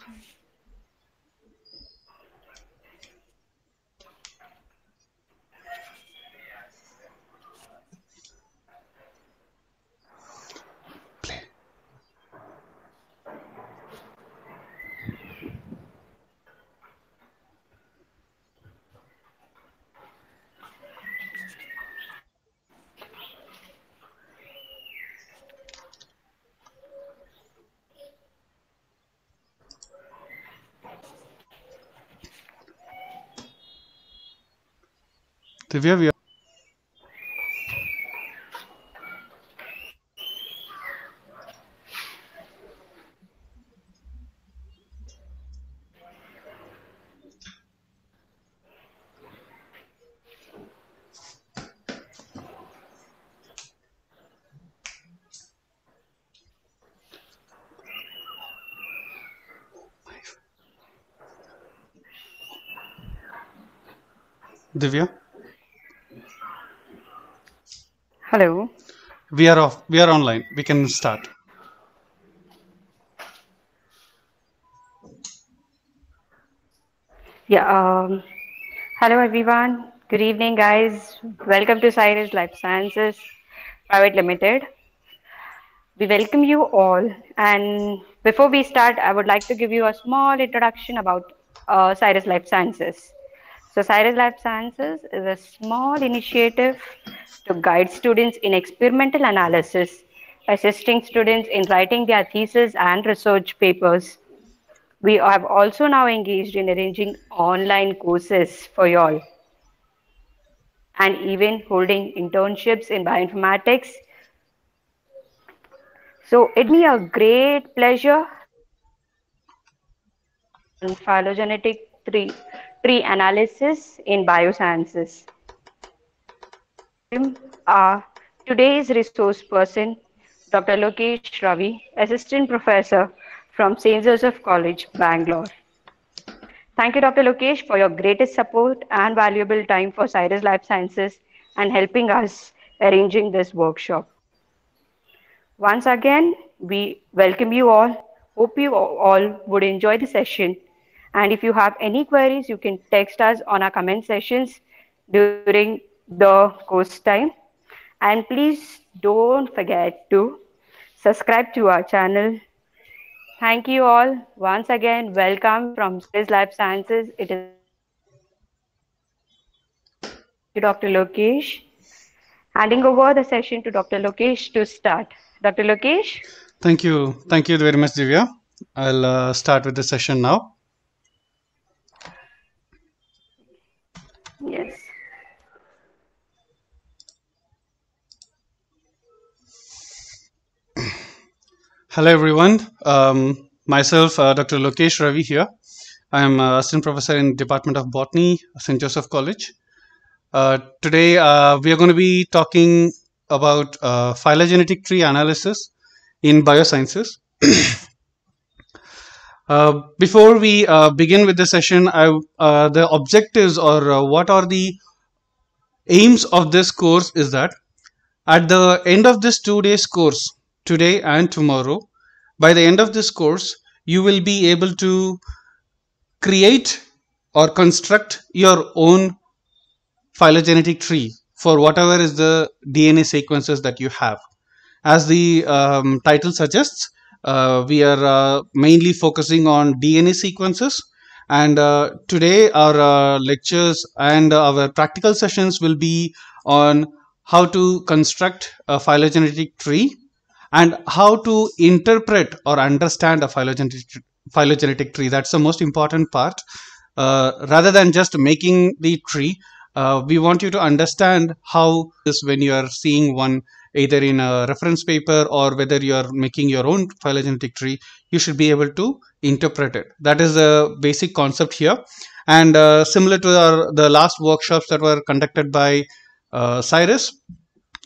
Okay. TV avião. devia Hello. We are off. We are online. We can start. Yeah. Um, hello, everyone. Good evening, guys. Welcome to Cyrus Life Sciences Private Limited. We welcome you all. And before we start, I would like to give you a small introduction about uh, Cyrus Life Sciences. So Cyrus Lab Sciences is a small initiative to guide students in experimental analysis, assisting students in writing their thesis and research papers. We have also now engaged in arranging online courses for y'all and even holding internships in bioinformatics. So it be a great pleasure in phylogenetic 3 pre analysis in biosciences. Uh, today's resource person, Dr. Lokesh Ravi, Assistant Professor from St. Joseph College, Bangalore. Thank you, Dr. Lokesh, for your greatest support and valuable time for Cyrus Life Sciences and helping us arranging this workshop. Once again, we welcome you all. Hope you all would enjoy the session and if you have any queries, you can text us on our comment sessions during the course time. And please don't forget to subscribe to our channel. Thank you all. Once again, welcome from Space Life Sciences. It is to Dr. Lokesh. Handing over the session to Dr. Lokesh to start. Dr. Lokesh? Thank you. Thank you very much, Divya. I'll uh, start with the session now. Hello, everyone. Um, myself, uh, Dr. Lokesh Ravi here. I am uh, assistant professor in Department of Botany, St. Joseph College. Uh, today, uh, we are going to be talking about uh, phylogenetic tree analysis in biosciences. Uh, before we begin with the session, I, the objectives or what are the aims of this course is that at the end of this two days course, today and tomorrow. By the end of this course, you will be able to create or construct your own phylogenetic tree for whatever is the DNA sequences that you have. As the um, title suggests, uh, we are uh, mainly focusing on DNA sequences and uh, today our uh, lectures and our practical sessions will be on how to construct a phylogenetic tree and how to interpret or understand a phylogenetic phylogenetic tree that's the most important part uh, rather than just making the tree uh, we want you to understand how this when you are seeing one either in a reference paper or whether you are making your own phylogenetic tree you should be able to interpret it that is the basic concept here and uh, similar to our, the last workshops that were conducted by uh, cyrus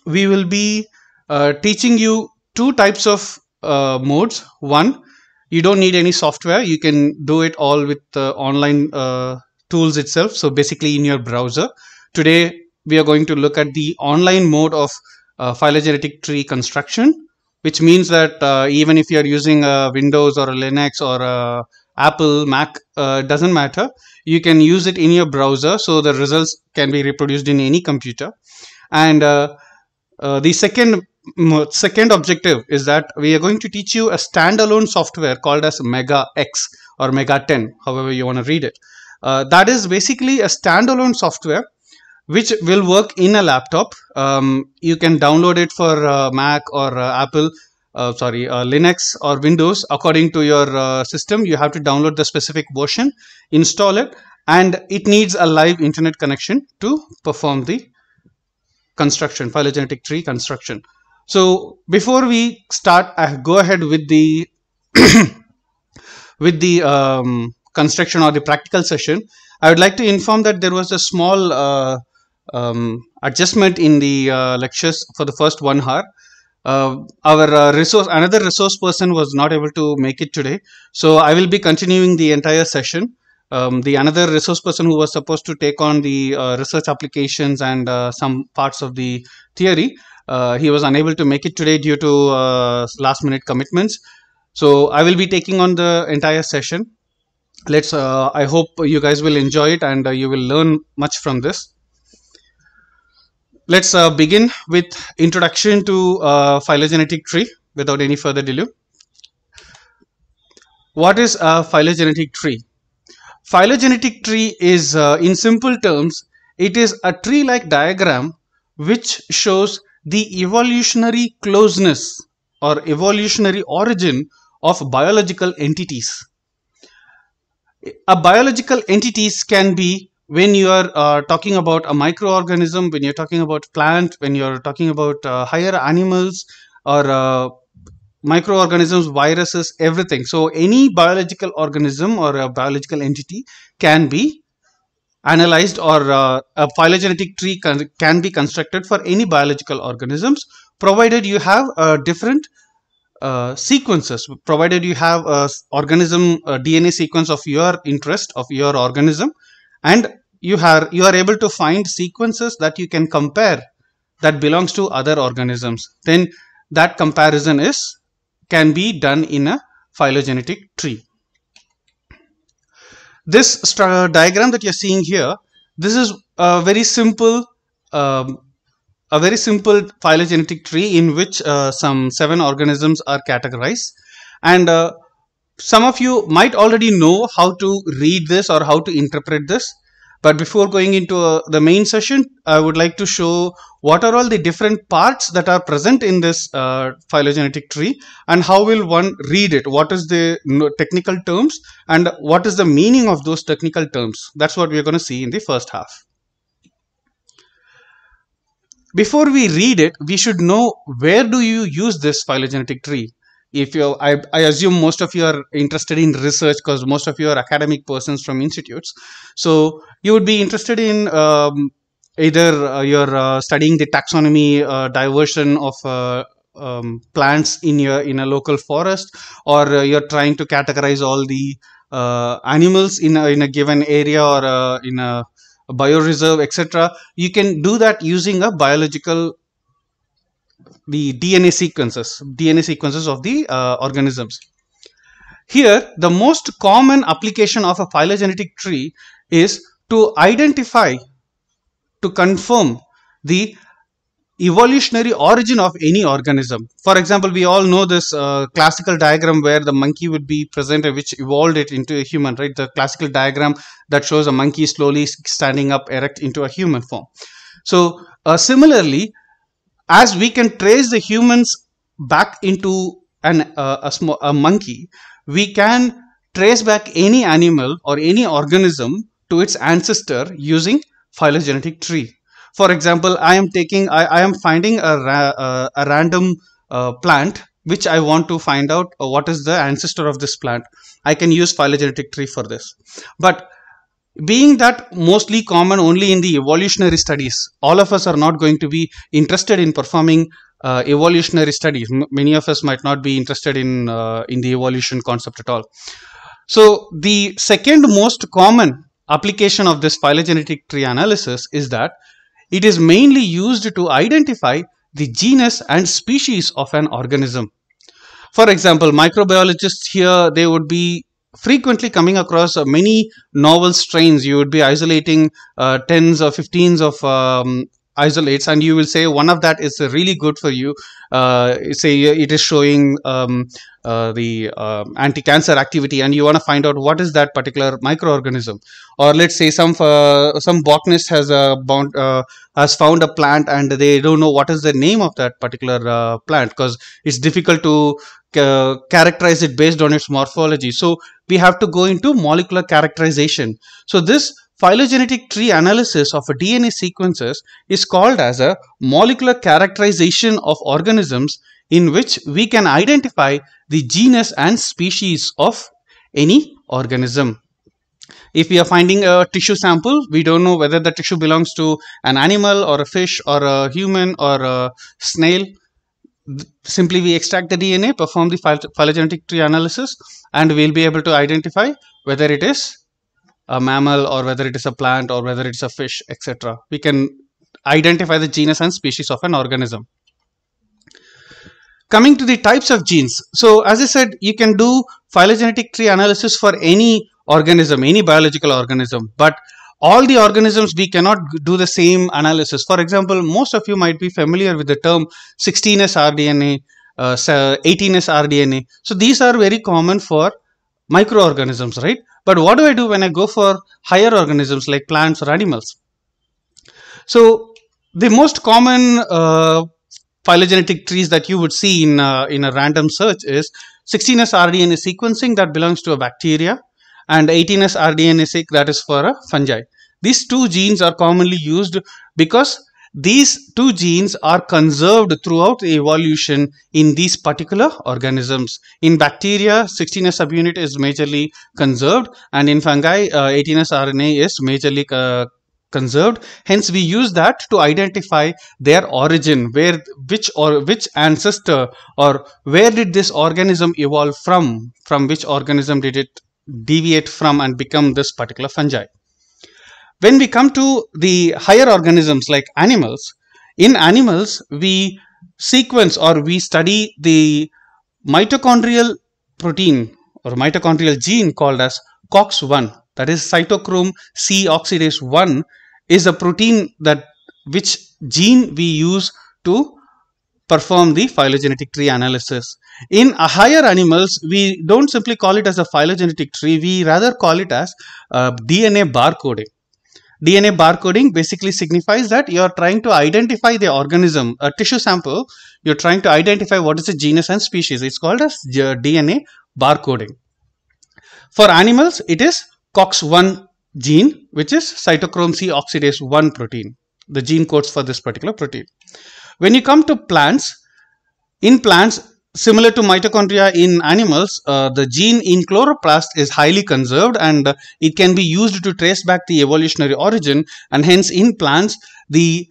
we will be uh, teaching you two types of uh, modes. One, you don't need any software. You can do it all with uh, online uh, tools itself. So basically in your browser. Today, we are going to look at the online mode of uh, phylogenetic tree construction, which means that uh, even if you are using a uh, Windows or a Linux or a Apple, Mac, doesn't matter. You can use it in your browser. So the results can be reproduced in any computer. And the second Mm, mm, second objective is that we are going to teach you a standalone software called as Mega X or Mega 10, however you want to read it. Uh, that is basically a standalone software which will work in a laptop. Um, you can download it for uh, Mac or uh, Apple, uh, sorry, uh, Linux or Windows. According to your uh, system, you have to download the specific version, install it, and it needs a live internet connection to perform the construction, phylogenetic tree construction. So before we start, I go ahead with the with the um, construction or the practical session. I would like to inform that there was a small uh, um, adjustment in the uh, lectures for the first one hour. Uh, our uh, resource, another resource person was not able to make it today, so I will be continuing the entire session. Um, the another resource person who was supposed to take on the uh, research applications and uh, some parts of the theory uh, he was unable to make it today due to uh, last minute commitments. So I will be taking on the entire session. Let's. Uh, I hope you guys will enjoy it and uh, you will learn much from this. Let's uh, begin with introduction to phylogenetic tree without any further delay. What is a phylogenetic tree? Phylogenetic tree is, in simple terms, it is a tree-like diagram which shows the evolutionary closeness or evolutionary origin of biological entities. A biological entities can be when you are uh, talking about a microorganism, when you're talking about plant, when you're talking about uh, higher animals or uh, microorganisms, viruses, everything. So any biological organism or a biological entity can be analyzed or uh, a phylogenetic tree can, can be constructed for any biological organisms provided you have uh, different uh, sequences provided you have uh, uh, a organism a DNA sequence of your interest of your organism and you are you are able to find sequences that you can compare that belongs to other organisms then that comparison is can be done in a phylogenetic tree this diagram that you're seeing here, this is a very simple um, a very simple phylogenetic tree in which uh, some seven organisms are categorized and uh, some of you might already know how to read this or how to interpret this but before going into uh, the main session, I would like to show what are all the different parts that are present in this uh, phylogenetic tree and how will one read it. What is the technical terms and what is the meaning of those technical terms. That's what we're going to see in the first half. Before we read it, we should know where do you use this phylogenetic tree if you I, I assume most of you are interested in research because most of you are academic persons from institutes so you would be interested in um, either uh, you're uh, studying the taxonomy uh, diversion of uh, um, plants in your in a local forest or uh, you're trying to categorize all the uh, animals in a, in a given area or in a bioreserve etc you can do that using a biological the DNA sequences, DNA sequences of the uh, organisms. Here, the most common application of a phylogenetic tree is to identify, to confirm the evolutionary origin of any organism. For example, we all know this uh, classical diagram where the monkey would be presented, which evolved it into a human, right? The classical diagram that shows a monkey slowly standing up erect into a human form. So uh, similarly, as we can trace the humans back into an, uh, a, a monkey, we can trace back any animal or any organism to its ancestor using phylogenetic tree. For example, I am taking, I, I am finding a, ra- uh, a random uh, plant which I want to find out uh, what is the ancestor of this plant. I can use phylogenetic tree for this. But being that mostly common only in the evolutionary studies, all of us are not going to be interested in performing uh, evolutionary studies. M many of us might not be interested in uh, in the evolution concept at all. So the second most common application of this phylogenetic tree analysis is that it is mainly used to identify the genus and species of an organism. For example, microbiologists here, they would be frequently coming across uh, many novel strains. You would be isolating uh, tens or fifteens of um, isolates and you will say one of that is really good for you uh, say it is showing um, uh, the uh, anti-cancer activity and you want to find out what is that particular microorganism or let's say some uh, some botanist has a uh, uh, has found a plant and they don't know what is the name of that particular plant because it's difficult to characterize it based on its morphology so we have to go into molecular characterization so this phylogenetic tree analysis of DNA sequences is called as a molecular characterization of organisms in which we can identify the genus and species of any organism. If we are finding a tissue sample, we don't know whether the tissue belongs to an animal or a fish or a human or a snail. Simply we extract the DNA, perform the phylogenetic tree analysis and we'll be able to identify whether it is a mammal or whether it is a plant or whether it's a fish, etc. We can identify the genus and species of an organism. Coming to the types of genes. So as I said, you can do phylogenetic tree analysis for any organism, any biological organism. But all the organisms we cannot do the same analysis. For example, most of you might be familiar with the term 16S rDNA, uh, 18S rDNA. So these are very common for microorganisms, right? But what do I do when I go for higher organisms like plants or animals? So the most common uh, phylogenetic trees that you would see in, uh, in a random search is 16S rDNA sequencing that belongs to a bacteria and 18S rDNA seq that is for a fungi. These two genes are commonly used because these two genes are conserved throughout evolution in these particular organisms. In bacteria, 16S subunit is majorly conserved and in fungi, uh, 18S RNA is majorly uh, conserved hence we use that to identify their origin where which or which ancestor or where did this organism evolve from from which organism did it deviate from and become this particular fungi when we come to the higher organisms like animals, in animals, we sequence or we study the mitochondrial protein or mitochondrial gene called as COX-1 that is cytochrome C oxidase 1 is a protein that which gene we use to perform the phylogenetic tree analysis. In higher animals, we don't simply call it as a phylogenetic tree, we rather call it as uh, DNA barcoding. DNA barcoding basically signifies that you are trying to identify the organism, a tissue sample, you're trying to identify what is the genus and species. It's called as DNA barcoding. For animals, it is COX1 gene, which is cytochrome C oxidase 1 protein, the gene codes for this particular protein. When you come to plants, in plants, similar to mitochondria in animals, uh, the gene in chloroplast is highly conserved and uh, it can be used to trace back the evolutionary origin. And hence, in plants, the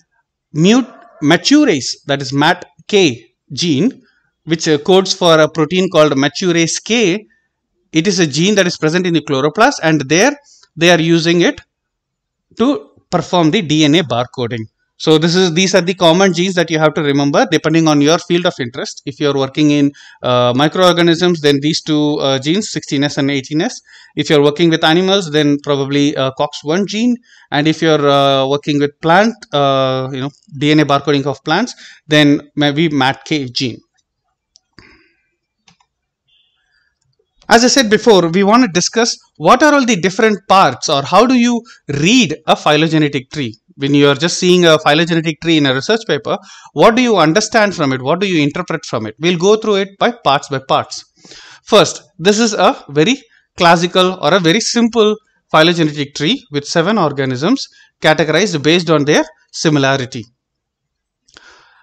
mute maturase, that is MAT-K gene, which uh, codes for a protein called maturase K, it is a gene that is present in the chloroplast and there they are using it to perform the DNA barcoding. So this is these are the common genes that you have to remember depending on your field of interest. If you are working in uh, microorganisms, then these two uh, genes, 16S and 18S. If you are working with animals, then probably uh, COX1 gene. And if you are uh, working with plant, uh, you know DNA barcoding of plants, then maybe MATK gene. as I said before, we want to discuss what are all the different parts or how do you read a phylogenetic tree when you are just seeing a phylogenetic tree in a research paper, what do you understand from it? What do you interpret from it? We'll go through it by parts by parts. First, this is a very classical or a very simple phylogenetic tree with seven organisms categorized based on their similarity.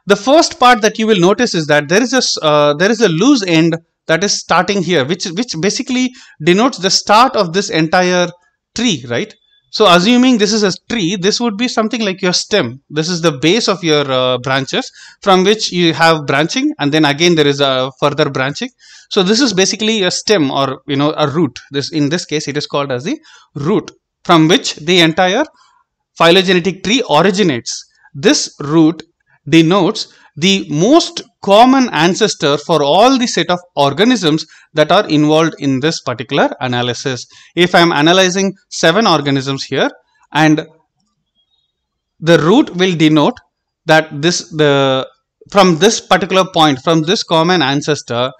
The first part that you will notice is that there is a, uh, there is a loose end that is starting here, which, which basically denotes the start of this entire tree, right? So assuming this is a tree, this would be something like your stem. This is the base of your uh, branches from which you have branching and then again there is a further branching. So this is basically a stem or you know a root. This in this case it is called as the root from which the entire phylogenetic tree originates. This root denotes the most common ancestor for all the set of organisms that are involved in this particular analysis. If I am analyzing 7 organisms here and the root will denote that this the from this particular point from this common ancestor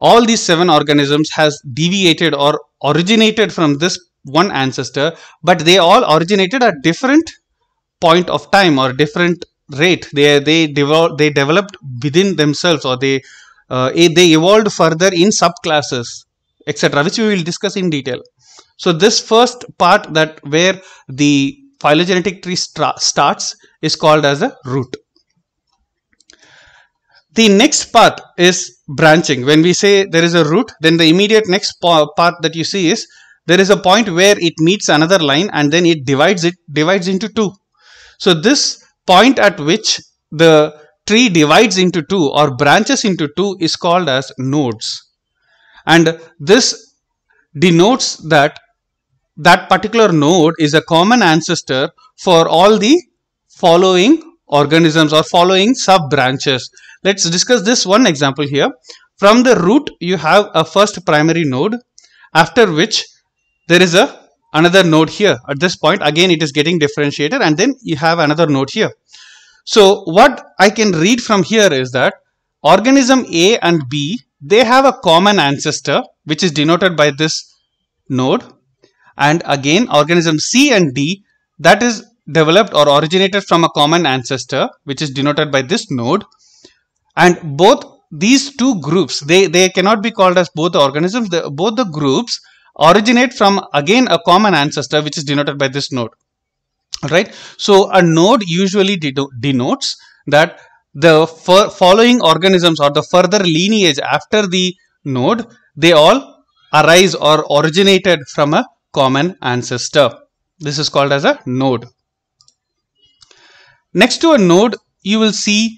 all these 7 organisms has deviated or originated from this one ancestor but they all originated at different point of time or different rate they they developed they developed within themselves or they uh, eh, they evolved further in subclasses etc which we will discuss in detail so this first part that where the phylogenetic tree starts is called as a root the next part is branching when we say there is a root then the immediate next part that you see is there is a point where it meets another line and then it divides it divides into two so this point at which the tree divides into two or branches into two is called as nodes. And this denotes that that particular node is a common ancestor for all the following organisms or following sub branches. Let's discuss this one example here. From the root, you have a first primary node after which there is a another node here. At this point, again, it is getting differentiated and then you have another node here. So what I can read from here is that organism A and B, they have a common ancestor, which is denoted by this node. And again, organism C and D, that is developed or originated from a common ancestor, which is denoted by this node. And both these two groups, they, they cannot be called as both organisms, the, both the groups, originate from again a common ancestor which is denoted by this node. Right. So a node usually denotes that the following organisms or the further lineage after the node, they all arise or originated from a common ancestor. This is called as a node. Next to a node, you will see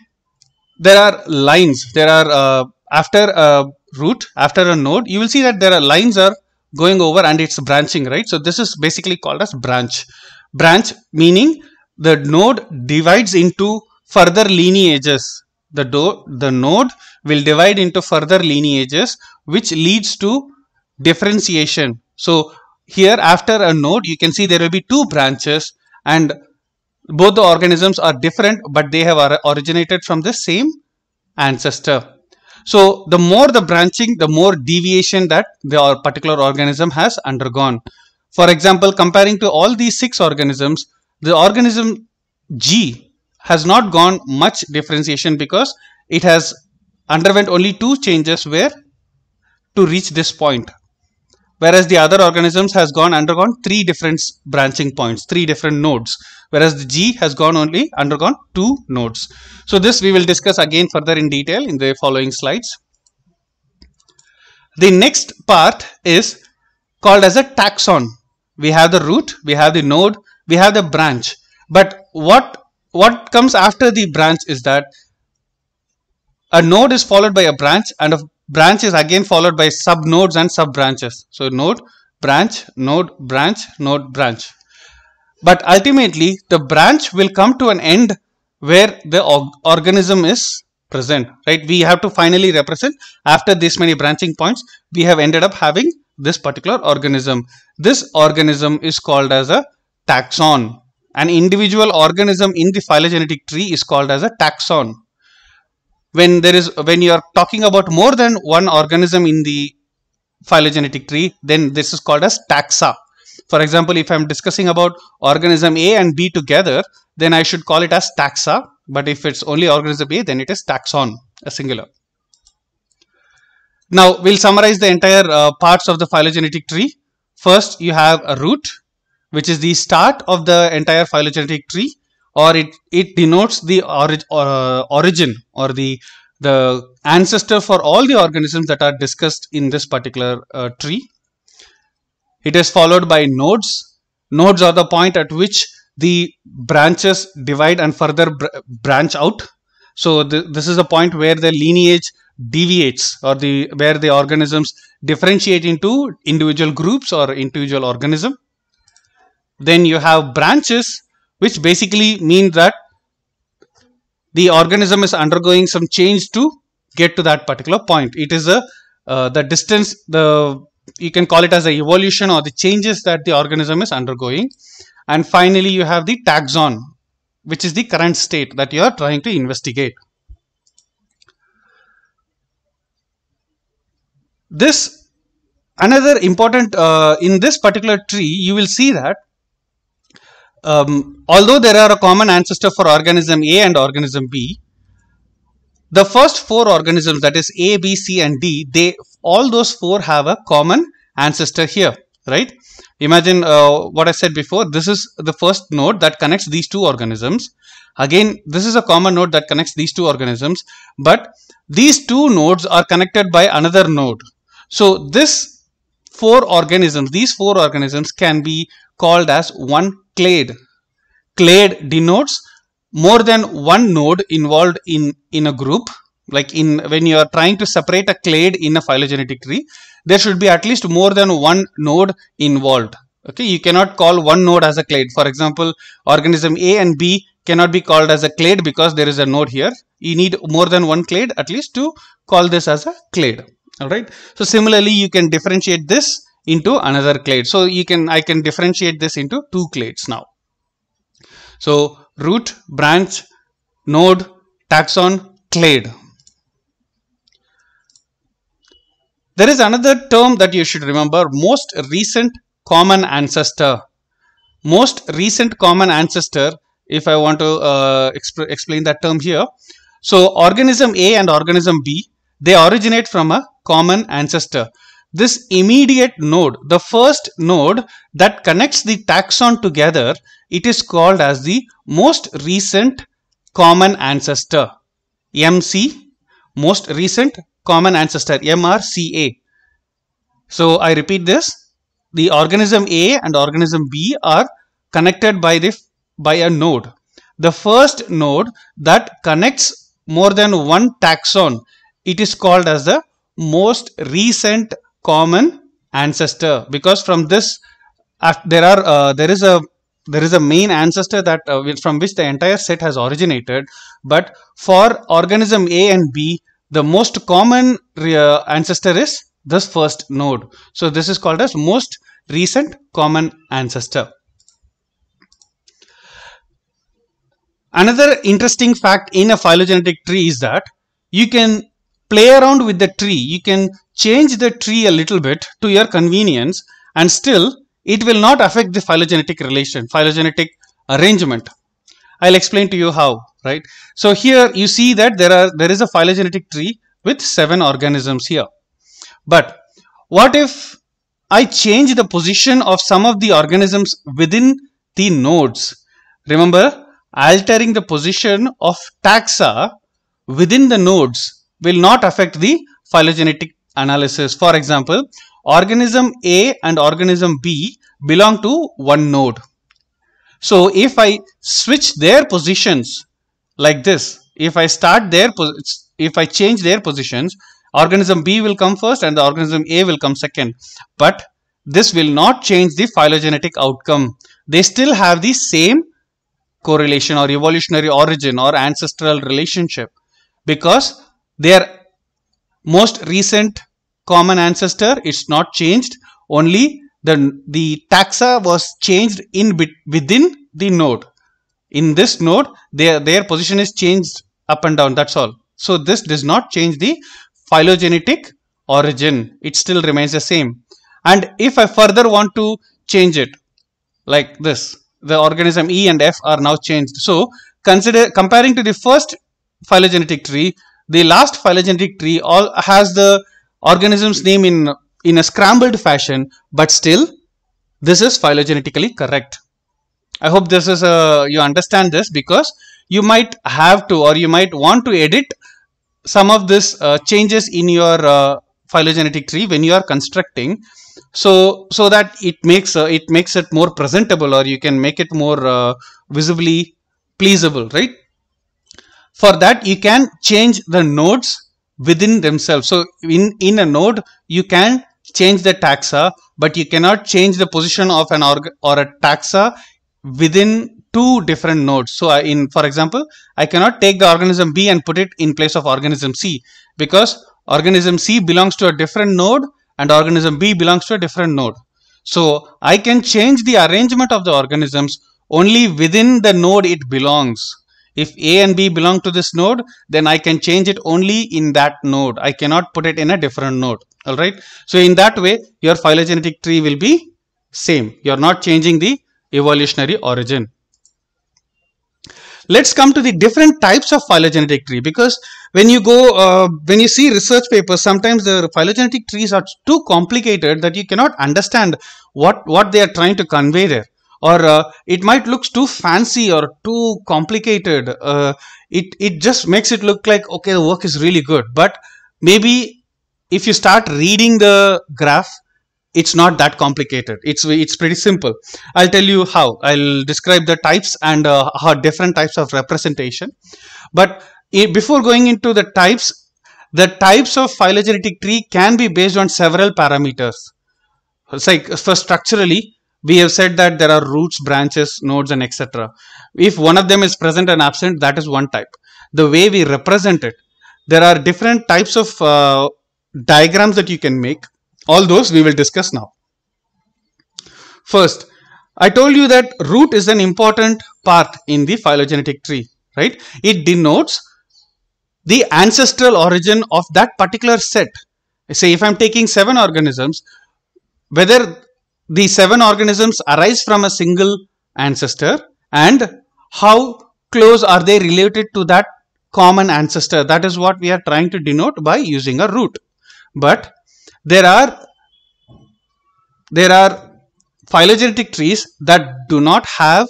there are lines. There are uh, after a root, after a node, you will see that there are lines are going over and it's branching, right? So this is basically called as branch. Branch meaning the node divides into further lineages. The, do the node will divide into further lineages which leads to differentiation. So here after a node you can see there will be two branches and both the organisms are different but they have originated from the same ancestor. So the more the branching, the more deviation that the particular organism has undergone. For example, comparing to all these six organisms, the organism G has not gone much differentiation because it has underwent only two changes where to reach this point whereas the other organisms has gone undergone three different branching points three different nodes whereas the G has gone only undergone two nodes. So this we will discuss again further in detail in the following slides. The next part is called as a taxon. We have the root, we have the node, we have the branch. But what what comes after the branch is that a node is followed by a branch and a branch is again followed by sub nodes and sub branches. So node, branch, node, branch, node, branch but ultimately the branch will come to an end where the org organism is present, right? We have to finally represent after this many branching points, we have ended up having this particular organism. This organism is called as a taxon. An individual organism in the phylogenetic tree is called as a taxon. When there is, when you are talking about more than one organism in the phylogenetic tree, then this is called as taxa. For example, if I'm discussing about organism A and B together, then I should call it as taxa. But if it's only organism A, then it is taxon, a singular. Now, we'll summarize the entire uh, parts of the phylogenetic tree. First, you have a root, which is the start of the entire phylogenetic tree, or it, it denotes the uh, origin or the, the ancestor for all the organisms that are discussed in this particular uh, tree. It is followed by nodes. Nodes are the point at which the branches divide and further br branch out. So th this is the point where the lineage deviates or the where the organisms differentiate into individual groups or individual organism. Then you have branches which basically mean that the organism is undergoing some change to get to that particular point. It is a uh, the distance the you can call it as the evolution or the changes that the organism is undergoing. And finally, you have the taxon, which is the current state that you are trying to investigate. This another important uh, in this particular tree, you will see that um, although there are a common ancestor for organism A and organism B, the first four organisms that is A, B, C and D, they all those four have a common ancestor here, right? Imagine uh, what I said before, this is the first node that connects these two organisms. Again, this is a common node that connects these two organisms, but these two nodes are connected by another node. So this four organisms, these four organisms can be called as one clade. Clade denotes more than one node involved in, in a group, like in when you are trying to separate a clade in a phylogenetic tree, there should be at least more than one node involved. Okay, you cannot call one node as a clade. For example, organism A and B cannot be called as a clade because there is a node here. You need more than one clade at least to call this as a clade. All right. So similarly, you can differentiate this into another clade. So you can I can differentiate this into two clades now. So root, branch, node, taxon, clade. There is another term that you should remember, most recent common ancestor. Most recent common ancestor, if I want to uh, exp explain that term here. So organism A and organism B, they originate from a common ancestor this immediate node, the first node that connects the taxon together, it is called as the most recent common ancestor, MC, most recent common ancestor, MRCA. So I repeat this, the organism A and organism B are connected by, the, by a node. The first node that connects more than one taxon, it is called as the most recent common ancestor because from this uh, there are uh, there is a there is a main ancestor that uh, from which the entire set has originated but for organism a and b the most common uh, ancestor is this first node so this is called as most recent common ancestor another interesting fact in a phylogenetic tree is that you can play around with the tree. You can change the tree a little bit to your convenience and still it will not affect the phylogenetic relation, phylogenetic arrangement. I'll explain to you how, right? So here you see that there are there is a phylogenetic tree with seven organisms here. But what if I change the position of some of the organisms within the nodes? Remember, altering the position of taxa within the nodes will not affect the phylogenetic analysis. For example, organism A and organism B belong to one node. So if I switch their positions like this, if I start their, if I change their positions, organism B will come first and the organism A will come second. But this will not change the phylogenetic outcome. They still have the same correlation or evolutionary origin or ancestral relationship because their most recent common ancestor it's not changed only the the taxa was changed in within the node in this node their their position is changed up and down that's all so this does not change the phylogenetic origin it still remains the same and if i further want to change it like this the organism e and f are now changed so consider comparing to the first phylogenetic tree the last phylogenetic tree all has the organism's name in in a scrambled fashion but still this is phylogenetically correct i hope this is a you understand this because you might have to or you might want to edit some of this uh, changes in your uh, phylogenetic tree when you are constructing so so that it makes uh, it makes it more presentable or you can make it more uh, visibly pleasable right for that, you can change the nodes within themselves. So in, in a node, you can change the taxa, but you cannot change the position of an org or a taxa within two different nodes. So I, in, for example, I cannot take the organism B and put it in place of organism C because organism C belongs to a different node and organism B belongs to a different node. So I can change the arrangement of the organisms only within the node it belongs. If A and B belong to this node, then I can change it only in that node. I cannot put it in a different node. All right. So in that way, your phylogenetic tree will be same. You are not changing the evolutionary origin. Let's come to the different types of phylogenetic tree because when you go, uh, when you see research papers, sometimes the phylogenetic trees are too complicated that you cannot understand what, what they are trying to convey there or uh, it might look too fancy or too complicated uh, it it just makes it look like okay the work is really good but maybe if you start reading the graph it's not that complicated it's it's pretty simple i'll tell you how i'll describe the types and uh, how different types of representation but it, before going into the types the types of phylogenetic tree can be based on several parameters it's like uh, for structurally we have said that there are roots, branches, nodes, and etc. If one of them is present and absent, that is one type. The way we represent it, there are different types of uh, diagrams that you can make. All those we will discuss now. First, I told you that root is an important part in the phylogenetic tree, right? It denotes the ancestral origin of that particular set. Say if I'm taking seven organisms, whether the seven organisms arise from a single ancestor and how close are they related to that common ancestor. That is what we are trying to denote by using a root. But there are there are phylogenetic trees that do not have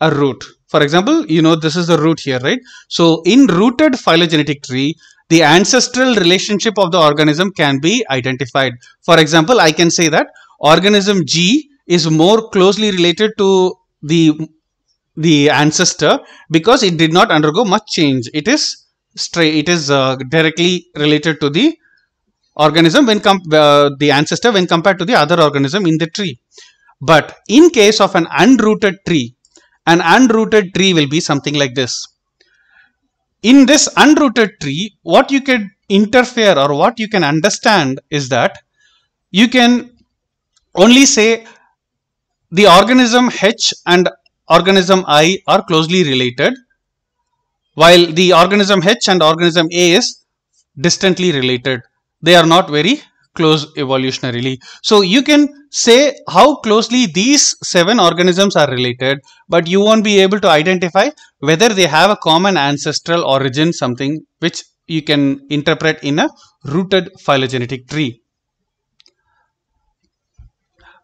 a root. For example, you know this is the root here, right? So in rooted phylogenetic tree, the ancestral relationship of the organism can be identified. For example, I can say that organism G is more closely related to the the ancestor because it did not undergo much change. It is straight. It is uh, directly related to the organism when uh, the ancestor when compared to the other organism in the tree. But in case of an unrooted tree, an unrooted tree will be something like this. In this unrooted tree, what you can interfere or what you can understand is that you can only say the organism H and organism I are closely related while the organism H and organism A is distantly related. They are not very close evolutionarily. So you can say how closely these seven organisms are related, but you won't be able to identify whether they have a common ancestral origin, something which you can interpret in a rooted phylogenetic tree.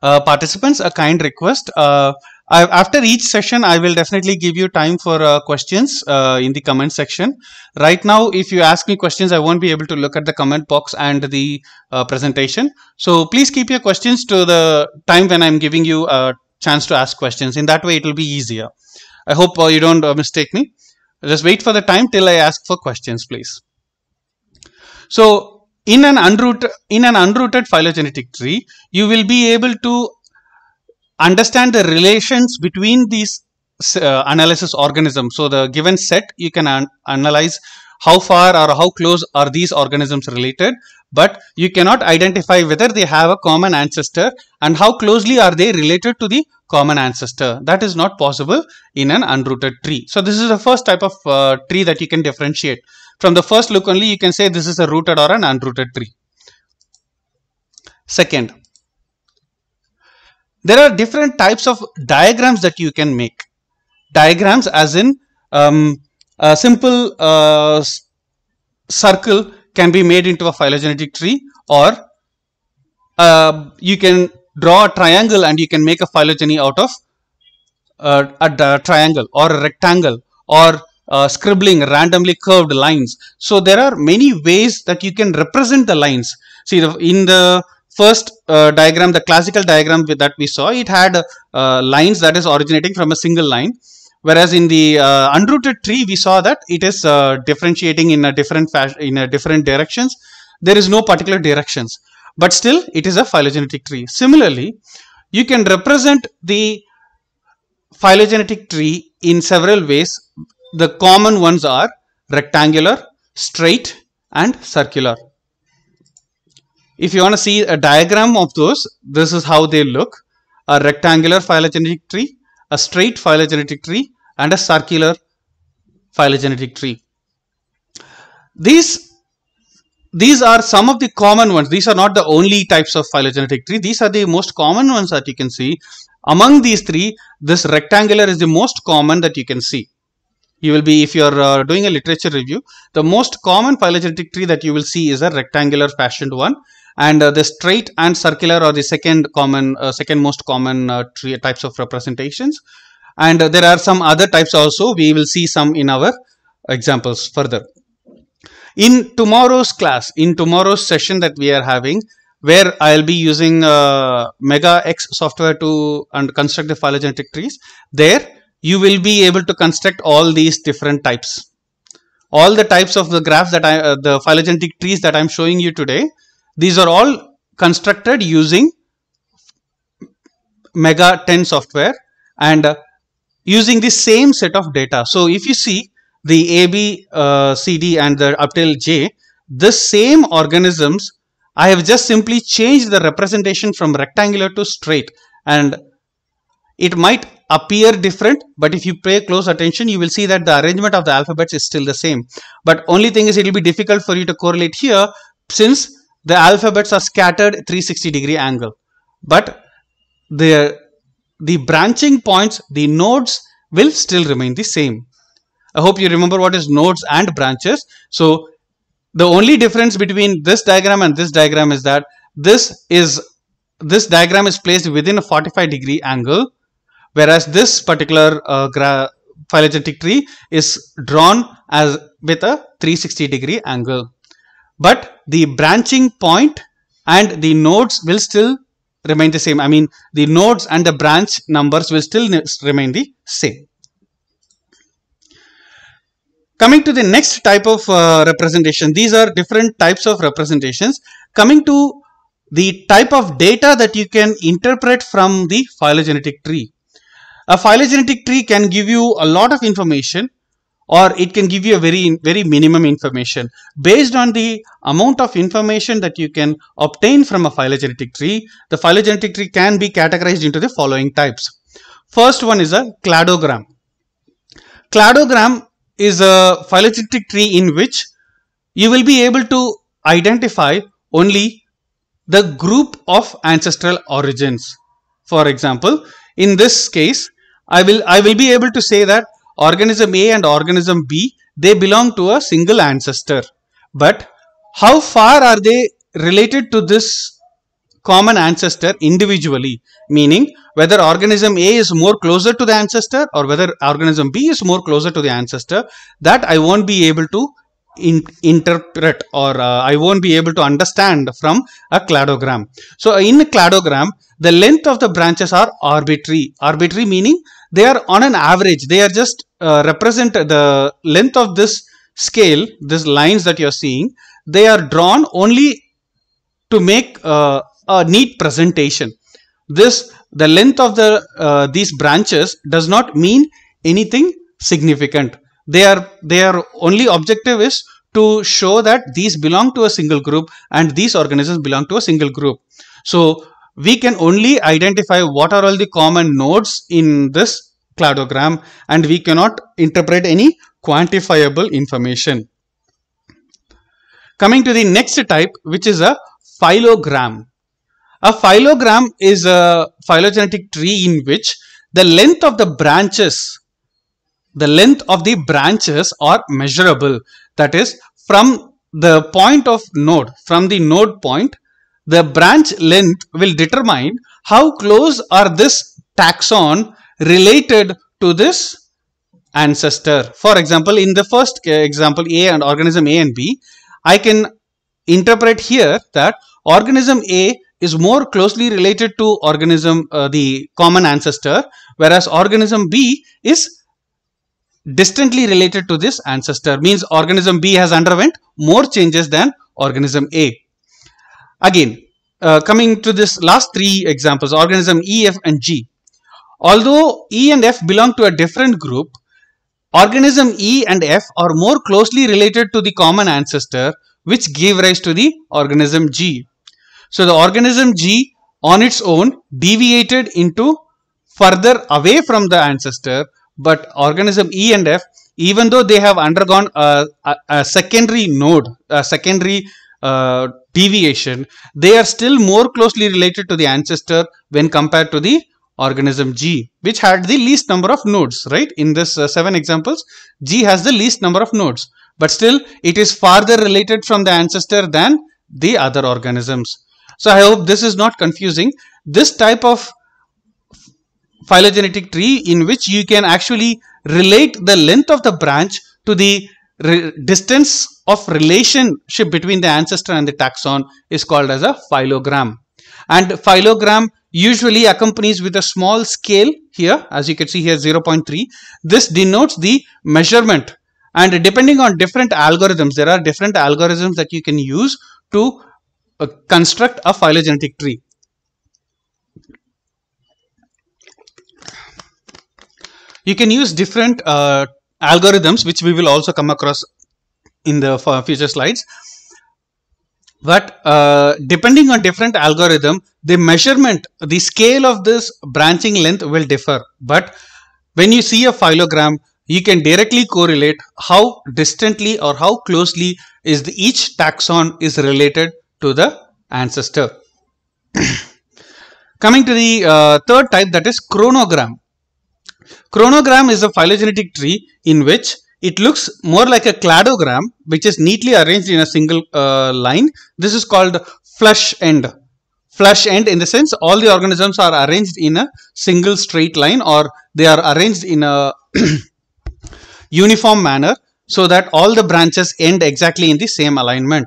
Uh, participants a kind request. Uh, I, after each session, I will definitely give you time for uh, questions uh, in the comment section. Right now, if you ask me questions, I won't be able to look at the comment box and the uh, presentation. So please keep your questions to the time when I'm giving you a chance to ask questions. In that way, it will be easier. I hope uh, you don't mistake me. Just wait for the time till I ask for questions, please. So in an unrooted in an unrooted phylogenetic tree you will be able to understand the relations between these uh, analysis organisms so the given set you can an analyze how far or how close are these organisms related but you cannot identify whether they have a common ancestor and how closely are they related to the common ancestor that is not possible in an unrooted tree so this is the first type of uh, tree that you can differentiate from the first look only, you can say this is a rooted or an unrooted tree. Second, there are different types of diagrams that you can make. Diagrams as in um, a simple uh, circle can be made into a phylogenetic tree or uh, you can draw a triangle and you can make a phylogeny out of uh, a, a triangle or a rectangle or uh, scribbling, randomly curved lines. So there are many ways that you can represent the lines. See, in the first uh, diagram, the classical diagram that we saw, it had uh, lines that is originating from a single line. Whereas in the uh, unrooted tree, we saw that it is uh, differentiating in a different fashion, in a different directions. There is no particular directions, but still it is a phylogenetic tree. Similarly, you can represent the phylogenetic tree in several ways the common ones are rectangular, straight and circular. If you want to see a diagram of those, this is how they look. A rectangular phylogenetic tree, a straight phylogenetic tree and a circular phylogenetic tree. These, these are some of the common ones. These are not the only types of phylogenetic tree. These are the most common ones that you can see. Among these three, this rectangular is the most common that you can see you will be if you're uh, doing a literature review the most common phylogenetic tree that you will see is a rectangular fashioned one and uh, the straight and circular are the second common uh, second most common uh, tree types of representations and uh, there are some other types also we will see some in our examples further in tomorrow's class in tomorrow's session that we are having where I'll be using uh, Mega X software to and construct the phylogenetic trees. There, you will be able to construct all these different types. All the types of the graphs that I, uh, the phylogenetic trees that I'm showing you today, these are all constructed using Mega 10 software and uh, using the same set of data. So if you see the AB, uh, CD and the up till J, the same organisms, I have just simply changed the representation from rectangular to straight and it might appear different but if you pay close attention you will see that the arrangement of the alphabets is still the same but only thing is it will be difficult for you to correlate here since the alphabets are scattered 360 degree angle but the the branching points the nodes will still remain the same i hope you remember what is nodes and branches so the only difference between this diagram and this diagram is that this is this diagram is placed within a 45 degree angle whereas this particular uh, phylogenetic tree is drawn as with a 360 degree angle but the branching point and the nodes will still remain the same i mean the nodes and the branch numbers will still remain the same coming to the next type of uh, representation these are different types of representations coming to the type of data that you can interpret from the phylogenetic tree a phylogenetic tree can give you a lot of information or it can give you a very very minimum information based on the amount of information that you can obtain from a phylogenetic tree the phylogenetic tree can be categorized into the following types first one is a cladogram cladogram is a phylogenetic tree in which you will be able to identify only the group of ancestral origins for example in this case I will, I will be able to say that organism A and organism B, they belong to a single ancestor. But how far are they related to this common ancestor individually? Meaning whether organism A is more closer to the ancestor or whether organism B is more closer to the ancestor, that I won't be able to in, interpret or uh, I won't be able to understand from a cladogram. So in a cladogram, the length of the branches are arbitrary. Arbitrary meaning they are on an average. They are just uh, represent the length of this scale, these lines that you're seeing. They are drawn only to make uh, a neat presentation. This the length of the uh, these branches does not mean anything significant their their only objective is to show that these belong to a single group and these organisms belong to a single group so we can only identify what are all the common nodes in this cladogram and we cannot interpret any quantifiable information coming to the next type which is a phylogram a phylogram is a phylogenetic tree in which the length of the branches the length of the branches are measurable. That is from the point of node, from the node point, the branch length will determine how close are this taxon related to this ancestor. For example, in the first example A and organism A and B, I can interpret here that organism A is more closely related to organism uh, the common ancestor whereas organism B is distantly related to this ancestor means organism B has underwent more changes than organism A. Again, uh, coming to this last three examples, organism E, F and G. Although E and F belong to a different group, organism E and F are more closely related to the common ancestor which gave rise to the organism G. So, the organism G on its own deviated into further away from the ancestor but organism E and F, even though they have undergone a, a, a secondary node, a secondary uh, deviation, they are still more closely related to the ancestor when compared to the organism G, which had the least number of nodes, right? In this uh, seven examples, G has the least number of nodes, but still it is farther related from the ancestor than the other organisms. So I hope this is not confusing. This type of phylogenetic tree in which you can actually relate the length of the branch to the distance of relationship between the ancestor and the taxon is called as a phylogram. And phylogram usually accompanies with a small scale here as you can see here 0.3. This denotes the measurement and depending on different algorithms there are different algorithms that you can use to uh, construct a phylogenetic tree. You can use different uh, algorithms, which we will also come across in the future slides. But uh, depending on different algorithm, the measurement, the scale of this branching length will differ. But when you see a phylogram, you can directly correlate how distantly or how closely is the, each taxon is related to the ancestor. Coming to the uh, third type that is chronogram. Chronogram is a phylogenetic tree in which it looks more like a cladogram which is neatly arranged in a single uh, line. This is called flush end. Flush end in the sense all the organisms are arranged in a single straight line or they are arranged in a uniform manner so that all the branches end exactly in the same alignment.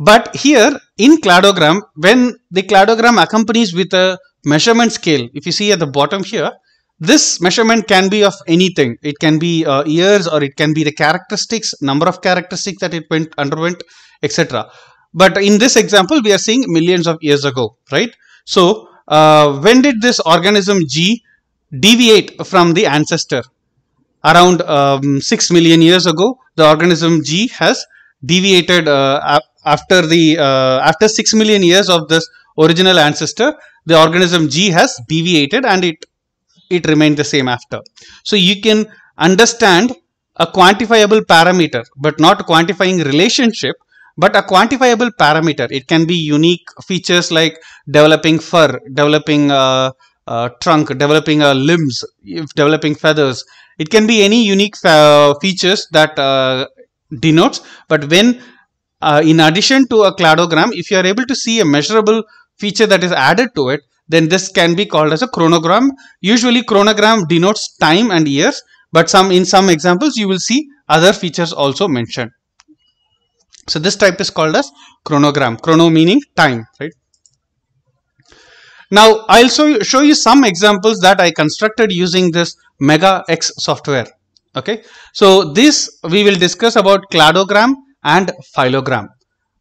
But here in cladogram, when the cladogram accompanies with a measurement scale, if you see at the bottom here, this measurement can be of anything. It can be uh, years or it can be the characteristics, number of characteristics that it went underwent, etc. But in this example, we are seeing millions of years ago, right? So uh, when did this organism G deviate from the ancestor? Around um, 6 million years ago, the organism G has deviated uh, after the uh, after 6 million years of this original ancestor the organism g has deviated and it it remained the same after. So you can understand a quantifiable parameter, but not quantifying relationship, but a quantifiable parameter. It can be unique features like developing fur, developing a uh, uh, trunk, developing uh, limbs, if developing feathers. It can be any unique features that uh, denotes. But when, in addition to a cladogram, if you are able to see a measurable feature that is added to it, then this can be called as a chronogram. Usually chronogram denotes time and years, but some in some examples you will see other features also mentioned. So this type is called as chronogram. Chrono meaning time, right? Now I'll show show you some examples that I constructed using this Mega X software. Okay, so this we will discuss about cladogram and phylogram.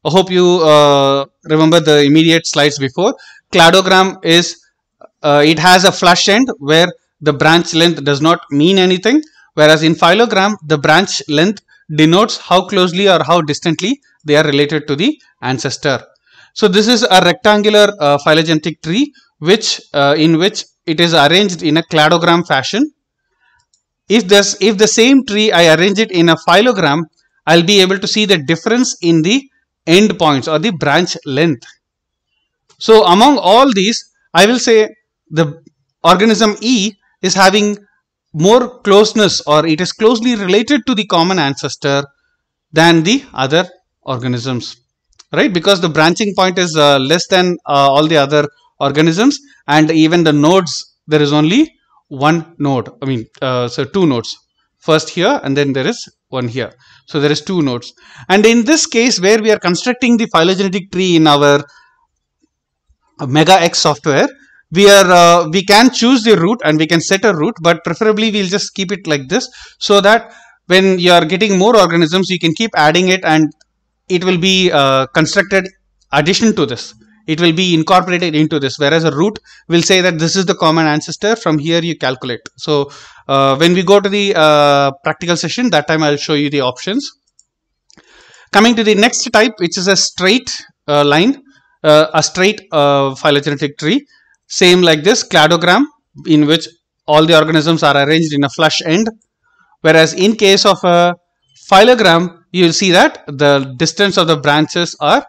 I hope you uh, remember the immediate slides before cladogram is uh, it has a flush end where the branch length does not mean anything whereas in phylogram the branch length denotes how closely or how distantly they are related to the ancestor. So this is a rectangular uh, phylogenetic tree which uh, in which it is arranged in a cladogram fashion. If this if the same tree I arrange it in a phylogram, I'll be able to see the difference in the end points or the branch length. So among all these, I will say the organism E is having more closeness or it is closely related to the common ancestor than the other organisms, right? Because the branching point is uh, less than uh, all the other organisms and even the nodes, there is only one node. I mean, uh, so two nodes, first here and then there is one here. So there is two nodes. And in this case where we are constructing the phylogenetic tree in our mega x software we are uh, we can choose the route and we can set a route but preferably we'll just keep it like this so that when you are getting more organisms you can keep adding it and it will be uh, constructed addition to this it will be incorporated into this whereas a root will say that this is the common ancestor from here you calculate so uh, when we go to the uh, practical session that time i'll show you the options coming to the next type which is a straight uh, line uh, a straight uh, phylogenetic tree, same like this cladogram in which all the organisms are arranged in a flush end. Whereas in case of a phylogram, you'll see that the distance of the branches are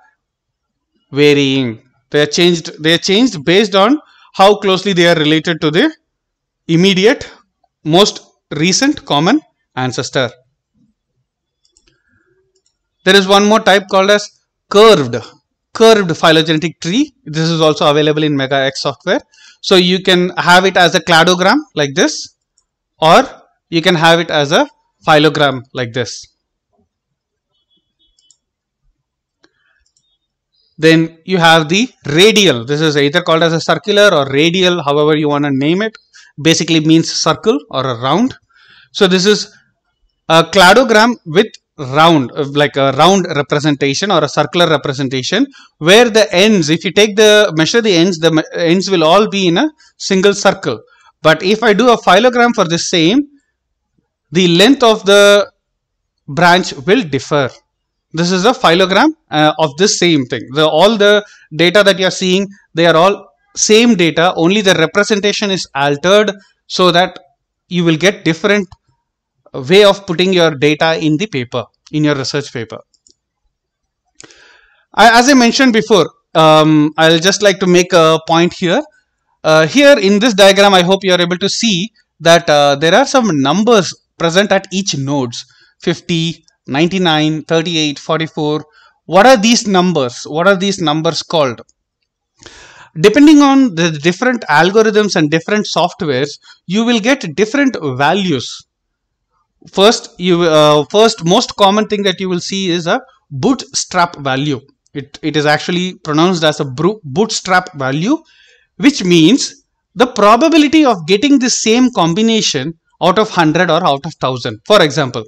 varying. They are changed, they are changed based on how closely they are related to the immediate, most recent common ancestor. There is one more type called as curved curved phylogenetic tree. This is also available in MegaX software. So you can have it as a cladogram like this or you can have it as a phylogram like this. Then you have the radial. This is either called as a circular or radial, however you want to name it. Basically means circle or a round. So this is a cladogram with round uh, like a round representation or a circular representation where the ends if you take the measure the ends the ends will all be in a single circle but if i do a phylogram for the same the length of the branch will differ this is a phylogram uh, of this same thing the all the data that you are seeing they are all same data only the representation is altered so that you will get different way of putting your data in the paper, in your research paper. I, as I mentioned before, um, I'll just like to make a point here. Uh, here in this diagram, I hope you are able to see that uh, there are some numbers present at each nodes 50, 99, 38, 44. What are these numbers? What are these numbers called? Depending on the different algorithms and different softwares, you will get different values first you uh, first most common thing that you will see is a bootstrap value it it is actually pronounced as a bootstrap value which means the probability of getting the same combination out of 100 or out of 1000 for example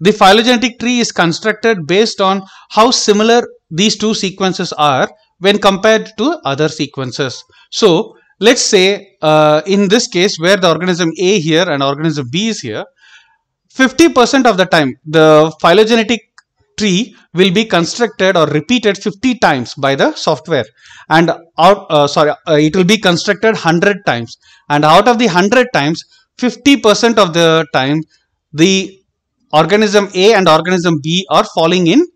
the phylogenetic tree is constructed based on how similar these two sequences are when compared to other sequences so let's say uh, in this case where the organism a here and organism b is here 50% of the time, the phylogenetic tree will be constructed or repeated 50 times by the software and out uh, sorry uh, it will be constructed 100 times and out of the 100 times 50% of the time the organism A and organism B are falling in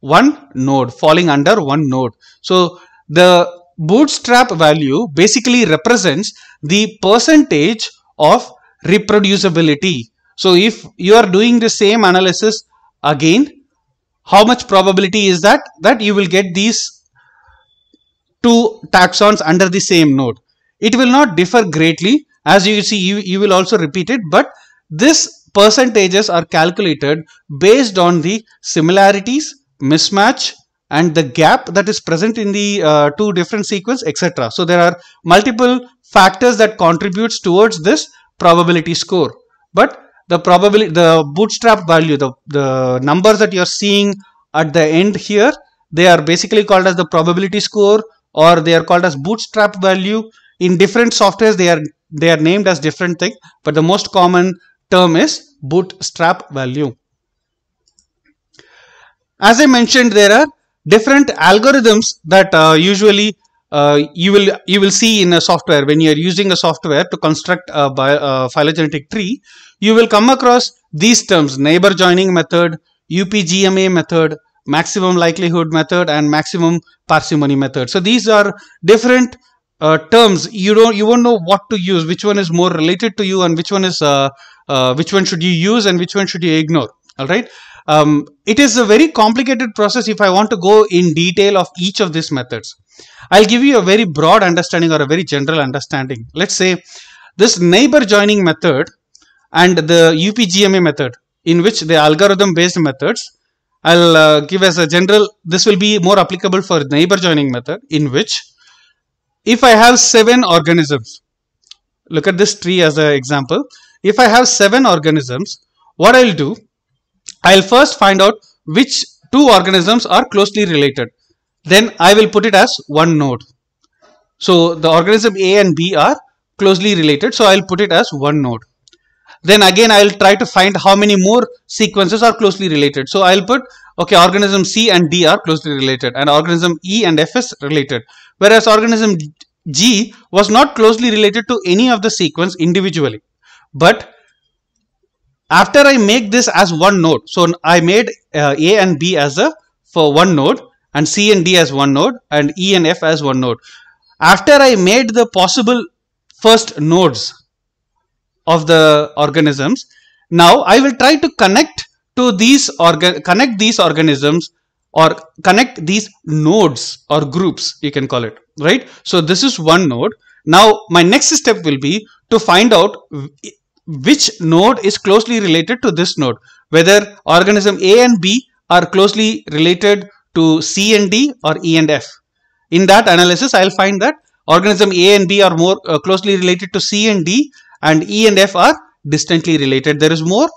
one node falling under one node so the bootstrap value basically represents the percentage of reproducibility so if you are doing the same analysis again, how much probability is that that you will get these two taxons under the same node? It will not differ greatly. As you see, you, you will also repeat it, but this percentages are calculated based on the similarities, mismatch, and the gap that is present in the uh, two different sequence etc so there are multiple factors that contributes towards this probability score but the probability the bootstrap value the, the numbers that you're seeing at the end here they are basically called as the probability score or they are called as bootstrap value in different softwares they are they are named as different thing but the most common term is bootstrap value as i mentioned there are different algorithms that uh, usually uh, you will you will see in a software when you are using a software to construct a, bio, a phylogenetic tree you will come across these terms neighbor joining method upgma method maximum likelihood method and maximum parsimony method so these are different uh, terms you don't you won't know what to use which one is more related to you and which one is uh, uh which one should you use and which one should you ignore all right um, it is a very complicated process if I want to go in detail of each of these methods. I'll give you a very broad understanding or a very general understanding. Let's say this neighbor joining method and the UPGMA method in which the algorithm based methods I'll uh, give as a general this will be more applicable for neighbor joining method in which if I have seven organisms look at this tree as an example if I have seven organisms what I'll do I'll first find out which two organisms are closely related. Then I will put it as one node. So the organism A and B are closely related. So I'll put it as one node. Then again, I'll try to find how many more sequences are closely related. So I'll put, okay, organism C and D are closely related and organism E and F is related. Whereas organism G was not closely related to any of the sequence individually, but after I make this as one node, so I made uh, A and B as a for one node and C and D as one node and E and F as one node. After I made the possible first nodes of the organisms, now I will try to connect to these connect these organisms or connect these nodes or groups you can call it right so this is one node now my next step will be to find out which node is closely related to this node, whether organism A and B are closely related to C and D or E and F. In that analysis, I'll find that organism A and B are more uh, closely related to C and D and E and F are distantly related. There is more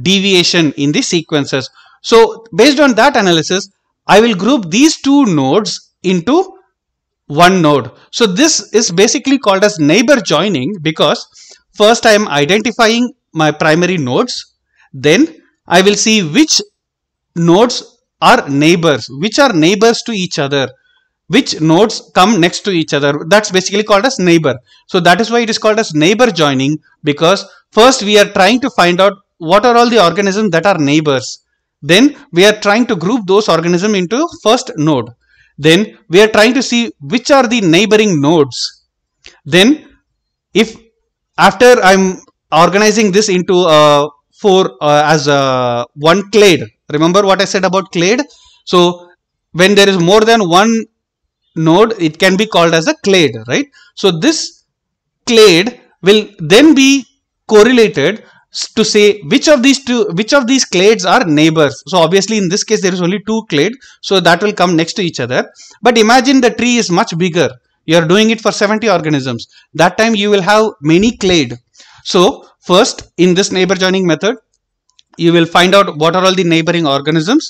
deviation in the sequences. So based on that analysis, I will group these two nodes into one node. So this is basically called as neighbor joining because First, I am identifying my primary nodes. Then I will see which nodes are neighbors, which are neighbors to each other, which nodes come next to each other. That's basically called as neighbor. So that is why it is called as neighbor joining because first we are trying to find out what are all the organisms that are neighbors. Then we are trying to group those organisms into first node. Then we are trying to see which are the neighboring nodes. Then if after I'm organizing this into uh, four uh, as uh, one clade. Remember what I said about clade? So when there is more than one node, it can be called as a clade, right? So this clade will then be correlated to say which of these two which of these clades are neighbors so obviously in this case there is only two clade so that will come next to each other but imagine the tree is much bigger you are doing it for 70 organisms that time you will have many clade so first in this neighbor joining method you will find out what are all the neighboring organisms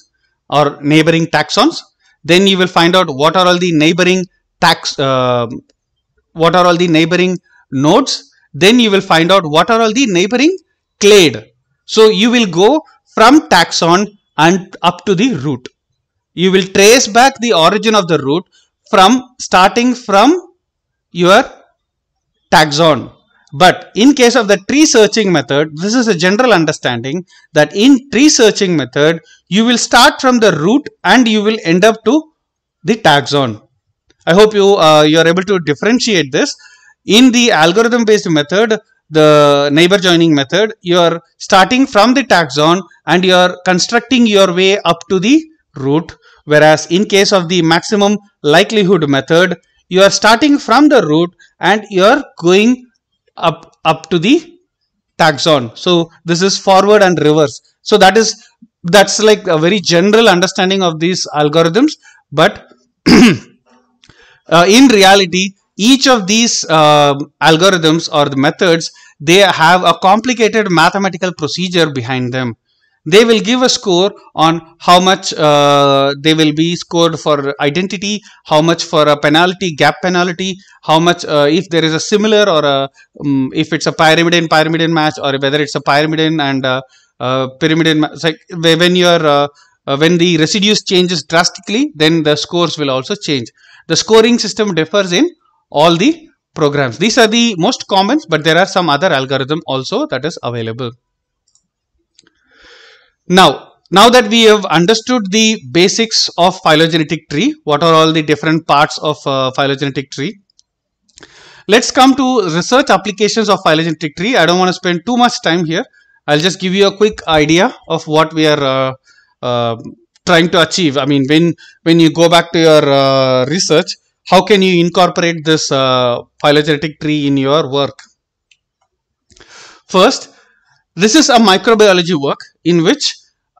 or neighboring taxons then you will find out what are all the neighboring tax uh, what are all the neighboring nodes then you will find out what are all the neighboring clade so you will go from taxon and up to the root you will trace back the origin of the root from starting from your taxon. But in case of the tree searching method, this is a general understanding that in tree searching method, you will start from the root and you will end up to the taxon. I hope you, uh, you are able to differentiate this. In the algorithm based method, the neighbor joining method, you are starting from the taxon and you are constructing your way up to the root. Whereas in case of the maximum likelihood method, you are starting from the root and you are going up, up to the taxon. So this is forward and reverse. So that is, that's like a very general understanding of these algorithms. But uh, in reality, each of these uh, algorithms or the methods, they have a complicated mathematical procedure behind them they will give a score on how much uh, they will be scored for identity, how much for a penalty, gap penalty, how much uh, if there is a similar or a, um, if it's a pyramid and pyramid match or whether it's a pyramid and uh, uh pyramid like when your uh, uh, when the residues changes drastically, then the scores will also change. The scoring system differs in all the programs. These are the most common, but there are some other algorithm also that is available. Now, now that we have understood the basics of phylogenetic tree, what are all the different parts of uh, phylogenetic tree? Let's come to research applications of phylogenetic tree. I don't want to spend too much time here. I'll just give you a quick idea of what we are uh, uh, trying to achieve. I mean, when, when you go back to your uh, research, how can you incorporate this uh, phylogenetic tree in your work? First, this is a microbiology work in which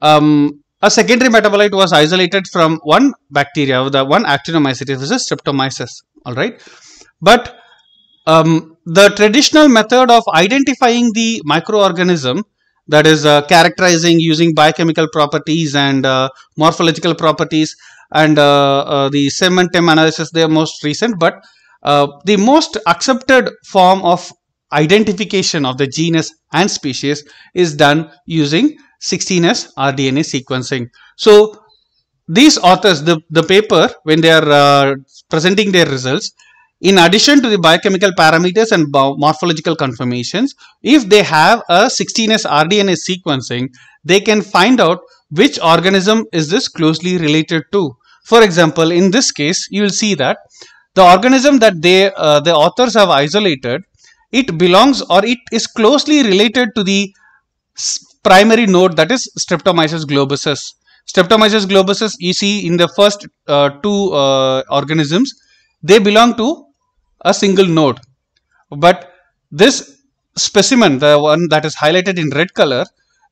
um, a secondary metabolite was isolated from one bacteria, the one actinomycetes, which is streptomyces. All right, but um, the traditional method of identifying the microorganism, that is uh, characterizing using biochemical properties and uh, morphological properties, and uh, uh the cementem analysis, they are most recent, but uh, the most accepted form of identification of the genus and species is done using 16 as rDNA sequencing. So these authors, the, the paper, when they are uh, presenting their results, in addition to the biochemical parameters and morphological confirmations, if they have a 16S rDNA sequencing, they can find out which organism is this closely related to. For example, in this case, you will see that the organism that they uh, the authors have isolated, it belongs or it is closely related to the primary node that is Streptomyces globusus. Streptomyces globusus you see in the first uh, two uh, organisms they belong to a single node but this specimen the one that is highlighted in red color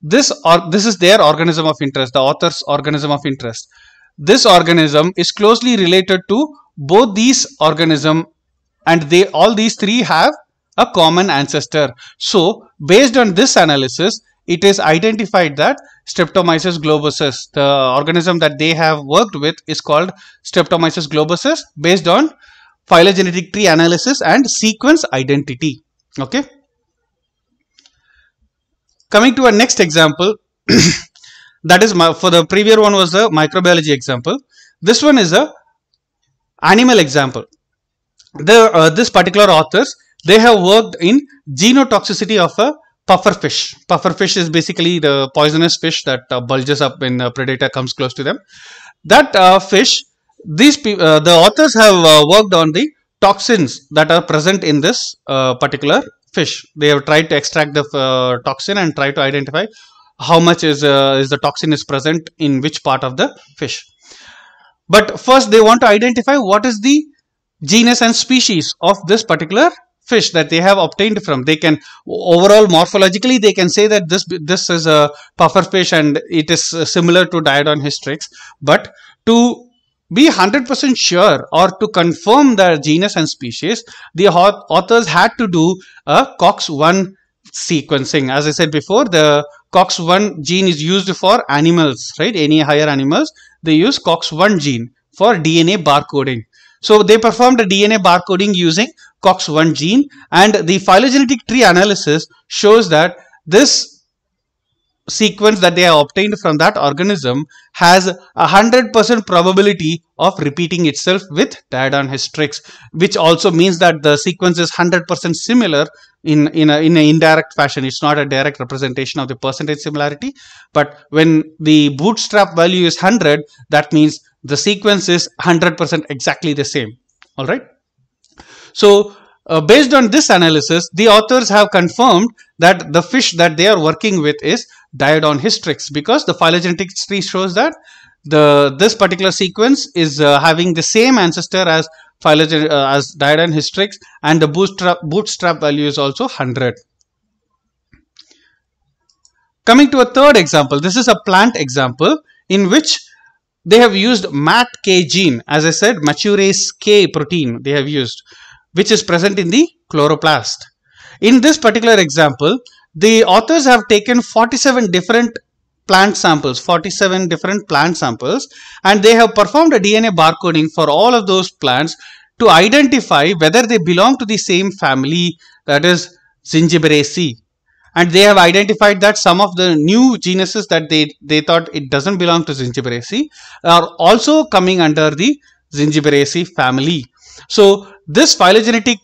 this or this is their organism of interest the author's organism of interest this organism is closely related to both these organism and they all these three have a common ancestor so based on this analysis it is identified that Streptomyces globusus, the organism that they have worked with is called Streptomyces globusus based on phylogenetic tree analysis and sequence identity. Okay. Coming to our next example, that is my, for the previous one was the microbiology example. This one is a animal example. The, uh, this particular authors, they have worked in genotoxicity of a puffer fish. Puffer fish is basically the poisonous fish that uh, bulges up when a predator comes close to them. That uh, fish, these uh, the authors have uh, worked on the toxins that are present in this uh, particular fish. They have tried to extract the uh, toxin and try to identify how much is is the toxin is present in which part of the fish. But first, they want to identify what is the genus and species of this particular fish that they have obtained from. They can overall morphologically they can say that this this is a puffer fish and it is similar to Diodon hystrix. But to be 100% sure or to confirm the genus and species, the authors had to do a COX-1 sequencing. As I said before, the COX-1 gene is used for animals, right? Any higher animals, they use COX-1 gene for DNA barcoding. So they performed a DNA barcoding using COX1 gene and the phylogenetic tree analysis shows that this sequence that they have obtained from that organism has a hundred percent probability of repeating itself with diodon hystrix which also means that the sequence is hundred percent similar in in a, in an indirect fashion it's not a direct representation of the percentage similarity but when the bootstrap value is 100 that means the sequence is 100% exactly the same all right so uh, based on this analysis, the authors have confirmed that the fish that they are working with is Diodon hystrix because the phylogenetic tree shows that the this particular sequence is uh, having the same ancestor as phylogen uh, as Diodon hystrix and the bootstrap bootstrap value is also 100. Coming to a third example, this is a plant example in which they have used MATK gene. As I said, maturase K protein they have used which is present in the chloroplast. In this particular example, the authors have taken 47 different plant samples, 47 different plant samples and they have performed a DNA barcoding for all of those plants to identify whether they belong to the same family that is Zingiberaceae. And they have identified that some of the new genuses that they, they thought it doesn't belong to Zingiberaceae are also coming under the Zingiberaceae family. So this phylogenetic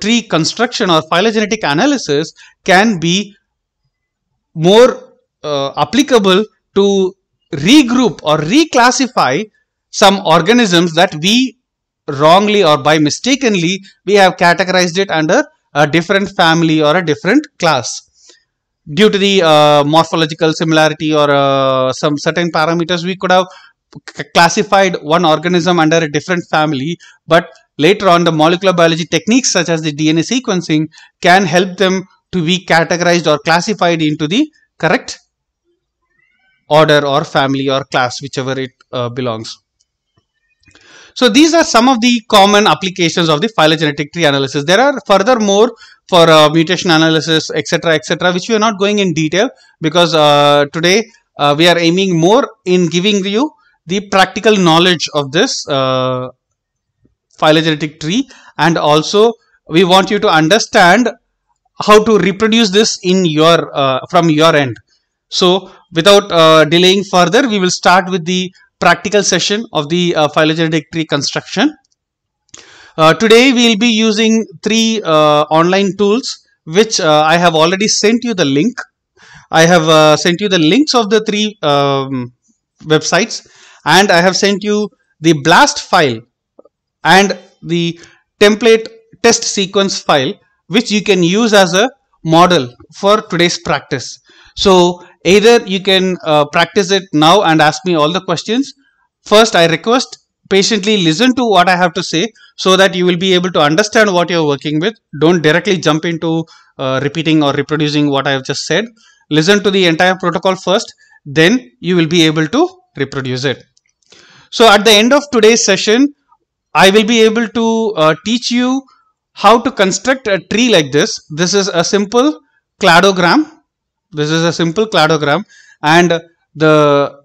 tree construction or phylogenetic analysis can be more uh, applicable to regroup or reclassify some organisms that we wrongly or by mistakenly we have categorized it under a different family or a different class due to the uh, morphological similarity or uh, some certain parameters we could have classified one organism under a different family but Later on, the molecular biology techniques such as the DNA sequencing can help them to be categorized or classified into the correct order or family or class, whichever it uh, belongs. So these are some of the common applications of the phylogenetic tree analysis. There are further more for uh, mutation analysis, etc., etc., which we are not going in detail because uh, today uh, we are aiming more in giving you the practical knowledge of this uh, phylogenetic tree and also we want you to understand how to reproduce this in your uh, from your end so without uh, delaying further we will start with the practical session of the uh, phylogenetic tree construction uh, today we will be using three uh, online tools which uh, i have already sent you the link i have sent you the links of the three um, websites and i have sent you the blast file and the template test sequence file which you can use as a model for today's practice. So either you can uh, practice it now and ask me all the questions. First, I request patiently listen to what I have to say so that you will be able to understand what you're working with. Don't directly jump into uh, repeating or reproducing what I have just said. Listen to the entire protocol first, then you will be able to reproduce it. So at the end of today's session, I will be able to uh, teach you how to construct a tree like this. This is a simple cladogram. This is a simple cladogram and the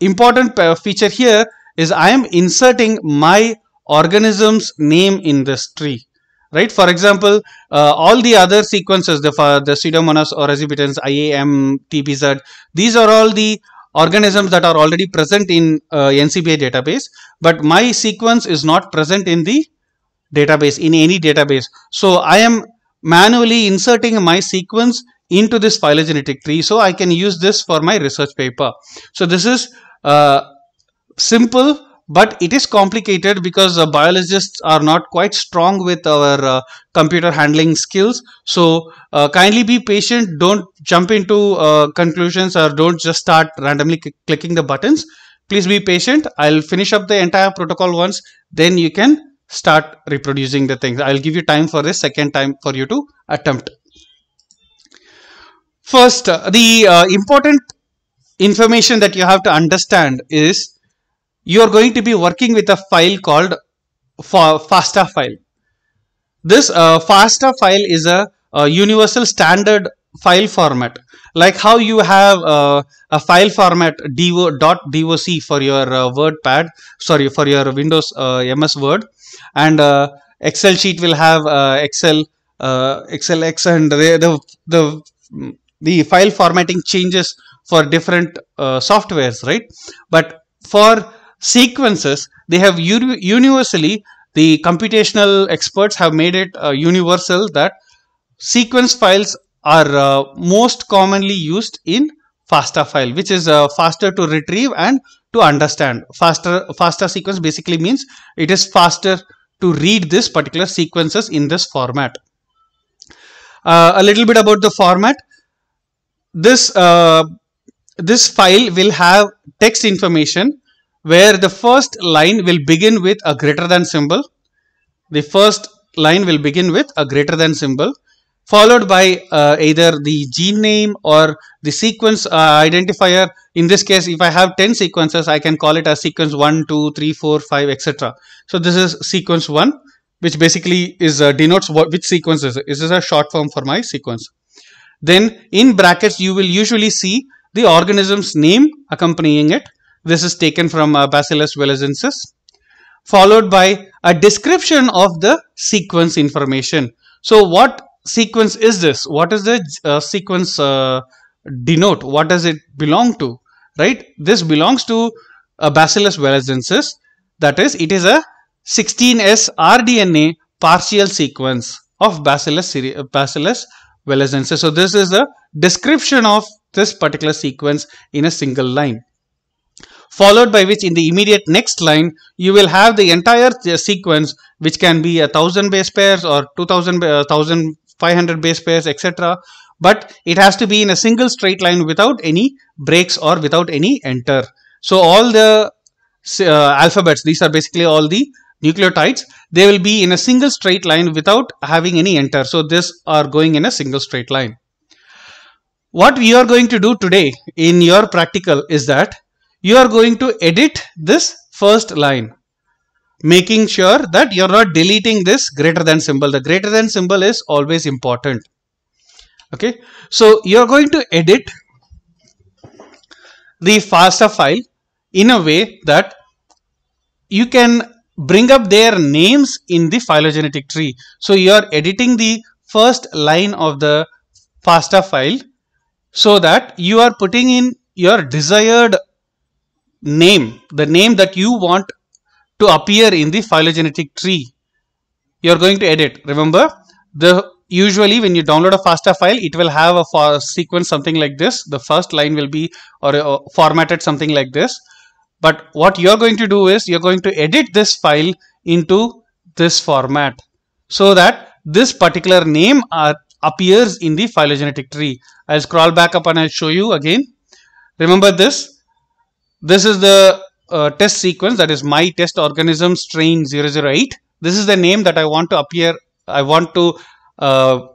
important feature here is I am inserting my organism's name in this tree. Right. For example, uh, all the other sequences, the, the Pseudomonas or Azipitans, IAM, TPZ, these are all the organisms that are already present in uh, NCBI database, but my sequence is not present in the database, in any database. So I am manually inserting my sequence into this phylogenetic tree. So I can use this for my research paper. So this is uh, simple but it is complicated because uh, biologists are not quite strong with our uh, computer handling skills so uh, kindly be patient don't jump into uh, conclusions or don't just start randomly clicking the buttons please be patient i'll finish up the entire protocol once then you can start reproducing the things i'll give you time for this second time for you to attempt first uh, the uh, important information that you have to understand is you are going to be working with a file called FASTA file. This uh, FASTA file is a, a, universal standard file format. Like how you have uh, a file format .doc for your uh, WordPad, sorry, for your Windows uh, MS Word. And uh, Excel sheet will have uh, Excel, Excel X and the, the, the, the file formatting changes for different softwares, right? But for sequences, they have universally, the computational experts have made it uh, universal that sequence files are uh, most commonly used in FASTA file, which is uh, faster to retrieve and to understand. Faster, FASTA sequence basically means it is faster to read this particular sequences in this format. Uh, a little bit about the format. This, uh, this file will have text information where the first line will begin with a greater than symbol. The first line will begin with a greater than symbol followed by uh, either the gene name or the sequence uh, identifier. In this case, if I have 10 sequences, I can call it as sequence 1, 2, 3, 4, 5, etc. So this is sequence 1, which basically is uh, denotes what which sequence is. This is a short form for my sequence. Then in brackets, you will usually see the organism's name accompanying it. This is taken from uh, Bacillus velezensis followed by a description of the sequence information. So what sequence is this? What is the uh, sequence uh, denote? What does it belong to? Right? This belongs to a uh, Bacillus velezensis. That is, it is a 16S rDNA partial sequence of Bacillus, uh, Bacillus So this is the description of this particular sequence in a single line followed by which in the immediate next line you will have the entire uh, sequence which can be a thousand base pairs or 2000 uh, base pairs etc but it has to be in a single straight line without any breaks or without any enter so all the uh, alphabets these are basically all the nucleotides they will be in a single straight line without having any enter so this are going in a single straight line what we are going to do today in your practical is that you are going to edit this first line making sure that you're not deleting this greater than symbol. The greater than symbol is always important. Okay. So you're going to edit the FASTA file in a way that you can bring up their names in the phylogenetic tree. So you are editing the first line of the FASTA file so that you are putting in your desired name, the name that you want to appear in the phylogenetic tree, you're going to edit. Remember, the usually when you download a FASTA file, it will have a sequence something like this. The first line will be or, or uh, formatted something like this. But what you're going to do is you're going to edit this file into this format so that this particular name are, uh, appears in the phylogenetic tree. I'll scroll back up and I'll show you again. Remember this this is the uh, test sequence that is my test organism strain 008. This is the name that I want to appear, I want to uh,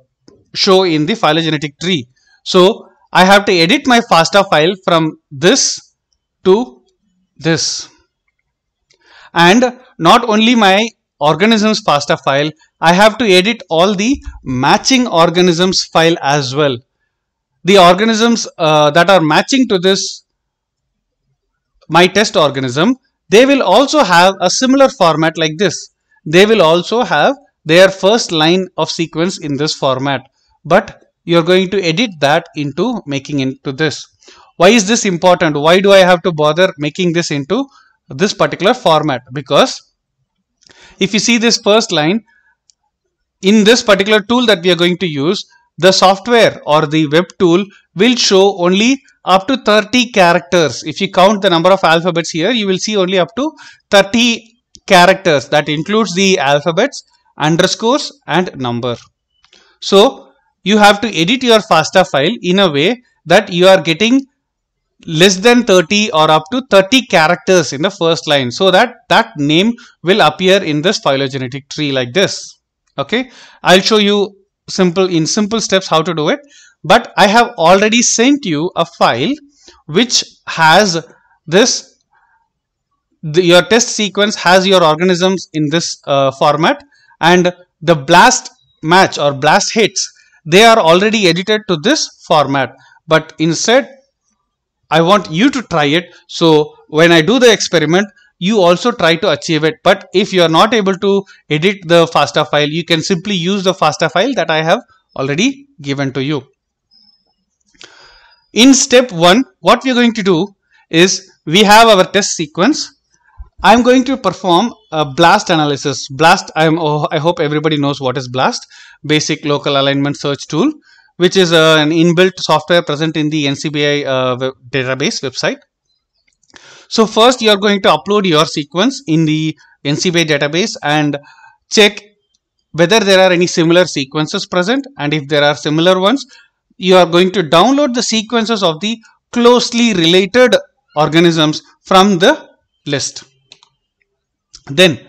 show in the phylogenetic tree. So I have to edit my FASTA file from this to this. And not only my organisms FASTA file, I have to edit all the matching organisms file as well. The organisms uh, that are matching to this my test organism, they will also have a similar format like this. They will also have their first line of sequence in this format. But you're going to edit that into making into this. Why is this important? Why do I have to bother making this into this particular format? Because if you see this first line, in this particular tool that we are going to use, the software or the web tool will show only up to 30 characters. If you count the number of alphabets here, you will see only up to 30 characters. That includes the alphabets, underscores and number. So, you have to edit your FASTA file in a way that you are getting less than 30 or up to 30 characters in the first line so that that name will appear in this phylogenetic tree like this okay i'll show you simple in simple steps how to do it but I have already sent you a file which has this the, your test sequence has your organisms in this uh, format and the blast match or blast hits they are already edited to this format but instead I want you to try it so when I do the experiment you also try to achieve it but if you are not able to edit the FASTA file you can simply use the FASTA file that I have already given to you in step 1 what we are going to do is we have our test sequence I'm going to perform a BLAST analysis. BLAST, I'm, oh, I hope everybody knows what is BLAST, Basic Local Alignment Search Tool, which is uh, an inbuilt software present in the NCBI uh, database website. So first you're going to upload your sequence in the NCBI database and check whether there are any similar sequences present and if there are similar ones, you are going to download the sequences of the closely related organisms from the list. Then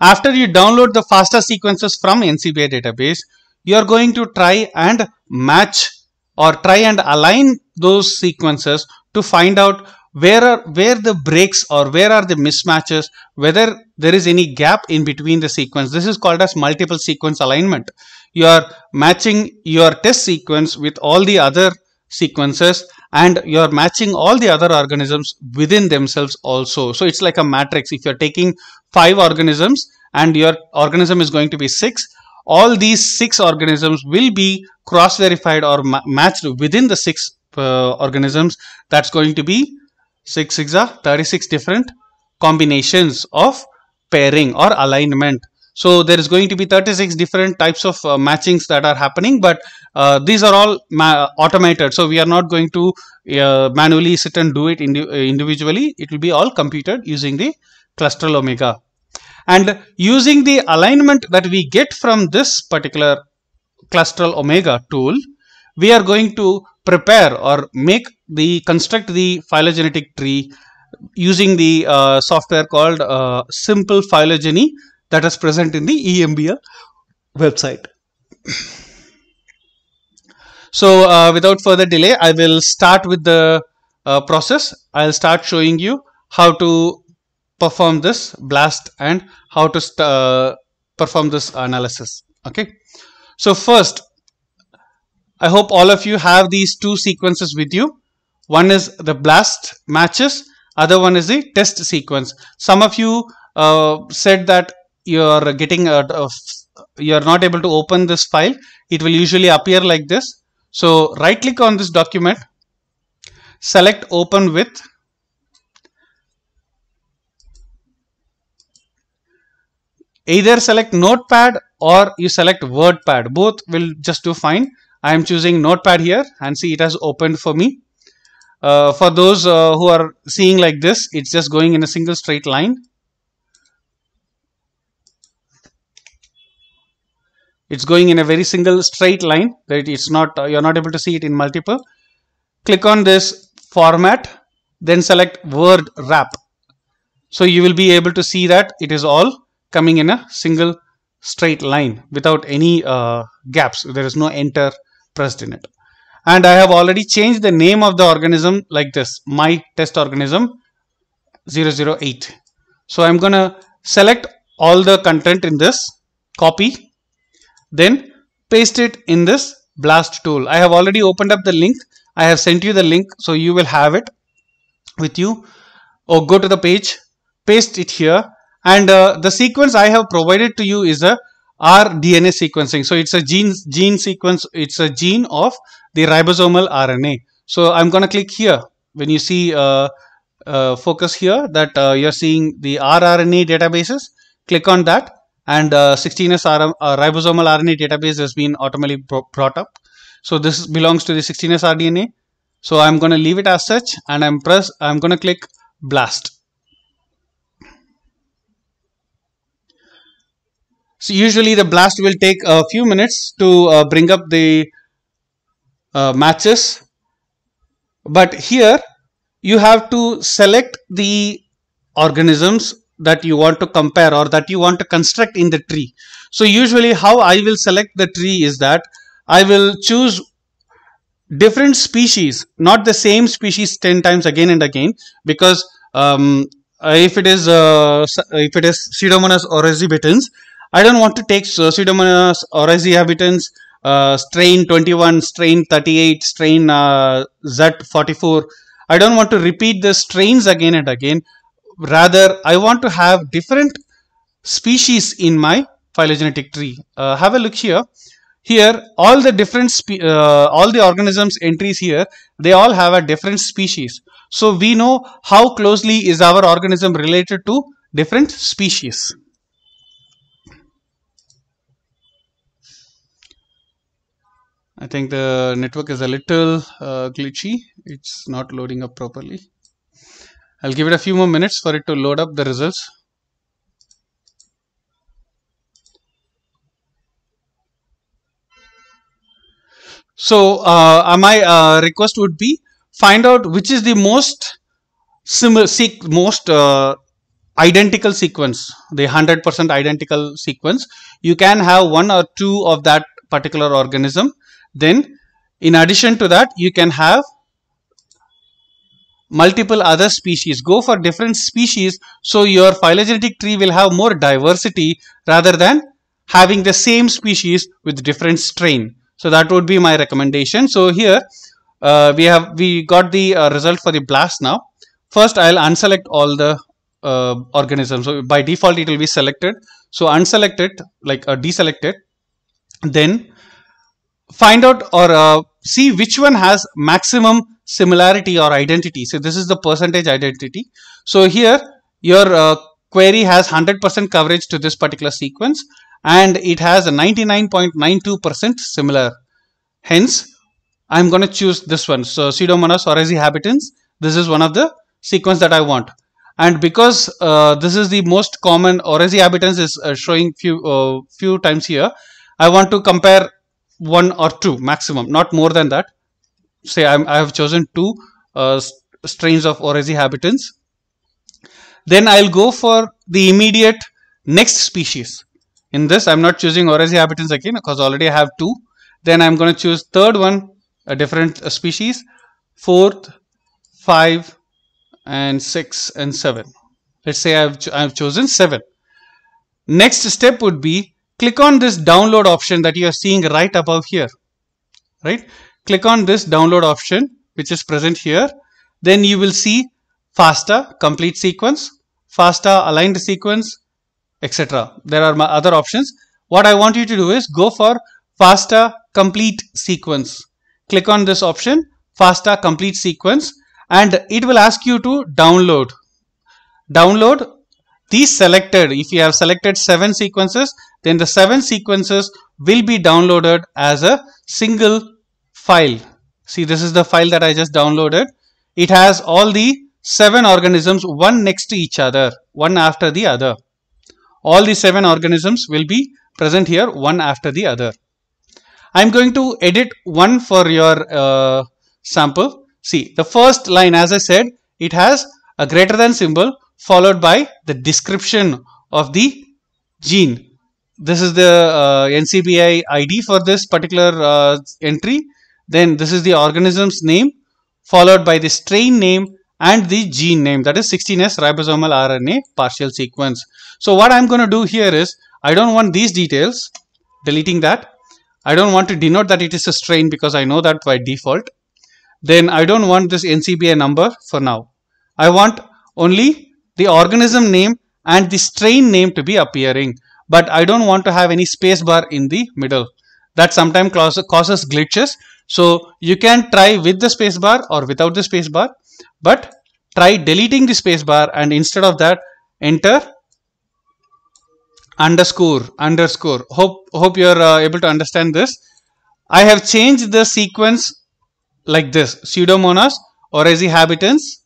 after you download the FASTA sequences from NCBI database, you are going to try and match or try and align those sequences to find out where are where the breaks or where are the mismatches whether there is any gap in between the sequence this is called as multiple sequence alignment you are matching your test sequence with all the other sequences and you are matching all the other organisms within themselves also. So it's like a matrix. If you're taking five organisms and your organism is going to be six, all these six organisms will be cross-verified or ma matched within the six uh, organisms. That's going to be six, six are 36 different combinations of pairing or alignment. So there is going to be 36 different types of uh, matchings that are happening, but uh, these are all automated. So we are not going to uh, manually sit and do it indi uh, individually. It will be all computed using the Clustal omega. And using the alignment that we get from this particular Clustal omega tool, we are going to prepare or make the construct the phylogenetic tree using the uh, software called uh, simple phylogeny that is present in the EMBL website. so uh, without further delay, I will start with the uh, process. I'll start showing you how to perform this blast and how to uh, perform this analysis. Okay. So first, I hope all of you have these two sequences with you. One is the blast matches, other one is the test sequence. Some of you uh, said that you're getting a. you're not able to open this file it will usually appear like this so right click on this document select open with either select notepad or you select wordpad both will just do fine i am choosing notepad here and see it has opened for me uh, for those uh, who are seeing like this it's just going in a single straight line it's going in a very single straight line right it's not uh, you're not able to see it in multiple click on this format then select word wrap so you will be able to see that it is all coming in a single straight line without any uh, gaps there is no enter pressed in it and I have already changed the name of the organism like this my test organism 008 so I'm gonna select all the content in this copy then paste it in this blast tool. I have already opened up the link. I have sent you the link so you will have it with you or oh, go to the page, paste it here and uh, the sequence I have provided to you is a rDNA sequencing. So it's a gene, gene sequence. It's a gene of the ribosomal RNA. So I'm going to click here. When you see uh, uh, focus here that uh, you're seeing the rRNA databases, click on that and 16S uh, uh, ribosomal RNA database has been automatically brought up. So this belongs to the 16S rDNA. So I'm going to leave it as such and I'm press I'm going to click blast. So usually the blast will take a few minutes to uh, bring up the uh, matches. But here you have to select the organisms that you want to compare or that you want to construct in the tree. So usually how I will select the tree is that I will choose different species, not the same species 10 times again and again because um, uh, if it is uh, uh, if it is Pseudomonas oryzibitans, I don't want to take uh, Pseudomonas oryzibitans uh, strain 21, strain 38, strain uh, Z44. I don't want to repeat the strains again and again rather I want to have different species in my phylogenetic tree. Uh, have a look here. Here all the different, uh, all the organisms entries here, they all have a different species. So we know how closely is our organism related to different species. I think the network is a little uh, glitchy. It's not loading up properly. I'll give it a few more minutes for it to load up the results. So uh, uh my uh, request would be find out which is the most similar, most uh, identical sequence, the 100% identical sequence. You can have one or two of that particular organism. Then in addition to that, you can have multiple other species. Go for different species so your phylogenetic tree will have more diversity rather than having the same species with different strain. So that would be my recommendation. So here uh, we have we got the uh, result for the blast now. First I'll unselect all the uh, organisms. So by default it will be selected. So unselect it like uh, deselect it. Then find out or uh, see which one has maximum similarity or identity. So this is the percentage identity. So here your uh, query has 100% coverage to this particular sequence and it has a 99.92% similar. Hence, I'm going to choose this one. So Pseudomonas oryzae habitans, this is one of the sequence that I want. And because uh, this is the most common oryzae habitans is uh, showing few uh, few times here, I want to compare one or two maximum, not more than that say I'm, i have chosen two uh, strains of Oryzae habitans. Then I'll go for the immediate next species. In this, I'm not choosing Oryzae habitans again because already I have two. Then I'm going to choose third one, a different uh, species, fourth, five, and six and seven. Let's say I've, cho I've chosen seven. Next step would be click on this download option that you are seeing right above here, right? click on this download option which is present here then you will see FASTA complete sequence, FASTA aligned sequence, etc. There are other options. What I want you to do is go for FASTA complete sequence. Click on this option, FASTA complete sequence and it will ask you to download. Download these selected. If you have selected seven sequences, then the seven sequences will be downloaded as a single file. See, this is the file that I just downloaded. It has all the seven organisms, one next to each other, one after the other. All the seven organisms will be present here, one after the other. I'm going to edit one for your uh, sample. See, the first line, as I said, it has a greater than symbol followed by the description of the gene. This is the uh, NCBI ID for this particular uh, entry then this is the organism's name followed by the strain name and the gene name that is 16S ribosomal RNA partial sequence. So what I'm going to do here is I don't want these details, deleting that. I don't want to denote that it is a strain because I know that by default. Then I don't want this NCBA number for now. I want only the organism name and the strain name to be appearing but I don't want to have any space bar in the middle that sometimes causes glitches. So you can try with the spacebar or without the spacebar, but try deleting the spacebar and instead of that enter underscore underscore. Hope hope you are uh, able to understand this. I have changed the sequence like this pseudomonas or as habitants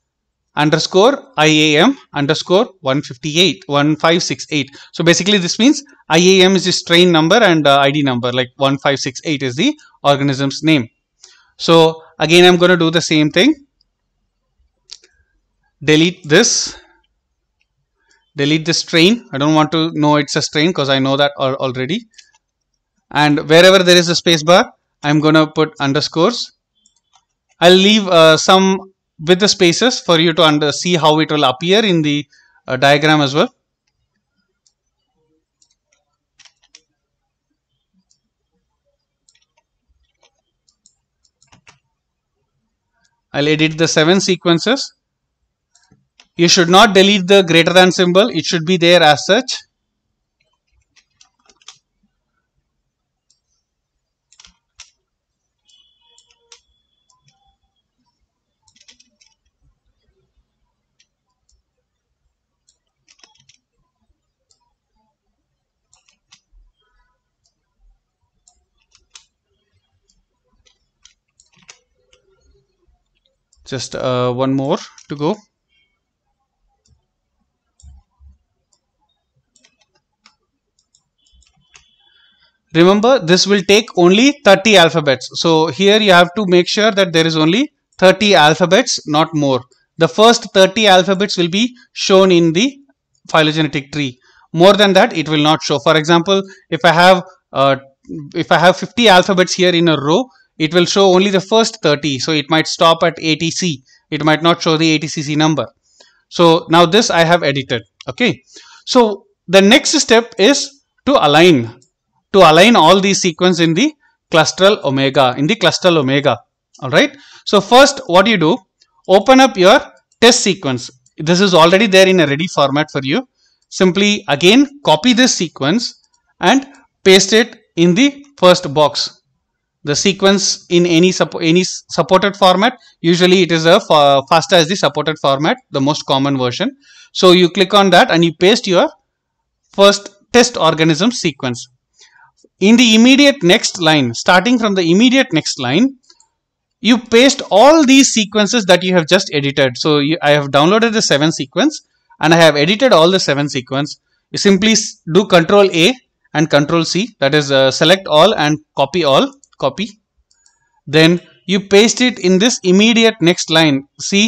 underscore IAM underscore 158 1568. So basically this means IAM is the strain number and uh, ID number like 1568 is the organism's name. So again I'm going to do the same thing. Delete this. Delete the strain. I don't want to know it's a strain because I know that already. And wherever there is a space bar, I'm going to put underscores. I'll leave uh, some with the spaces for you to see how it will appear in the uh, diagram as well. I'll edit the seven sequences. You should not delete the greater than symbol. It should be there as such. just uh, one more to go remember this will take only 30 alphabets so here you have to make sure that there is only 30 alphabets not more the first 30 alphabets will be shown in the phylogenetic tree more than that it will not show for example if i have uh, if i have 50 alphabets here in a row it will show only the first 30 so it might stop at 80c it might not show the 80cc number so now this I have edited okay so the next step is to align to align all these sequence in the clustral omega in the clustral omega all right so first what you do open up your test sequence this is already there in a ready format for you simply again copy this sequence and paste it in the first box the sequence in any, any supported format. Usually it is a FASTA is the supported format, the most common version. So you click on that and you paste your first test organism sequence. In the immediate next line, starting from the immediate next line, you paste all these sequences that you have just edited. So you, I have downloaded the 7 sequence and I have edited all the 7 sequence. You simply do control A and control C that is uh, select all and copy all copy then you paste it in this immediate next line see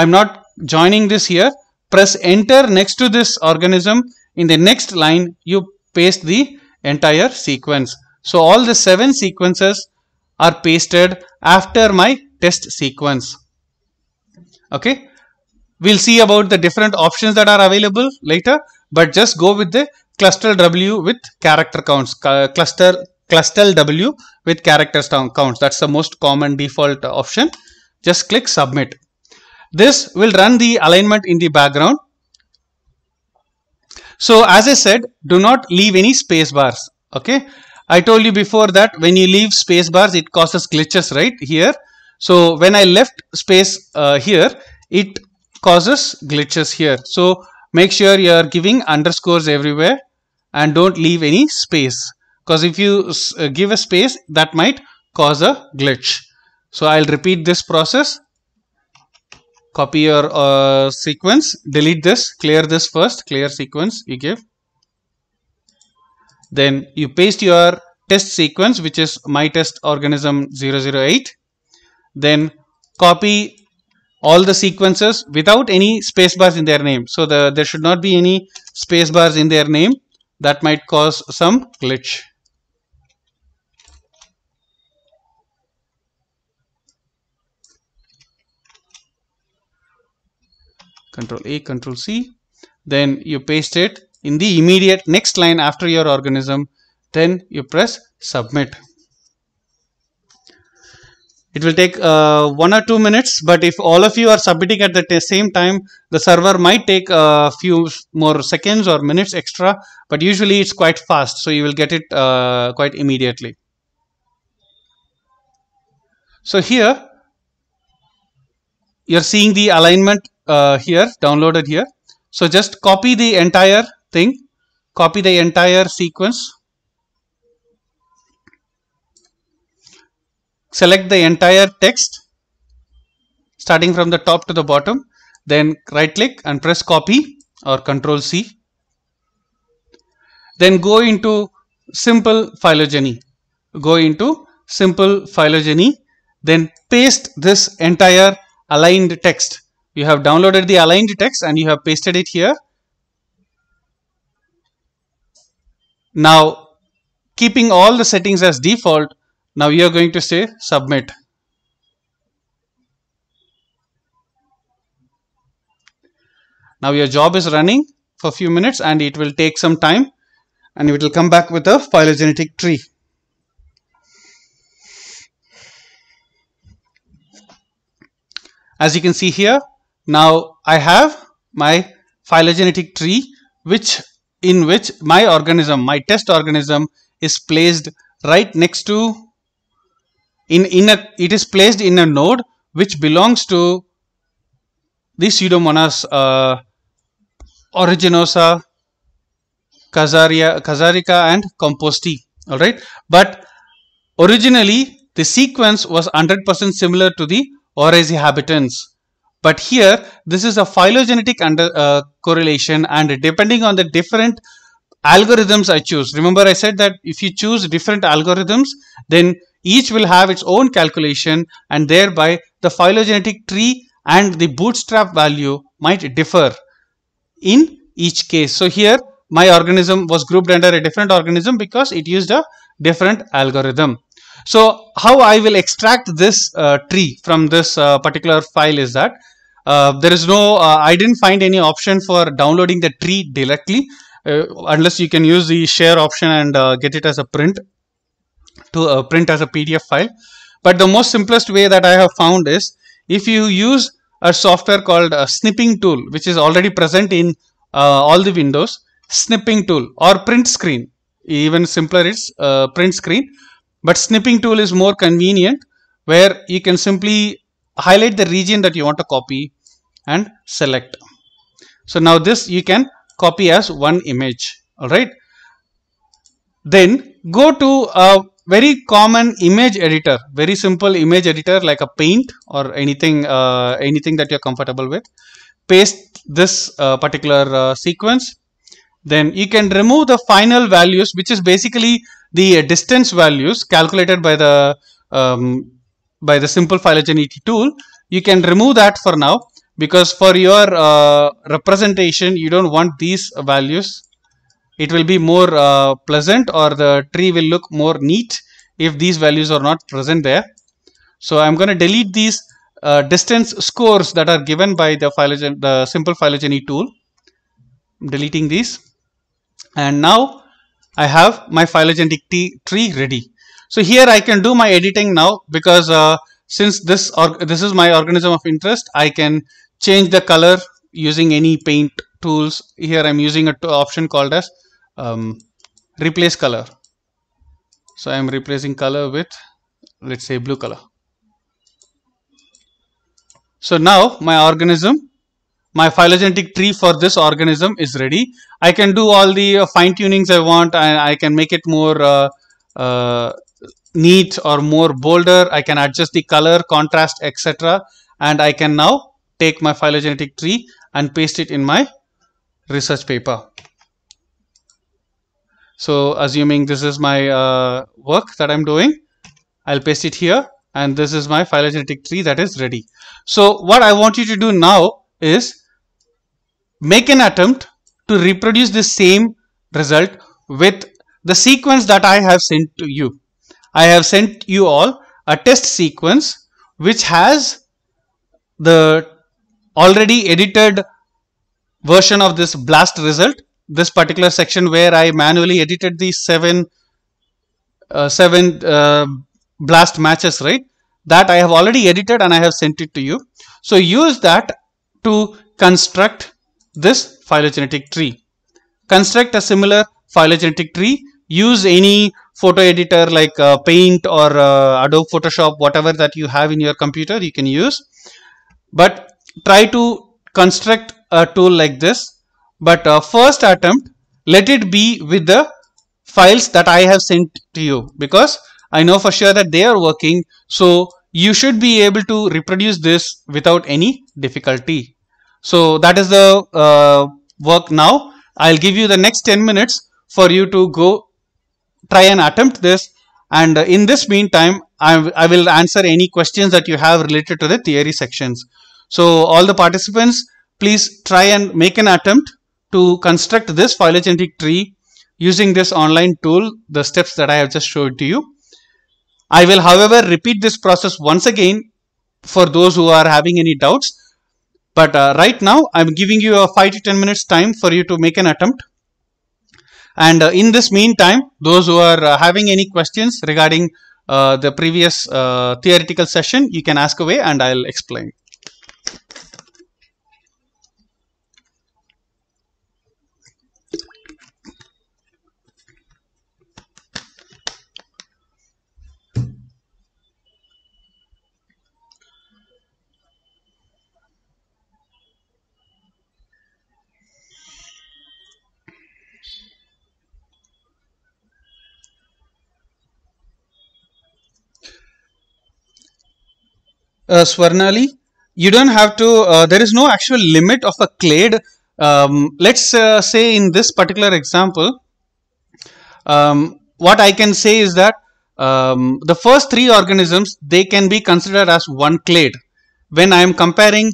I'm not joining this here press enter next to this organism in the next line you paste the entire sequence so all the seven sequences are pasted after my test sequence okay we'll see about the different options that are available later but just go with the cluster w with character counts cluster cluster W with characters counts. That's the most common default option. Just click submit. This will run the alignment in the background. So as I said, do not leave any space bars. Okay. I told you before that when you leave space bars, it causes glitches right here. So when I left space uh, here, it causes glitches here. So make sure you are giving underscores everywhere and don't leave any space because if you uh, give a space that might cause a glitch. So I'll repeat this process. Copy your uh, sequence, delete this, clear this first, clear sequence you give. Then you paste your test sequence which is my test organism 008. Then copy all the sequences without any space bars in their name. So the, there should not be any space bars in their name that might cause some glitch. control A, control C. Then you paste it in the immediate next line after your organism. Then you press submit. It will take uh, one or two minutes, but if all of you are submitting at the same time, the server might take a few more seconds or minutes extra, but usually it's quite fast, so you will get it uh, quite immediately. So here, you're seeing the alignment uh, here downloaded here so just copy the entire thing copy the entire sequence select the entire text starting from the top to the bottom then right click and press copy or control C then go into simple phylogeny go into simple phylogeny then paste this entire aligned text you have downloaded the aligned text and you have pasted it here. Now, keeping all the settings as default, now you are going to say submit. Now your job is running for a few minutes and it will take some time and it will come back with a phylogenetic tree. As you can see here, now I have my phylogenetic tree which in which my organism, my test organism is placed right next to in, in a, it is placed in a node which belongs to the pseudomonas uh, originosa, kazaria, casarica and composti. All right. But originally the sequence was 100% similar to the oryzae habitants. But here, this is a phylogenetic under, uh, correlation and depending on the different algorithms I choose. Remember I said that if you choose different algorithms, then each will have its own calculation and thereby the phylogenetic tree and the bootstrap value might differ in each case. So here my organism was grouped under a different organism because it used a different algorithm. So how I will extract this uh, tree from this uh, particular file is that uh, there is no, uh, I didn't find any option for downloading the tree directly uh, unless you can use the share option and get it as a print to print as a PDF file. But the most simplest way that I have found is if you use a software called a snipping tool which is already present in uh, all the windows snipping tool or print screen even simpler is uh, print screen but snipping tool is more convenient where you can simply highlight the region that you want to copy and select. So now this you can copy as one image. All right. Then go to a very common image editor, very simple image editor like a paint or anything, uh, anything that you're comfortable with. Paste this uh, particular uh, sequence. Then you can remove the final values, which is basically the distance values calculated by the um, by the simple phylogeny tool. You can remove that for now because for your uh, representation you don't want these values it will be more uh, pleasant or the tree will look more neat if these values are not present there so i'm going to delete these uh, distance scores that are given by the the simple phylogeny tool I'm deleting these and now i have my phylogenetic tree ready so here i can do my editing now because uh, since this or this is my organism of interest i can change the color using any paint tools. Here I'm using an option called as um, replace color. So I'm replacing color with let's say blue color. So now my organism, my phylogenetic tree for this organism is ready. I can do all the uh, fine tunings I want and I can make it more uh, uh, neat or more bolder. I can adjust the color, contrast, etc. And I can now take my phylogenetic tree and paste it in my research paper. So assuming this is my uh, work that I'm doing, I'll paste it here and this is my phylogenetic tree that is ready. So what I want you to do now is make an attempt to reproduce the same result with the sequence that I have sent to you. I have sent you all a test sequence which has the already edited version of this blast result this particular section where I manually edited the seven uh, seven uh, blast matches right that I have already edited and I have sent it to you so use that to construct this phylogenetic tree construct a similar phylogenetic tree use any photo editor like uh, paint or uh, adobe photoshop whatever that you have in your computer you can use but try to construct a tool like this but uh, first attempt let it be with the files that I have sent to you because I know for sure that they are working so you should be able to reproduce this without any difficulty. So that is the uh, work now. I'll give you the next 10 minutes for you to go try and attempt this and uh, in this meantime I, I will answer any questions that you have related to the theory sections. So all the participants, please try and make an attempt to construct this phylogenetic tree using this online tool, the steps that I have just showed to you. I will however repeat this process once again for those who are having any doubts. But uh, right now I'm giving you a 5 to 10 minutes time for you to make an attempt. And uh, in this meantime, those who are uh, having any questions regarding uh, the previous uh, theoretical session, you can ask away and I'll explain. uh, Swarnali, you don't have to, uh, there is no actual limit of a clade. Um, let's uh, say in this particular example, um, what I can say is that um, the first three organisms, they can be considered as one clade. When I am comparing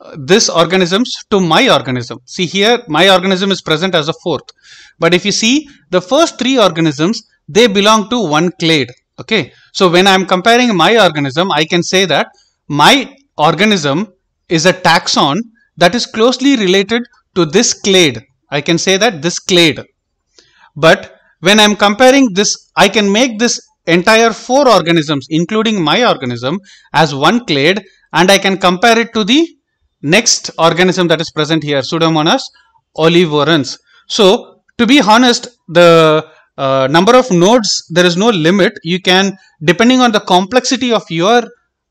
uh, this organisms to my organism. See here, my organism is present as a fourth. But if you see, the first three organisms, they belong to one clade. Okay. So when I'm comparing my organism, I can say that my organism is a taxon that is closely related to this clade. I can say that this clade. But when I'm comparing this, I can make this entire four organisms, including my organism, as one clade and I can compare it to the next organism that is present here, Pseudomonas olivorans. So, to be honest, the uh, number of nodes, there is no limit. You can, depending on the complexity of your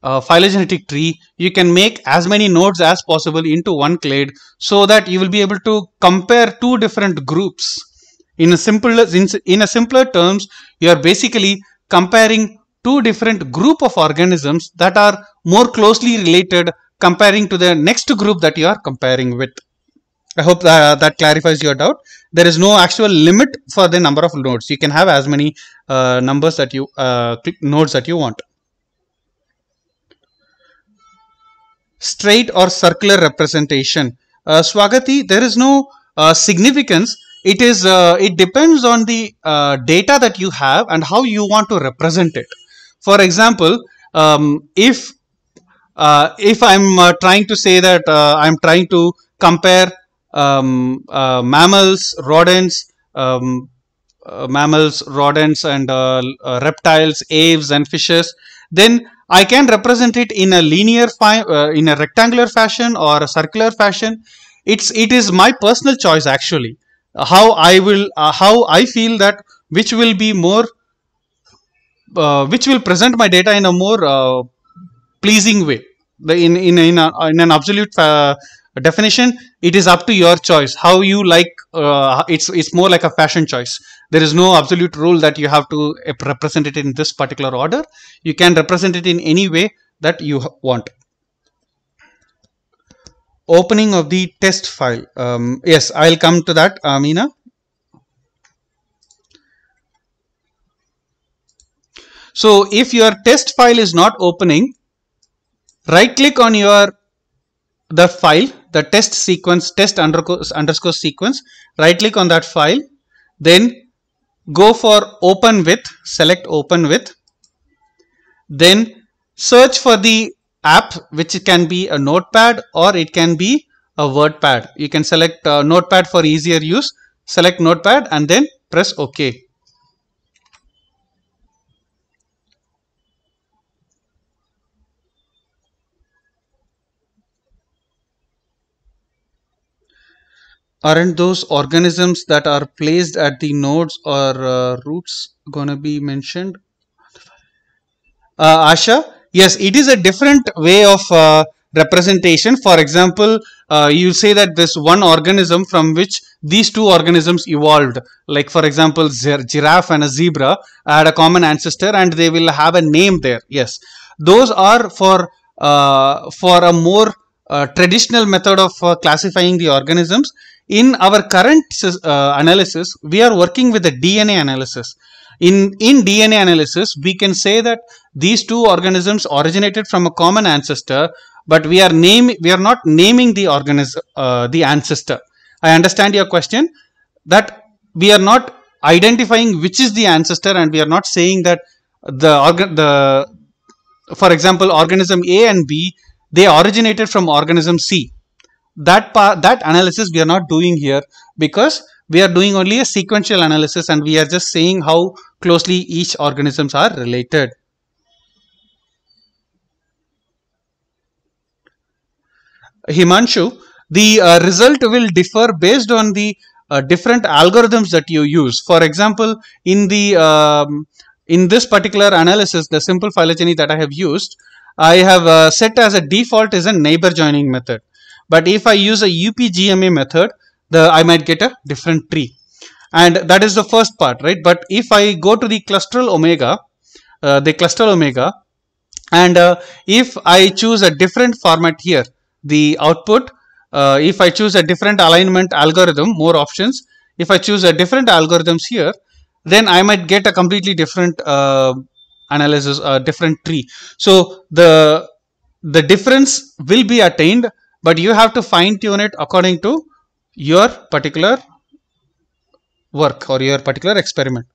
uh, phylogenetic tree you can make as many nodes as possible into one clade so that you will be able to compare two different groups in a simpler in, in a simpler terms you are basically comparing two different group of organisms that are more closely related comparing to the next group that you are comparing with I hope that, that clarifies your doubt. There is no actual limit for the number of nodes. You can have as many uh, numbers that you uh, nodes that you want. straight or circular representation. Uh, Swagati, there is no uh, significance. It is uh, it depends on the uh, data that you have and how you want to represent it. For example, um, if uh, if I'm uh, trying to say that I'm trying to compare um, mammals, rodents, um, mammals, rodents, and reptiles, aves, and fishes, then I can represent it in a linear, uh, in a rectangular fashion or a circular fashion. It's it is my personal choice actually. How I will, uh, how I feel that which will be more, uh, which will present my data in a more uh, pleasing way. The, in in in, a, in an absolute uh, definition, it is up to your choice. How you like, uh, it's it's more like a fashion choice. There is no absolute rule that you have to eh, represent it in this particular order. You can represent it in any way that you want. Opening of the test file. Um, yes, I'll come to that, Amina. Uh, so if your test file is not opening, right click on your the file, the test sequence, test underscore, underscore sequence, right click on that file, then go for open with, select open with, then search for the app which can be a notepad or it can be a wordpad. You can select uh, notepad for easier use, select notepad and then press OK. aren't those organisms that are placed at the nodes or uh, roots gonna be mentioned uh, asha yes it is a different way of uh, representation for example uh, you say that this one organism from which these two organisms evolved like for example giraffe and a zebra had a common ancestor and they will have a name there yes those are for uh, for a more uh, traditional method of uh, classifying the organisms in our current uh, analysis, we are working with the DNA analysis. In, in DNA analysis, we can say that these two organisms originated from a common ancestor, but we are name we are not naming the organism uh, the ancestor. I understand your question that we are not identifying which is the ancestor, and we are not saying that the the for example organism A and B they originated from organism C that part that analysis we are not doing here because we are doing only a sequential analysis and we are just saying how closely each organisms are related himanshu the uh, result will differ based on the uh, different algorithms that you use for example in the um, in this particular analysis the simple phylogeny that i have used i have uh, set as a default is a neighbor joining method but if I use a UPGMA method, the I might get a different tree. And that is the first part, right? But if I go to the clusteral omega, uh, the cluster omega, and uh, if I choose a different format here, the output, uh, if I choose a different alignment algorithm, more options, if I choose a different algorithms here, then I might get a completely different uh, analysis, a uh, different tree. So the the difference will be attained but you have to fine tune it according to your particular work or your particular experiment.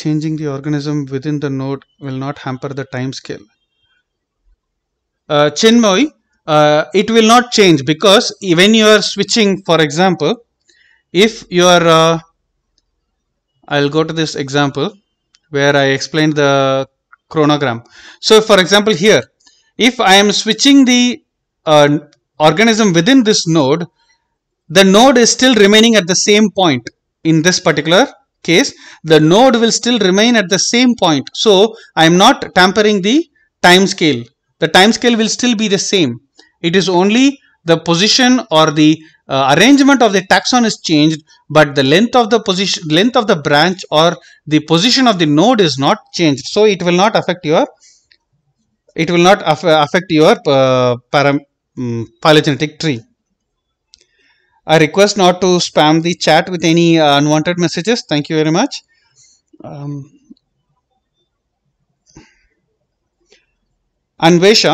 Changing the organism within the node will not hamper the time scale. Uh, Chinmoy, uh, it will not change because when you are switching, for example, if you are, uh, I'll go to this example where I explained the chronogram. So for example here, if I am switching the uh, organism within this node, the node is still remaining at the same point. In this particular case, the node will still remain at the same point. So I am not tampering the time scale. The time scale will still be the same. It is only the position or the uh, arrangement of the taxon is changed but the length of the position length of the branch or the position of the node is not changed so it will not affect your it will not affect your uh, param, um, phylogenetic tree i request not to spam the chat with any uh, unwanted messages thank you very much um, Anvesha,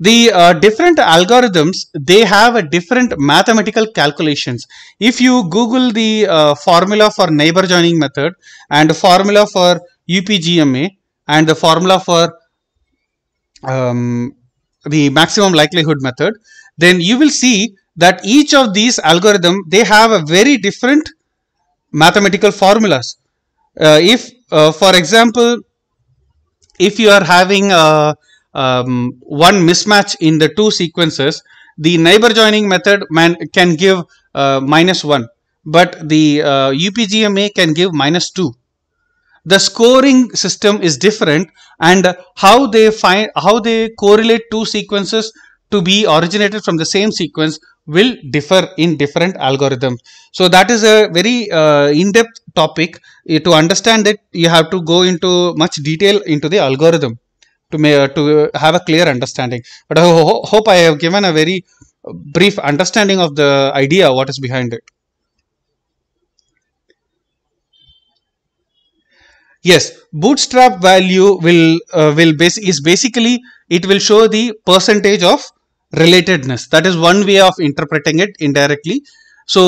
the uh, different algorithms they have a different mathematical calculations if you google the uh, formula for neighbor joining method and formula for upgma and the formula for um, the maximum likelihood method then you will see that each of these algorithm they have a very different mathematical formulas uh, if uh, for example if you are having a uh, um, one mismatch in the two sequences, the neighbor joining method man can give uh, minus 1, but the uh, UPGMA can give minus 2. The scoring system is different and how they find how they correlate two sequences to be originated from the same sequence will differ in different algorithms. So that is a very uh, in-depth topic. Uh, to understand it, you have to go into much detail into the algorithm to may, to have a clear understanding. But I ho hope I have given a very brief understanding of the idea what is behind it. yes bootstrap value will uh, will is basically it will show the percentage of relatedness that is one way of interpreting it indirectly so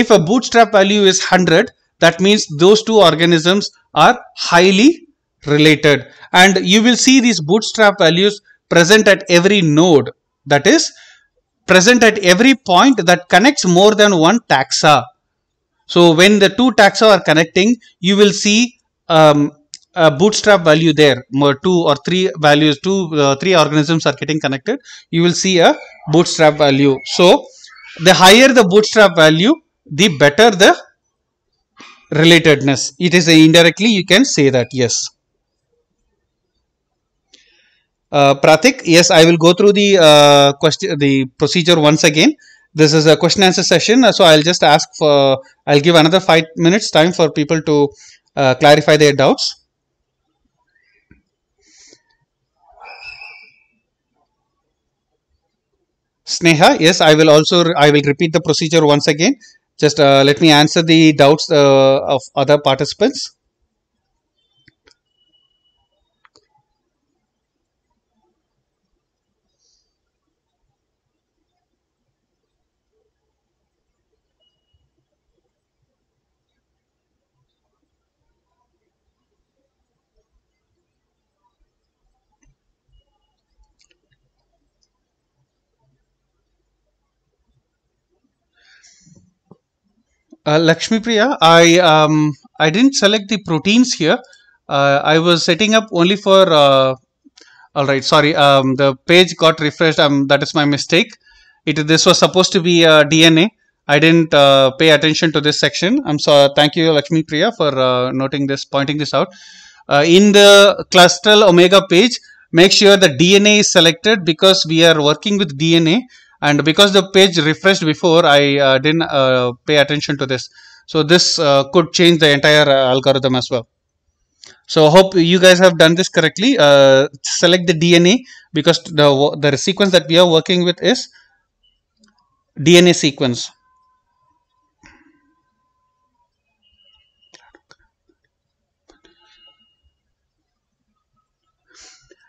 if a bootstrap value is 100 that means those two organisms are highly related and you will see these bootstrap values present at every node that is present at every point that connects more than one taxa. So when the two taxa are connecting, you will see um, a bootstrap value there, two or three values, two, uh, three organisms are getting connected, you will see a bootstrap value. So the higher the bootstrap value, the better the relatedness. It is indirectly you can say that, yes. Uh, Pratik, yes, I will go through the uh, question, the procedure once again. This is a question answer session, uh, so I'll just ask for, I'll give another five minutes time for people to uh, clarify their doubts. Sneha, yes, I will also, I will repeat the procedure once again. Just uh, let me answer the doubts of other participants. Uh, Lakshmi Priya, I um, I didn't select the proteins here. Uh, I was setting up only for. Uh, all right, sorry. Um, the page got refreshed. Um, that is my mistake. It this was supposed to be uh, DNA. I didn't uh, pay attention to this section. I'm sorry. Thank you, Lakshmi Priya, for uh, noting this, pointing this out. Uh, in the cluster omega page, make sure the DNA is selected because we are working with DNA and because the page refreshed before I uh, didn't uh, pay attention to this so this uh, could change the entire uh, algorithm as well so hope you guys have done this correctly uh, select the DNA because the, the sequence that we are working with is DNA sequence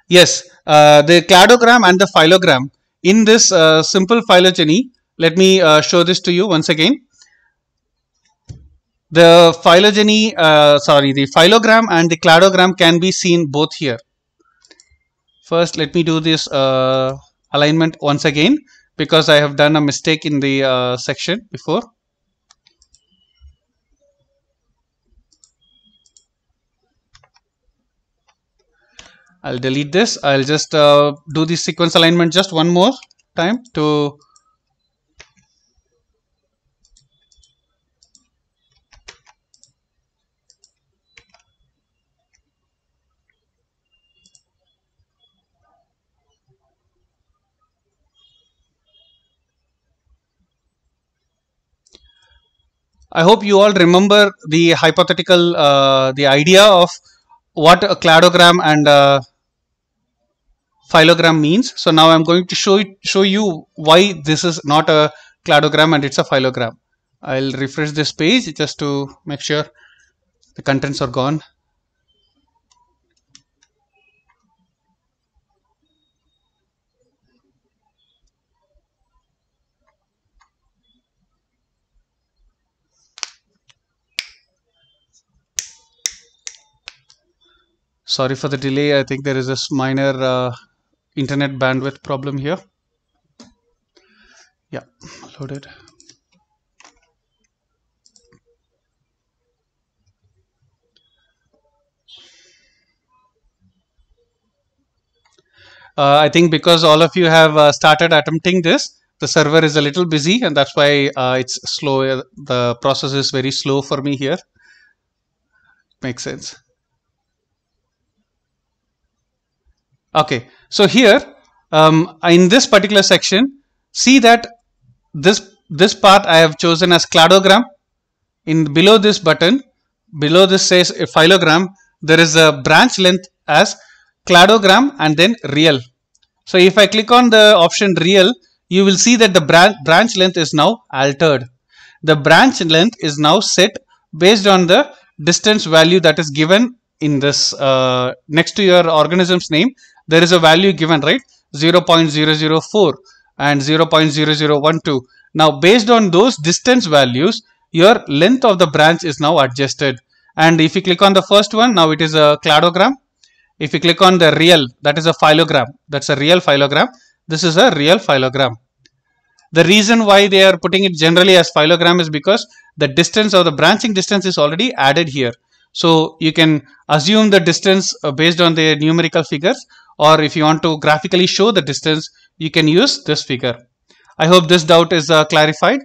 yes uh, the cladogram and the phylogram in this uh, simple phylogeny, let me uh, show this to you once again. The phylogeny, uh, sorry, the phylogram and the cladogram can be seen both here. First, let me do this uh, alignment once again because I have done a mistake in the uh, section before. I'll delete this. I'll just uh, do the sequence alignment just one more time to I hope you all remember the hypothetical, uh, the idea of what a cladogram and uh, phylogram means. So now I'm going to show it, show you why this is not a cladogram and it's a phylogram. I'll refresh this page just to make sure the contents are gone. Sorry for the delay. I think there is this minor uh, internet bandwidth problem here yeah loaded Uh, I think because all of you have uh, started attempting this, the server is a little busy and that's why uh, it's slow. Uh, the process is very slow for me here. Makes sense. Okay, so here um, in this particular section, see that this, this part I have chosen as cladogram. In below this button, below this says a phylogram, there is a branch length as cladogram and then real. So if I click on the option real, you will see that the bran branch length is now altered. The branch length is now set based on the distance value that is given in this uh, next to your organism's name there is a value given, right? 0.004 and 0.0012. Now, based on those distance values, your length of the branch is now adjusted. And if you click on the first one, now it is a cladogram. If you click on the real, that is a phylogram. That's a real phylogram. This is a real phylogram. The reason why they are putting it generally as phylogram is because the distance or the branching distance is already added here. So you can assume the distance uh, based on the numerical figures or if you want to graphically show the distance, you can use this figure. I hope this doubt is uh, clarified.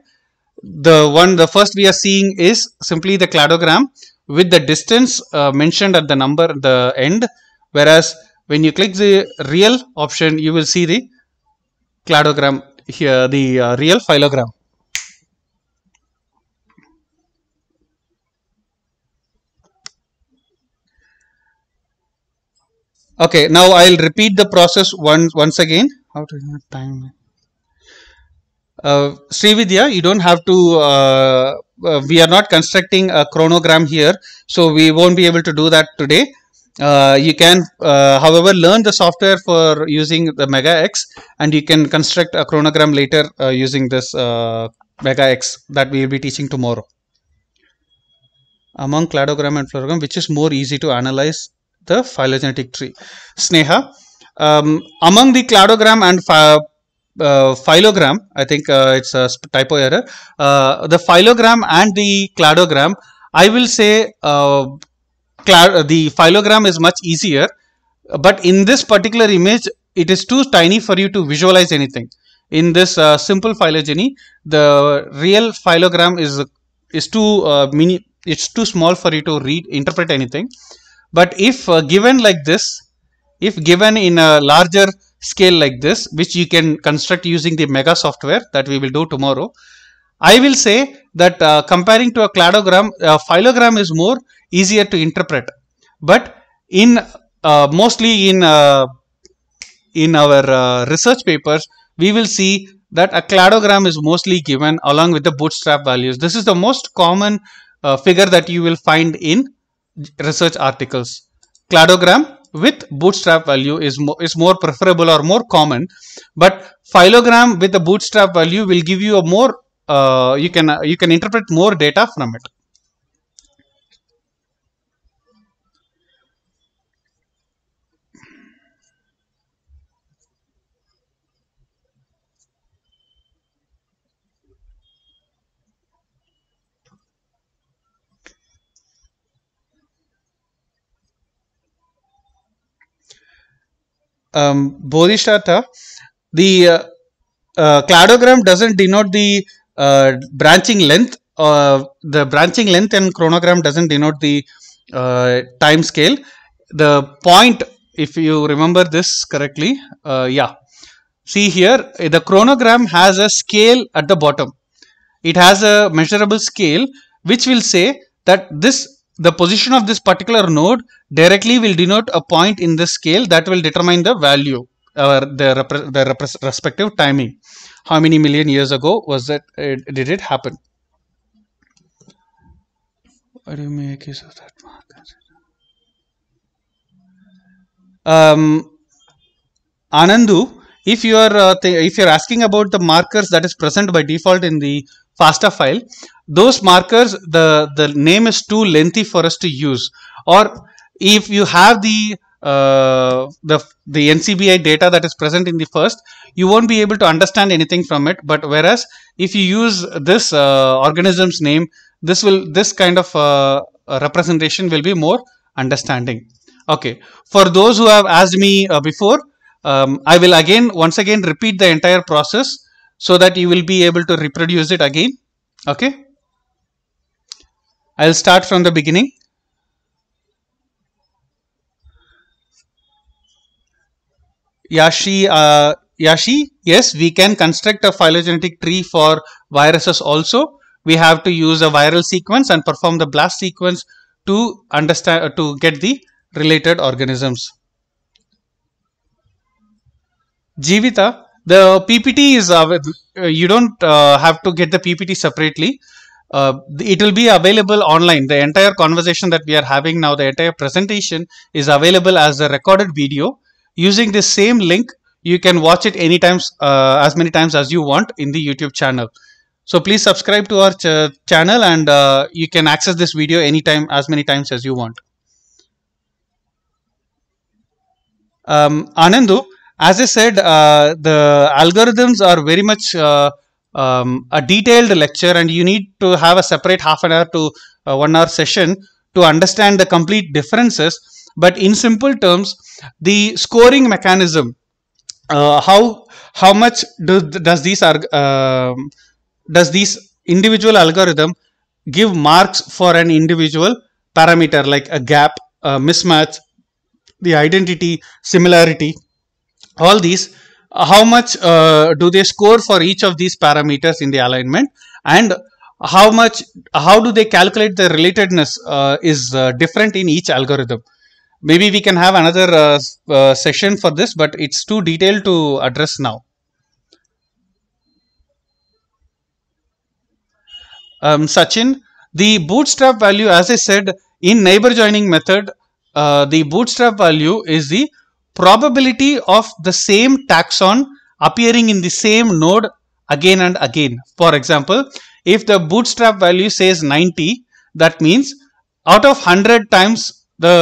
The one, the first we are seeing is simply the cladogram with the distance uh, mentioned at the number at the end. Whereas when you click the real option, you will see the cladogram here, the uh, real phylogram. Okay, now I'll repeat the process once once again. How to time? Uh, Srividya, you don't have to, uh, uh, we are not constructing a chronogram here, so we won't be able to do that today. Uh, you can, uh, however, learn the software for using the Mega X and you can construct a chronogram later uh, using this uh, Mega X that we will be teaching tomorrow. Among cladogram and fluorogram, which is more easy to analyze the phylogenetic tree. Sneha, um, among the cladogram and uh, phylogram, I think uh, it's a typo error. Uh, the phylogram and the cladogram, I will say uh, the phylogram is much easier, but in this particular image, it is too tiny for you to visualize anything. In this uh, simple phylogeny, the real phylogram is is too uh, mini. It's too small for you to read interpret anything. But if uh, given like this, if given in a larger scale like this, which you can construct using the mega software that we will do tomorrow, I will say that uh, comparing to a cladogram, a phylogram is more easier to interpret. But in uh, mostly in uh, in our uh, research papers, we will see that a cladogram is mostly given along with the bootstrap values. This is the most common figure that you will find in research articles. Cladogram with bootstrap value is, mo is more preferable or more common, but phylogram with a bootstrap value will give you a more, uh, you, can, uh, you can interpret more data from it. um, Bodhisattva, the uh, uh, cladogram doesn't denote the uh, branching length. Uh, the branching length and chronogram doesn't denote the uh, time scale. The point, if you remember this correctly, uh, yeah. See here, the chronogram has a scale at the bottom. It has a measurable scale which will say that this the position of this particular node directly will denote a point in the scale that will determine the value or the, repre the repre respective timing. How many million years ago was that? Uh, did it happen? Why do you make use of that marker. Um, Anandu, if you are uh, if you are asking about the markers that is present by default in the FASTA file, those markers, the, the name is too lengthy for us to use. Or if you have the uh, the the NCBI data that is present in the first, you won't be able to understand anything from it. But whereas if you use this uh, organism's name, this will this kind of uh, representation will be more understanding. Okay, for those who have asked me uh, before, um, I will again once again repeat the entire process so that you will be able to reproduce it again. Okay. I'll start from the beginning. Yashi, uh, Yashi, yes, we can construct a phylogenetic tree for viruses also. We have to use a viral sequence and perform the blast sequence to understand uh, to get the related organisms. Jivita, the PPT is uh, uh, you don't uh, have to get the PPT separately. Uh, it will be available online. The entire conversation that we are having now, the entire presentation is available as a recorded video. Using the same link, you can watch it any times, uh, as many times as you want in the YouTube channel. So please subscribe to our ch channel and uh, you can access this video anytime, as many times as you want. Um, Anandu, as I said, uh, the algorithms are very much uh, um, a detailed lecture and you need to have a separate half an hour to uh, one hour session to understand the complete differences. But in simple terms, the scoring mechanism, uh, how how much do, does these um, does these individual algorithm give marks for an individual parameter like a gap, a mismatch, the identity, similarity, all these uh, how much uh, do they score for each of these parameters in the alignment and how much how do they calculate the relatedness uh, is uh, different in each algorithm maybe we can have another uh, uh, session for this but it's too detailed to address now um, Sachin the bootstrap value as I said in neighbor joining method the bootstrap value is the probability of the same taxon appearing in the same node again and again. For example, if the bootstrap value says 90, that means out of 100 times the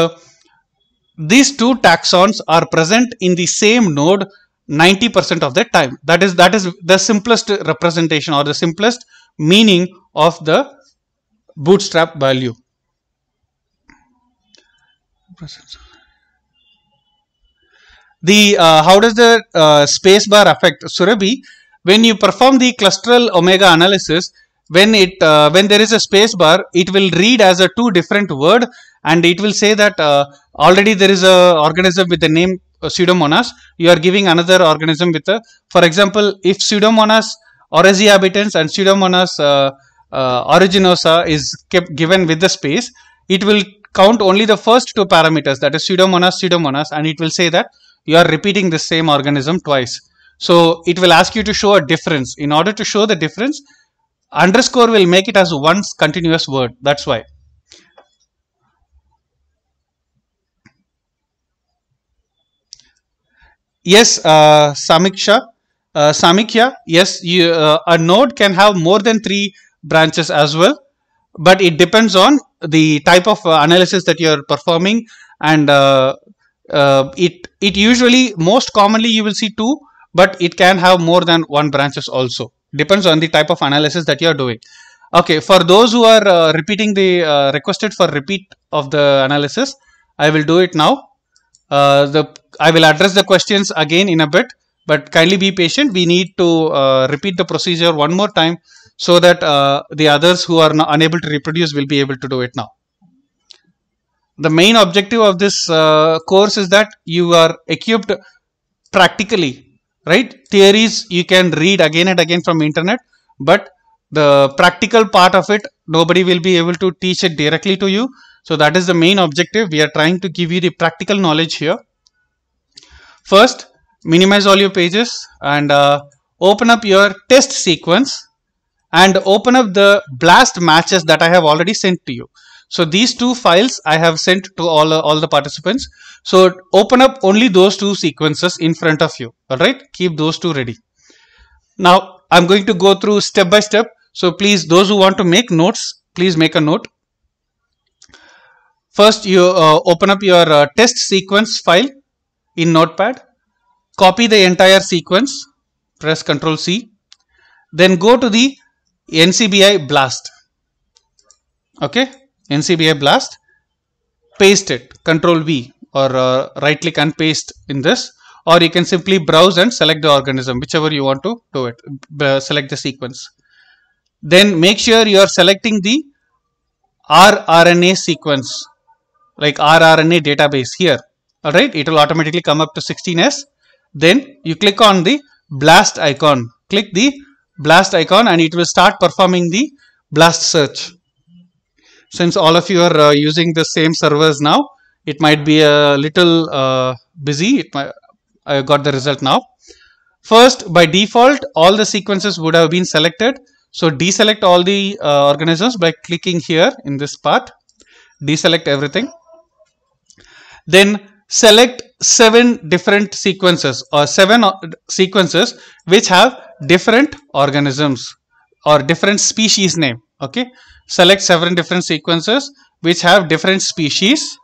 these two taxons are present in the same node 90% of the time. That is, that is the simplest representation or the simplest meaning of the bootstrap value. Presence the uh, how does the uh, space bar affect Surabhi when you perform the clusteral omega analysis when it uh, when there is a space bar it will read as a two different word and it will say that uh, already there is a organism with the name uh, pseudomonas you are giving another organism with a for example if pseudomonas oryzobitans and pseudomonas uh, originosa is kept given with the space it will count only the first two parameters that is pseudomonas pseudomonas and it will say that you are repeating the same organism twice. So it will ask you to show a difference. In order to show the difference, underscore will make it as one continuous word. That's why. Yes, uh, Samiksha, uh, Samikya, yes, you, uh, a node can have more than three branches as well, but it depends on the type of uh, analysis that you're performing and uh, uh, it it usually most commonly you will see two but it can have more than one branches also depends on the type of analysis that you are doing okay for those who are uh, repeating the uh, requested for repeat of the analysis i will do it now uh, the i will address the questions again in a bit but kindly be patient we need to uh, repeat the procedure one more time so that the others who are unable to reproduce will be able to do it now the main objective of this uh, course is that you are equipped practically right theories you can read again and again from internet but the practical part of it nobody will be able to teach it directly to you so that is the main objective we are trying to give you the practical knowledge here first minimize all your pages and uh, open up your test sequence and open up the blast matches that I have already sent to you. So these two files I have sent to all, uh, all the participants. So open up only those two sequences in front of you. All right. Keep those two ready. Now I'm going to go through step by step. So please, those who want to make notes, please make a note. First, you uh, open up your uh, test sequence file in notepad. Copy the entire sequence. Press Ctrl C. Then go to the NCBI blast. Okay NCBI blast, paste it, control V or uh, right click and paste in this or you can simply browse and select the organism whichever you want to do it, select the sequence. Then make sure you are selecting the rRNA sequence like rRNA database here. Alright, it will automatically come up to 16S. Then you click on the blast icon. Click the blast icon and it will start performing the blast search since all of you are uh, using the same servers now, it might be a little uh, busy. Might, I got the result now. First, by default, all the sequences would have been selected. So deselect all the uh, organisms by clicking here in this part. Deselect everything. Then select seven different sequences or seven uh, sequences which have different organisms or different species name. Okay select several different sequences which have different species.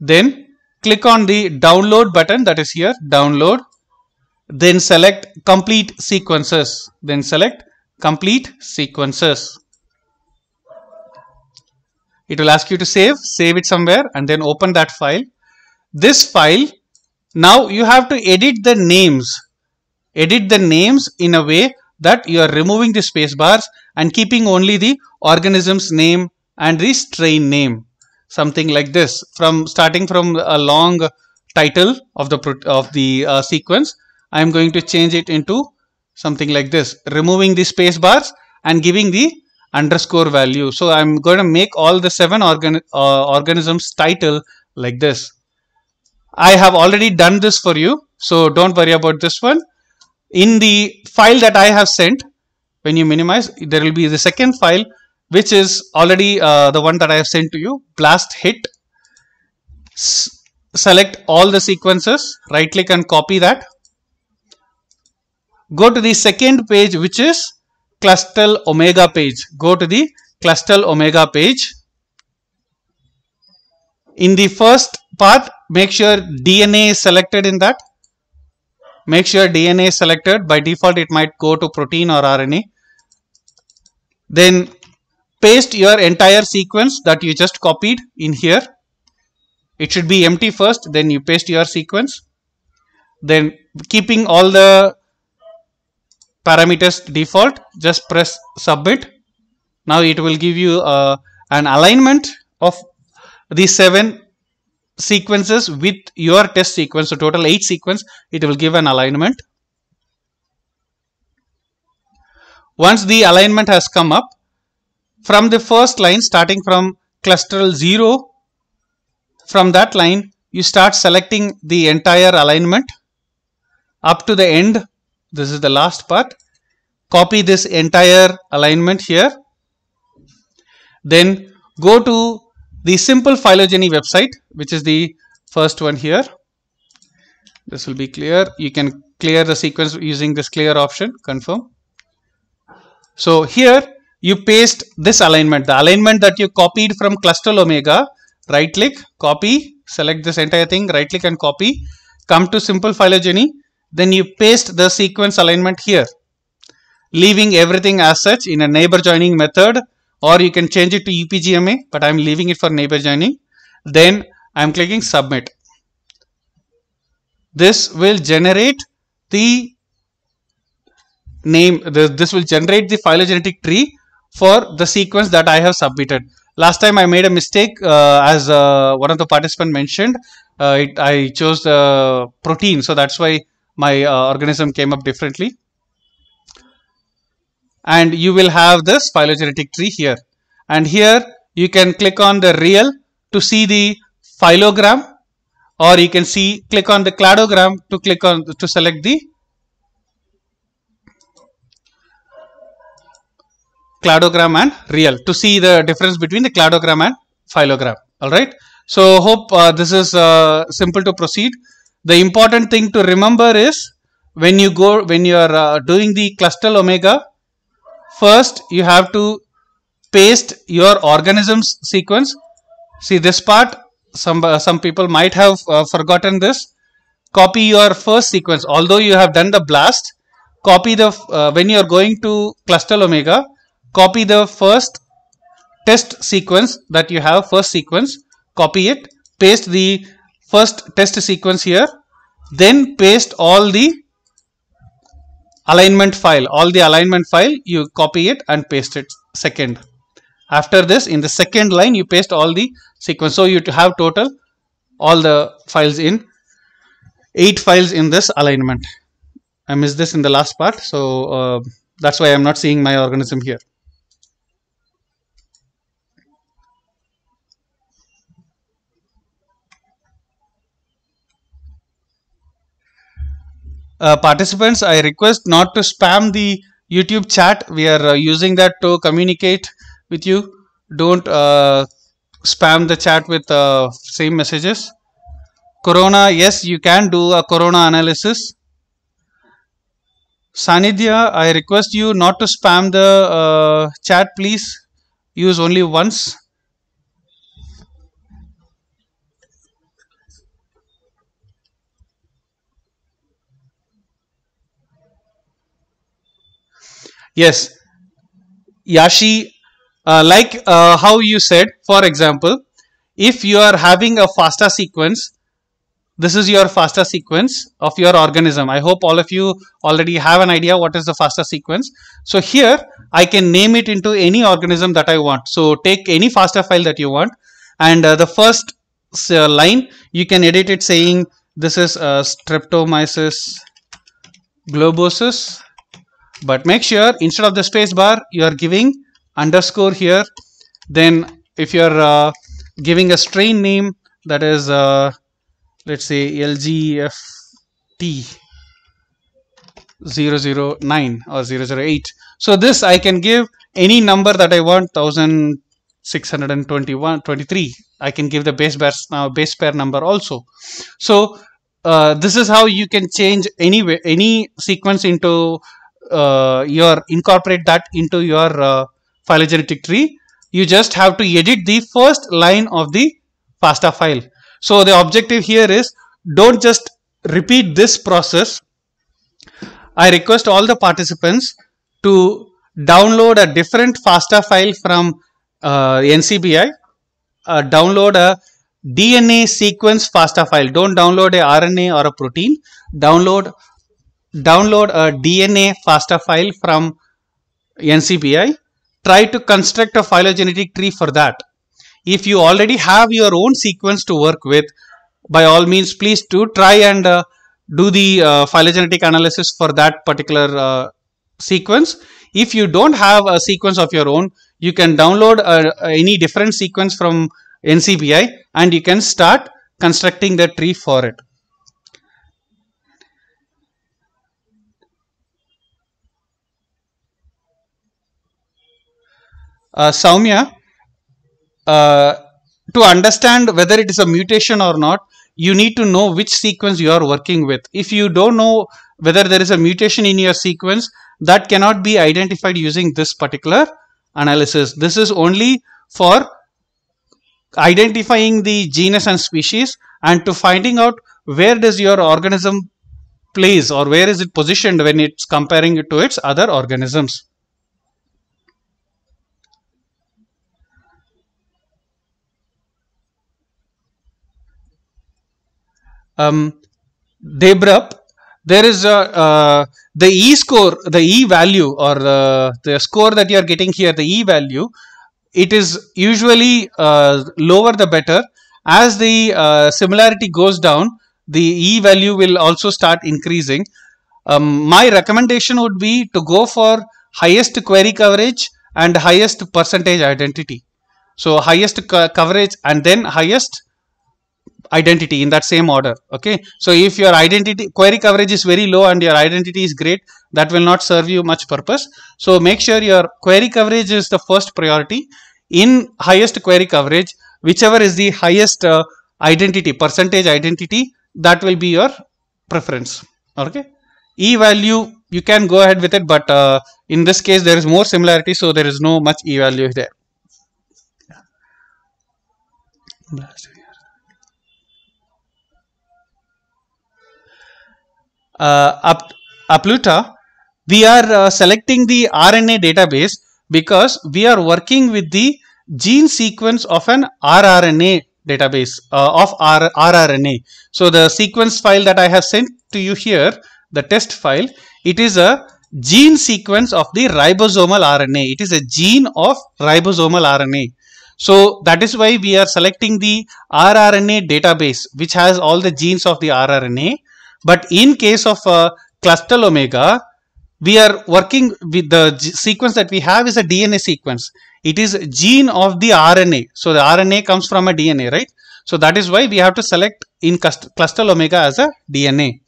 Then click on the download button that is here, download. Then select complete sequences. Then select complete sequences. It will ask you to save, save it somewhere and then open that file. This file, now you have to edit the names. Edit the names in a way that you are removing the space bars and keeping only the organism's name and the strain name something like this from starting from a long title of the of the uh, sequence i am going to change it into something like this removing the space bars and giving the underscore value so i'm going to make all the seven organ uh, organisms title like this i have already done this for you so don't worry about this one in the file that i have sent when you minimize there will be the second file which is already uh, the one that I have sent to you, blast hit. S select all the sequences, right click and copy that. Go to the second page which is Clustal Omega page. Go to the Clustal Omega page. In the first part, make sure DNA is selected in that. Make sure DNA is selected. By default, it might go to protein or RNA. Then paste your entire sequence that you just copied in here. It should be empty first, then you paste your sequence. Then keeping all the parameters default, just press submit. Now it will give you uh, an alignment of the seven sequences with your test sequence. So total eight sequence, it will give an alignment. Once the alignment has come up, from the first line starting from cluster 0, from that line you start selecting the entire alignment up to the end. This is the last part. Copy this entire alignment here. Then go to the simple phylogeny website which is the first one here. This will be clear. You can clear the sequence using this clear option confirm. So here you paste this alignment, the alignment that you copied from cluster omega, right click, copy, select this entire thing, right click and copy, come to simple phylogeny, then you paste the sequence alignment here, leaving everything as such in a neighbor joining method or you can change it to UPGMA, but I'm leaving it for neighbor joining. Then I'm clicking submit. This will generate the name, this will generate the phylogenetic tree for the sequence that I have submitted. Last time I made a mistake uh, as uh, one of the participant mentioned, uh, it, I chose the protein. So that's why my uh, organism came up differently. And you will have this phylogenetic tree here. And here you can click on the real to see the phylogram or you can see click on the cladogram to click on to select the cladogram and real to see the difference between the cladogram and phylogram. All right. So hope uh, this is uh, simple to proceed. The important thing to remember is when you go when you are uh, doing the cluster omega, first you have to paste your organism's sequence. See this part. Some uh, some people might have uh, forgotten this. Copy your first sequence. Although you have done the blast, copy the uh, when you are going to cluster omega copy the first test sequence that you have first sequence copy it paste the first test sequence here then paste all the alignment file all the alignment file you copy it and paste it second after this in the second line you paste all the sequence so you have total all the files in eight files in this alignment i missed this in the last part so uh, that's why i'm not seeing my organism here Uh, participants, I request not to spam the YouTube chat. We are uh, using that to communicate with you. Don't uh, spam the chat with uh, same messages. Corona, yes, you can do a corona analysis. Sanidhya, I request you not to spam the uh, chat, please. Use only once. Yes, Yashi, uh, like uh, how you said, for example, if you are having a FASTA sequence, this is your FASTA sequence of your organism. I hope all of you already have an idea what is the FASTA sequence. So here I can name it into any organism that I want. So take any FASTA file that you want and uh, the first uh, line you can edit it saying this is uh, streptomyces globosus but make sure instead of the space bar, you are giving underscore here. Then if you are uh, giving a strain name, that is, uh, let's say LGFT 009 or 008. So this I can give any number that I want, 1621, 23. I can give the base pair, uh, base pair number also. So uh, this is how you can change any way, any sequence into uh, your incorporate that into your uh, phylogenetic tree you just have to edit the first line of the FASTA file so the objective here is don't just repeat this process I request all the participants to download a different FASTA file from uh, NCBI uh, download a DNA sequence FASTA file. Don't download a RNA or a protein. Download download a DNA FASTA file from NCBI, try to construct a phylogenetic tree for that. If you already have your own sequence to work with, by all means, please do try and uh, do the uh, phylogenetic analysis for that particular uh, sequence. If you don't have a sequence of your own, you can download uh, any different sequence from NCBI and you can start constructing the tree for it. uh, uh, to understand whether it is a mutation or not, you need to know which sequence you are working with. If you don't know whether there is a mutation in your sequence, that cannot be identified using this particular analysis. This is only for identifying the genus and species and to finding out where does your organism place or where is it positioned when it's comparing it to its other organisms. um, Debrup, there is a, uh, the E score, the E value or the, the score that you are getting here, the E value, it is usually uh, lower the better. As the uh, similarity goes down, the E value will also start increasing. Um, my recommendation would be to go for highest query coverage and highest percentage identity. So highest co coverage and then highest identity in that same order okay so if your identity query coverage is very low and your identity is great that will not serve you much purpose so make sure your query coverage is the first priority in highest query coverage whichever is the highest uh, identity percentage identity that will be your preference okay e value you can go ahead with it but uh, in this case there is more similarity so there is no much e value there Uh, up, Apluta, we are uh, selecting the RNA database because we are working with the gene sequence of an rRNA database uh, of R rRNA. So the sequence file that I have sent to you here, the test file, it is a gene sequence of the ribosomal RNA. It is a gene of ribosomal RNA. So that is why we are selecting the rRNA database which has all the genes of the rRNA but in case of uh, cluster omega, we are working with the sequence that we have is a DNA sequence. It is gene of the RNA. So the RNA comes from a DNA, right? So that is why we have to select in cluster omega as a DNA.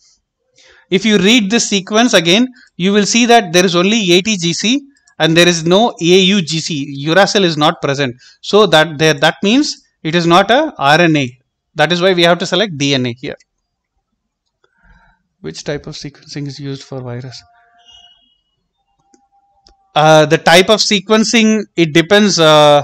If you read this sequence again, you will see that there is only ATGC and there is no AUGC. Uracil is not present. So that there, that means it is not a RNA. That is why we have to select DNA here which type of sequencing is used for virus uh, the type of sequencing it depends uh,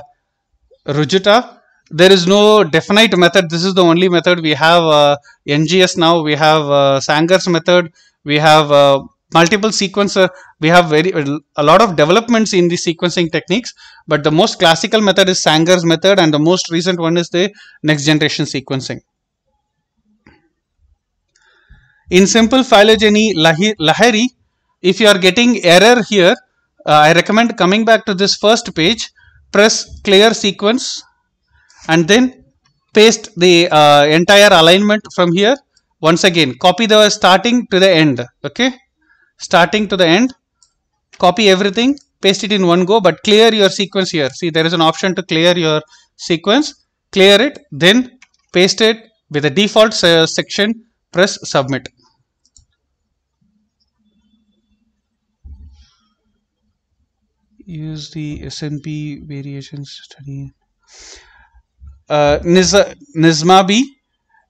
Rujuta there is no definite method this is the only method we have uh, NGS now we have uh, Sanger's method we have uh, multiple sequencer we have very a lot of developments in the sequencing techniques but the most classical method is Sanger's method and the most recent one is the next generation sequencing in simple phylogeny Lahiri, if you are getting error here, uh, I recommend coming back to this first page, press clear sequence and then paste the uh, entire alignment from here. Once again, copy the starting to the end, okay? Starting to the end, copy everything, paste it in one go, but clear your sequence here. See, there is an option to clear your sequence, clear it, then paste it with the default uh, section, press submit. use the SNP variations variation study. Uh, Niz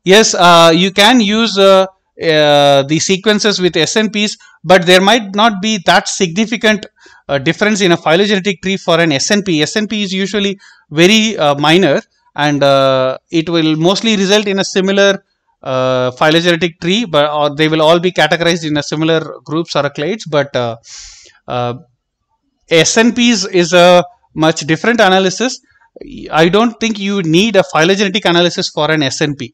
yes, uh, you can use uh, uh the sequences with SNPs, but there might not be that significant uh, difference in a phylogenetic tree for an SNP. SNP is usually very uh, minor and it will mostly result in a similar uh, phylogenetic tree, but they will all be categorized in a similar groups or clades. But uh, uh, SNPs is a much different analysis. I don't think you need a phylogenetic analysis for an SNP.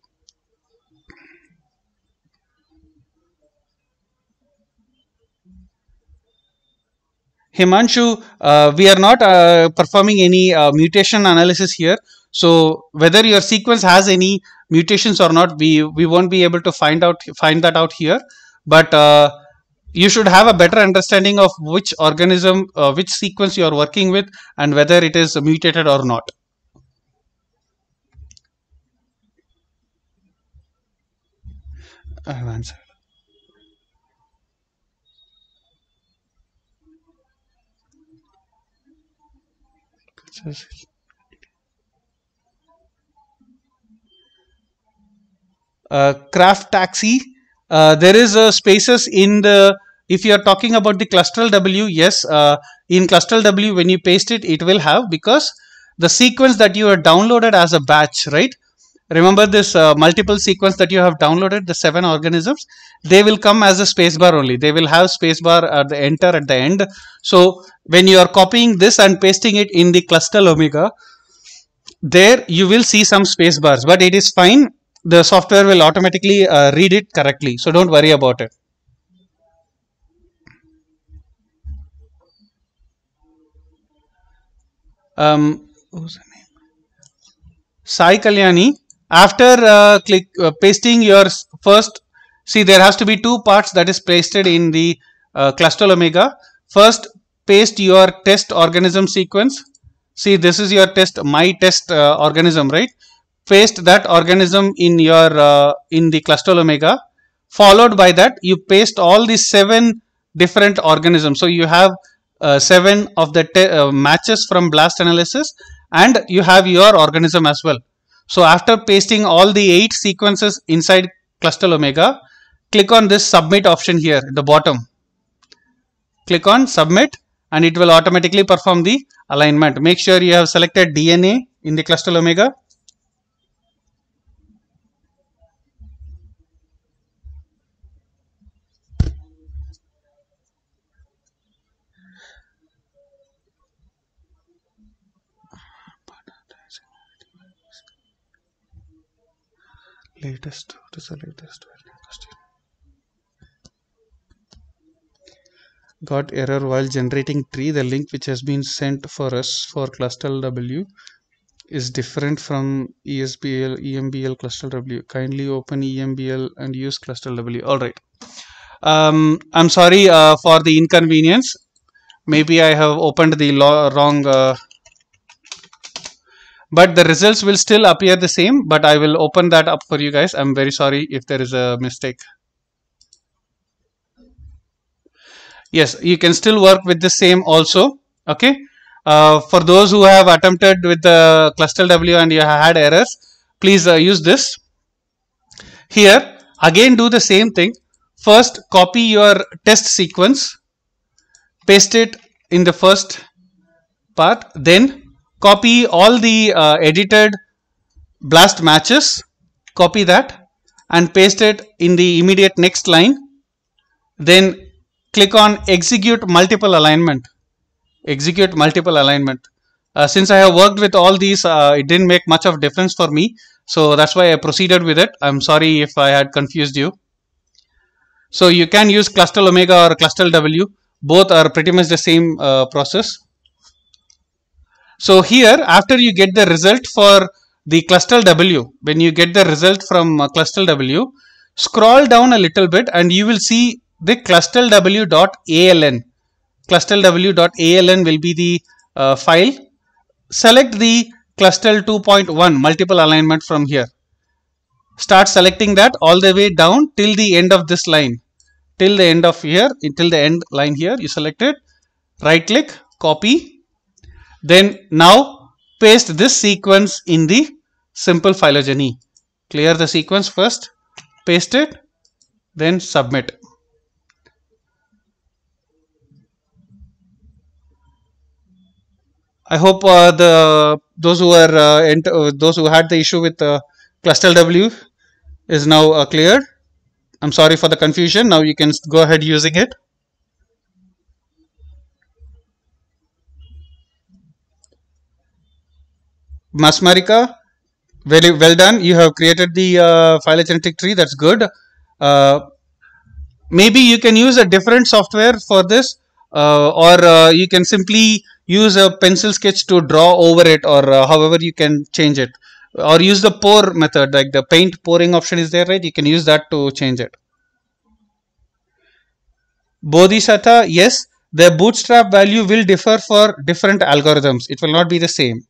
Himanshu, uh, we are not uh, performing any uh, mutation analysis here. So whether your sequence has any mutations or not, we, we won't be able to find out find that out here. But uh, you should have a better understanding of which organism, uh, which sequence you are working with and whether it is mutated or not. I have answered. Uh, craft taxi. Uh, there is a spaces in the if you are talking about the clustral W, yes, uh, in clustral W, when you paste it, it will have because the sequence that you have downloaded as a batch, right? Remember this uh, multiple sequence that you have downloaded, the seven organisms, they will come as a spacebar only. They will have spacebar at the enter at the end. So when you are copying this and pasting it in the cluster omega, there you will see some spacebars, but it is fine. The software will automatically uh, read it correctly. So don't worry about it. um, who's her name? Sai Kalyani. After uh, click uh, pasting your first, see there has to be two parts that is pasted in the uh, cluster omega. First, paste your test organism sequence. See, this is your test, my test uh, organism, right? Paste that organism in your uh, in the cluster omega. Followed by that, you paste all the seven different organisms. So you have uh, 7 of the uh, matches from blast analysis and you have your organism as well. So after pasting all the 8 sequences inside cluster omega, click on this submit option here at the bottom. Click on submit and it will automatically perform the alignment. Make sure you have selected DNA in the cluster omega latest what is the latest value question got error while generating tree the link which has been sent for us for cluster w is different from ESBL, EMBL cluster W. Kindly open EMBL and use cluster W. All right. Um, I'm sorry uh, for the inconvenience. Maybe I have opened the wrong uh, but the results will still appear the same but I will open that up for you guys I'm very sorry if there is a mistake yes you can still work with the same also okay uh, for those who have attempted with the cluster W and you had errors please uh, use this here again do the same thing first copy your test sequence paste it in the first part then copy all the uh, edited blast matches, copy that and paste it in the immediate next line. Then click on execute multiple alignment, execute multiple alignment. Uh, since I have worked with all these, uh, it didn't make much of difference for me. So that's why I proceeded with it. I'm sorry if I had confused you. So you can use Clustal Omega or Clustal W. Both are pretty much the same uh, process. So here after you get the result for the cluster W, when you get the result from uh, cluster W, scroll down a little bit and you will see the cluster W dot ALN. Cluster W dot ALN will be the uh, file. Select the cluster 2.1 multiple alignment from here. Start selecting that all the way down till the end of this line. Till the end of here, till the end line here, you select it. Right click, copy, then now paste this sequence in the simple phylogeny. Clear the sequence first, paste it, then submit. I hope uh, the those who are uh, uh those who had the issue with uh, cluster W is now uh, cleared. I'm sorry for the confusion. Now you can go ahead using it. Masmarika, very well, done. You have created the uh, phylogenetic tree. That's good. Uh, maybe you can use a different software for this, uh, or uh, you can simply use a pencil sketch to draw over it, or uh, however you can change it, or use the pour method, like the paint pouring option is there, right? You can use that to change it. Bodhisattva, yes, the bootstrap value will differ for different algorithms. It will not be the same.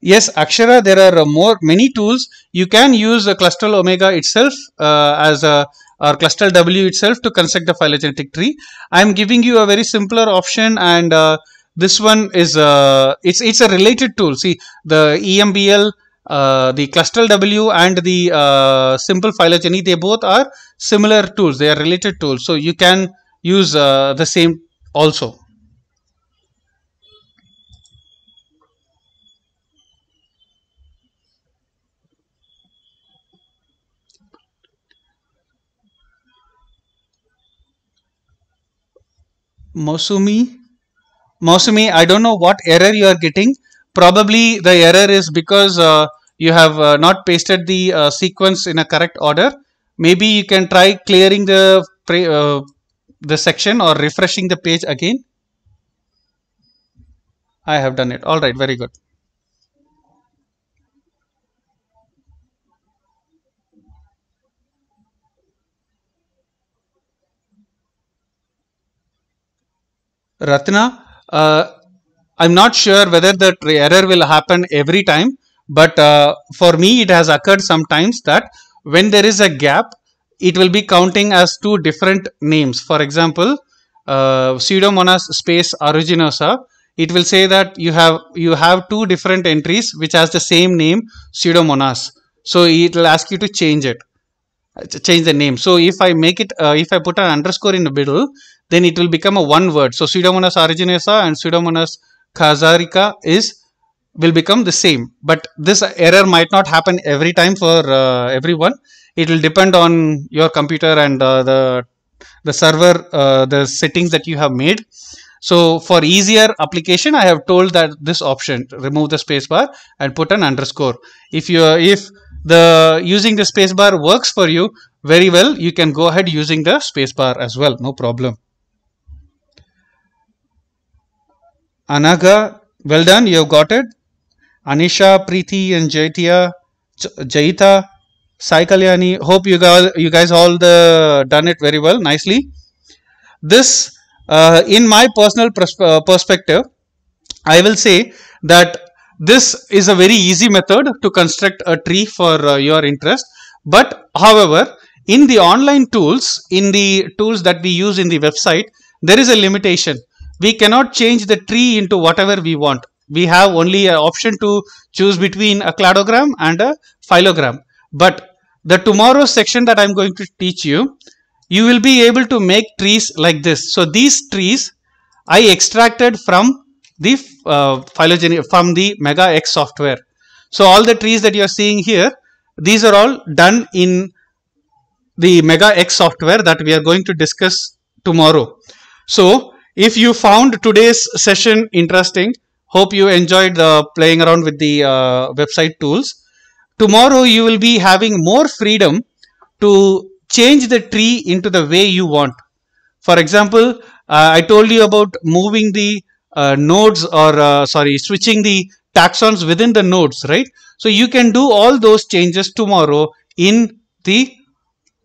yes Akshara there are uh, more many tools you can use a Clustal Omega itself uh, as a or Clustal W itself to construct the phylogenetic tree I am giving you a very simpler option and uh, this one is uh, it's it's a related tool see the EMBL uh, the Clustal W and the uh, simple phylogeny they both are similar tools they are related tools so you can use uh, the same also Mosumi. Mosumi, I don't know what error you are getting. Probably the error is because uh, you have uh, not pasted the uh, sequence in a correct order. Maybe you can try clearing the uh, the section or refreshing the page again. I have done it. All right, very good. Ratna, uh, I'm not sure whether the error will happen every time, but uh, for me, it has occurred sometimes that when there is a gap, it will be counting as two different names. For example, uh, Pseudomonas space originosa, it will say that you have you have two different entries which has the same name Pseudomonas. So it will ask you to change it change the name. So if I make it, uh, if I put an underscore in the middle, then it will become a one word. So Pseudomonas aeruginosa and Pseudomonas khazarica is will become the same. But this error might not happen every time for uh, everyone. It will depend on your computer and uh, the the server uh, the settings that you have made. So for easier application, I have told that this option remove the spacebar and put an underscore. If you if the using the spacebar works for you very well, you can go ahead using the spacebar as well. No problem. Anaga, well done, you have got it. Anisha, Preeti, and Jaitia, Jaita, Sai Kalyani. Hope you guys, you guys all the, done it very well, nicely. This, uh, in my personal pers uh, perspective, I will say that this is a very easy method to construct a tree for uh, your interest. But however, in the online tools, in the tools that we use in the website, there is a limitation we cannot change the tree into whatever we want. We have only an option to choose between a cladogram and a phylogram. But the tomorrow section that I'm going to teach you, you will be able to make trees like this. So these trees I extracted from the uh, phylogeny from the Mega X software. So all the trees that you are seeing here, these are all done in the Mega X software that we are going to discuss tomorrow. So if you found today's session interesting, hope you enjoyed the playing around with the uh, website tools. Tomorrow you will be having more freedom to change the tree into the way you want. For example, uh, I told you about moving the uh, nodes or uh, sorry, switching the taxons within the nodes, right? So you can do all those changes tomorrow in the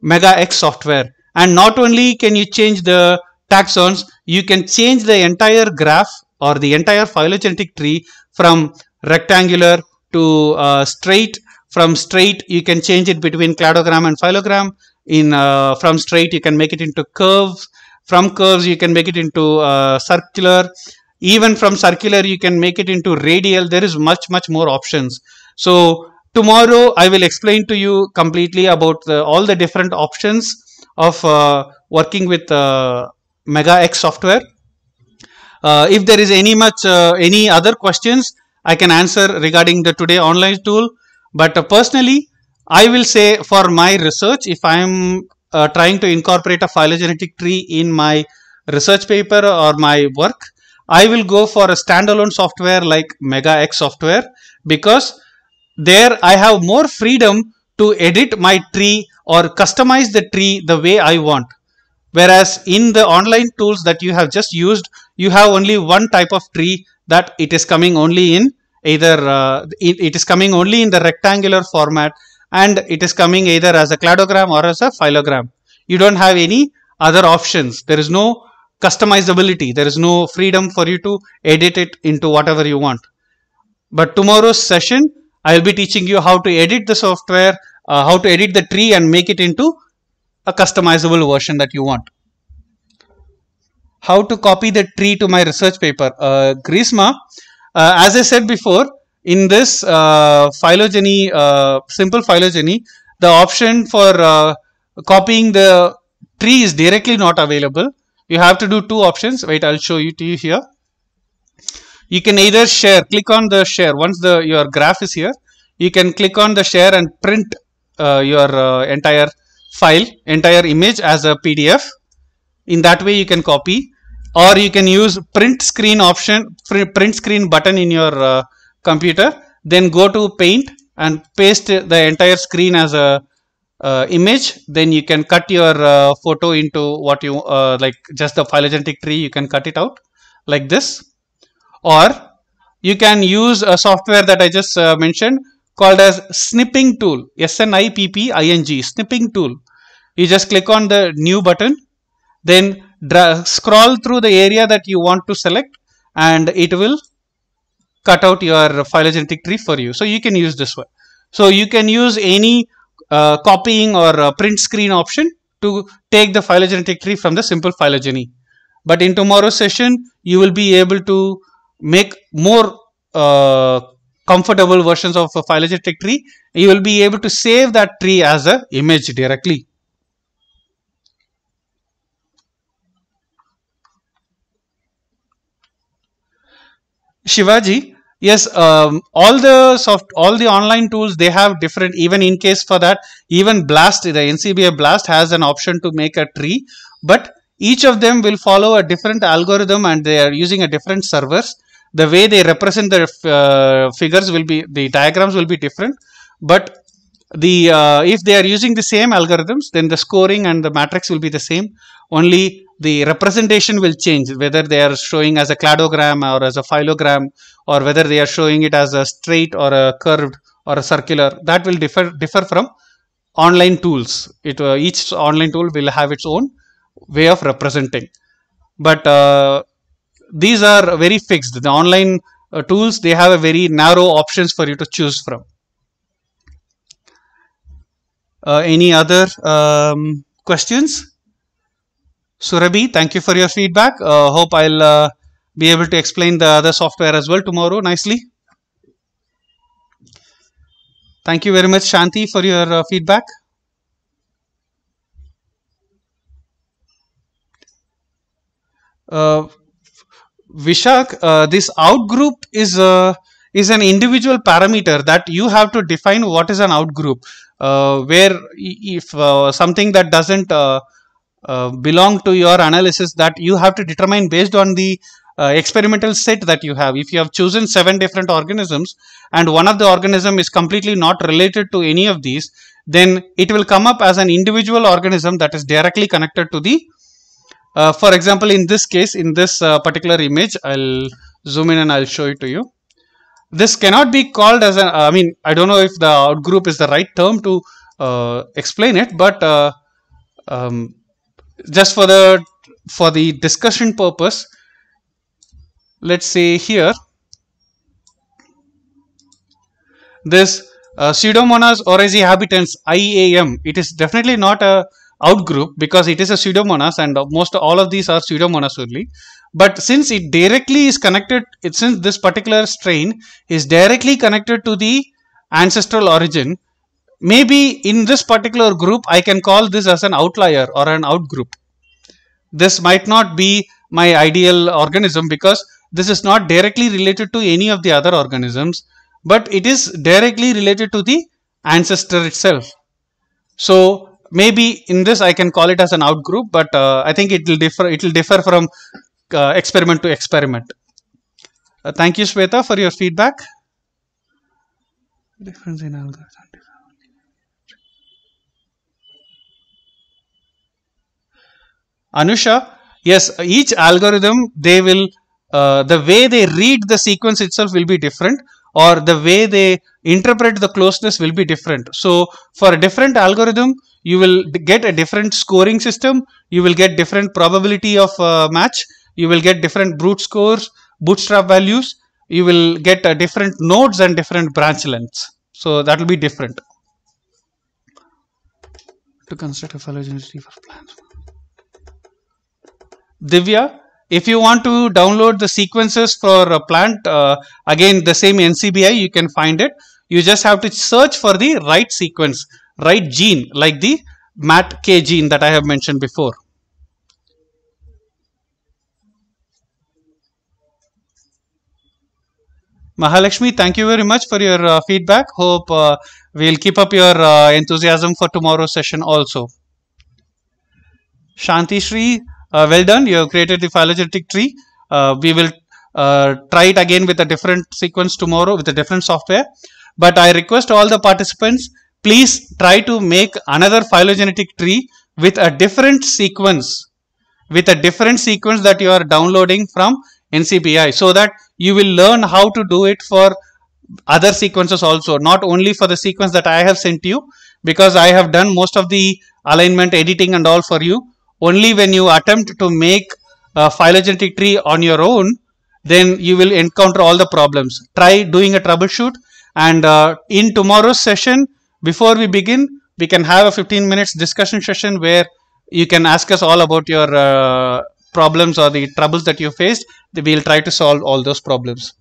Mega X software. And not only can you change the taxons, you can change the entire graph or the entire phylogenetic tree from rectangular to uh, straight. From straight, you can change it between cladogram and phylogram. In uh, From straight, you can make it into curves. From curves, you can make it into uh, circular. Even from circular, you can make it into radial. There is much, much more options. So tomorrow, I will explain to you completely about the, all the different options of uh, working with uh, Mega X software. Uh, if there is any much uh, any other questions, I can answer regarding the today online tool. But uh, personally, I will say for my research, if I am uh, trying to incorporate a phylogenetic tree in my research paper or my work, I will go for a standalone software like Mega X software because there I have more freedom to edit my tree or customize the tree the way I want. Whereas in the online tools that you have just used, you have only one type of tree that it is coming only in either uh, it is coming only in the rectangular format and it is coming either as a cladogram or as a phylogram. You don't have any other options. There is no customizability. There is no freedom for you to edit it into whatever you want. But tomorrow's session, I will be teaching you how to edit the software, uh, how to edit the tree and make it into a customizable version that you want. How to copy the tree to my research paper. Uh, Grisma, uh, as I said before, in this uh, phylogeny, uh, simple phylogeny, the option for uh, copying the tree is directly not available. You have to do two options. Wait, I'll show you to you here. You can either share, click on the share. Once the your graph is here, you can click on the share and print uh, your entire file entire image as a PDF. In that way you can copy or you can use print screen option, print screen button in your uh, computer. Then go to paint and paste the entire screen as a uh, image. Then you can cut your uh, photo into what you uh, like just the phylogenetic tree. You can cut it out like this or you can use a software that I just uh, mentioned called as snipping tool s n i p p i n g snipping tool you just click on the new button then scroll through the area that you want to select and it will cut out your phylogenetic tree for you so you can use this one so you can use any uh, copying or uh, print screen option to take the phylogenetic tree from the simple phylogeny but in tomorrow's session you will be able to make more uh, comfortable versions of a phylogenetic tree you will be able to save that tree as a image directly Shivaji, yes, um, all the soft, all the online tools they have different. Even in case for that, even Blast, the NCBI Blast has an option to make a tree, but each of them will follow a different algorithm and they are using a different servers. The way they represent the uh, figures will be the diagrams will be different, but the uh, if they are using the same algorithms, then the scoring and the matrix will be the same. Only the representation will change whether they are showing as a cladogram or as a phylogram or whether they are showing it as a straight or a curved or a circular that will differ differ from online tools it uh, each online tool will have its own way of representing but uh, these are very fixed the online uh, tools they have a very narrow options for you to choose from uh, any other um, questions Surabhi, thank you for your feedback. Uh, hope I'll uh, be able to explain the other software as well tomorrow nicely. Thank you very much, Shanti, for your uh, feedback. Uh, Vishak, uh, this outgroup is uh, is an individual parameter that you have to define what is an outgroup. where if something that doesn't uh, belong to your analysis that you have to determine based on the uh, experimental set that you have. If you have chosen seven different organisms and one of the organism is completely not related to any of these, then it will come up as an individual organism that is directly connected to the, uh, for example, in this case, in this uh, particular image, I'll zoom in and I'll show it to you. This cannot be called as an, I mean, I don't know if the outgroup is the right term to uh, explain it, but uh, um, just for the for the discussion purpose let's say here this uh, pseudomonas oryzae habitans IAM it is definitely not a outgroup because it is a pseudomonas and most all of these are pseudomonas only but since it directly is connected it, since this particular strain is directly connected to the ancestral origin Maybe in this particular group, I can call this as an outlier or an outgroup. This might not be my ideal organism because this is not directly related to any of the other organisms, but it is directly related to the ancestor itself. So maybe in this I can call it as an outgroup, but uh, I think it will differ. It will differ from uh, experiment to experiment. Uh, thank you, Shweta, for your feedback. Difference in algorithm. Anusha, yes, each algorithm, they will, uh, the way they read the sequence itself will be different or the way they interpret the closeness will be different. So, for a different algorithm, you will get a different scoring system, you will get different probability of uh, match, you will get different brute scores, bootstrap values, you will get uh, different nodes and different branch lengths. So, that will be different to construct a phylogenetic for plants. Divya, if you want to download the sequences for a uh, plant, uh, again the same NCBI, you can find it. You just have to search for the right sequence, right gene, like the MATK gene that I have mentioned before. Mahalakshmi, thank you very much for your uh, feedback. Hope uh, we'll keep up your uh, enthusiasm for tomorrow's session also. Shanti Shri, uh, well done, you have created the phylogenetic tree. Uh, we will uh, try it again with a different sequence tomorrow with a different software. But I request all the participants, please try to make another phylogenetic tree with a different sequence, with a different sequence that you are downloading from NCBI so that you will learn how to do it for other sequences also, not only for the sequence that I have sent you because I have done most of the alignment editing and all for you only when you attempt to make a phylogenetic tree on your own, then you will encounter all the problems. Try doing a troubleshoot and uh, in tomorrow's session, before we begin, we can have a 15 minutes discussion session where you can ask us all about your uh, problems or the troubles that you faced. We will try to solve all those problems.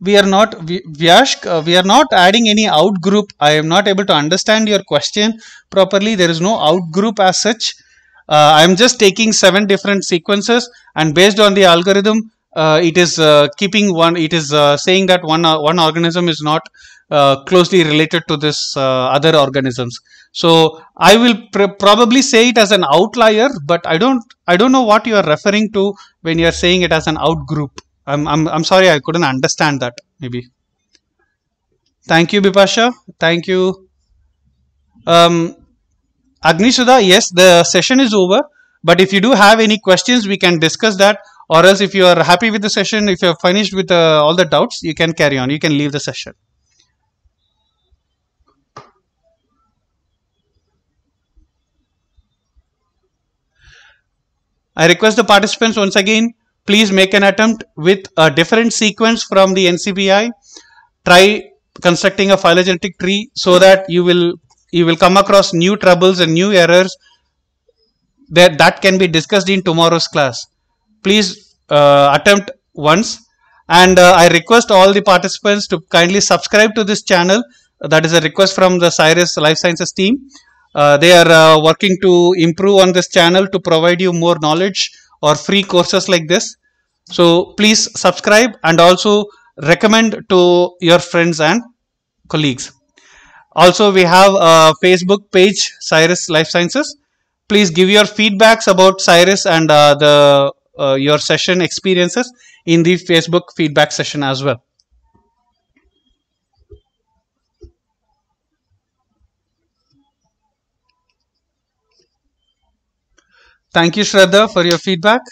we are not Vyashk, uh, we are not adding any out group. I am not able to understand your question properly. There is no out group as such. Uh, I am just taking seven different sequences and based on the algorithm, uh, it is uh, keeping one, it is uh, saying that one, uh, one organism is not closely related to this other organisms. So I will pr probably say it as an outlier, but I don't, I don't know what you are referring to when you are saying it as an out group. I'm, I'm, I'm sorry, I couldn't understand that maybe. Thank you, Bipasha. Thank you. Um, Agni Sudha, yes, the session is over. But if you do have any questions, we can discuss that. Or else if you are happy with the session, if you are finished with uh, all the doubts, you can carry on. You can leave the session. I request the participants once again please make an attempt with a different sequence from the NCBI. Try constructing a phylogenetic tree so that you will you will come across new troubles and new errors that that can be discussed in tomorrow's class. Please uh, attempt once and uh, I request all the participants to kindly subscribe to this channel. That is a request from the Cyrus Life Sciences team. Uh, they are uh, working to improve on this channel to provide you more knowledge or free courses like this. So please subscribe and also recommend to your friends and colleagues. Also, we have a Facebook page, Cyrus Life Sciences. Please give your feedbacks about Cyrus and uh, the uh, your session experiences in the Facebook feedback session as well. Thank you, Shraddha, for your feedback.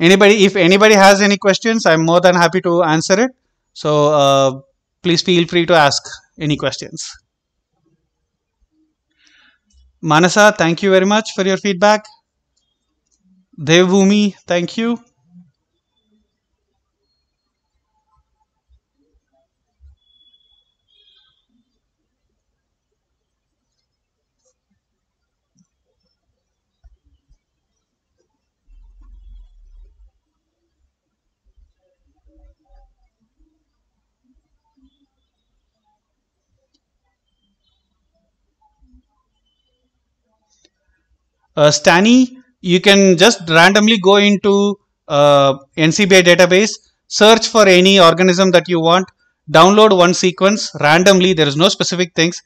Anybody, if anybody has any questions, I'm more than happy to answer it. So uh, please feel free to ask any questions. Manasa, thank you very much for your feedback. Devbhumi, thank you. uh, Stani, you can just randomly go into uh, NCBI database, search for any organism that you want, download one sequence randomly, there is no specific things,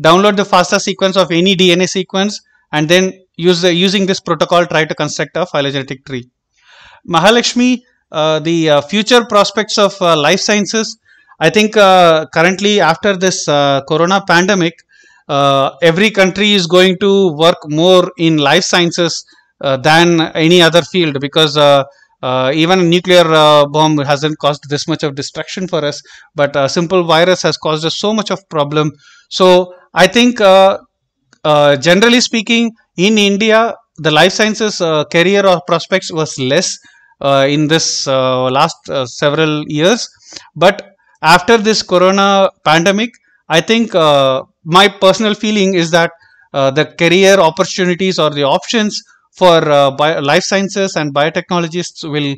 download the FASTA sequence of any DNA sequence and then use the, using this protocol try to construct a phylogenetic tree. Mahalakshmi, uh, the uh, future prospects of uh, life sciences, I think uh, currently after this uh, corona pandemic, uh, every country is going to work more in life sciences uh, than any other field because uh, uh, even a nuclear uh, bomb hasn't caused this much of destruction for us, but a simple virus has caused us so much of problem. So I think, generally speaking, in India, the life sciences career or prospects was less in this last several years, but after this corona pandemic, I think uh, my personal feeling is that uh, the career opportunities or the options for uh, life sciences and biotechnologists will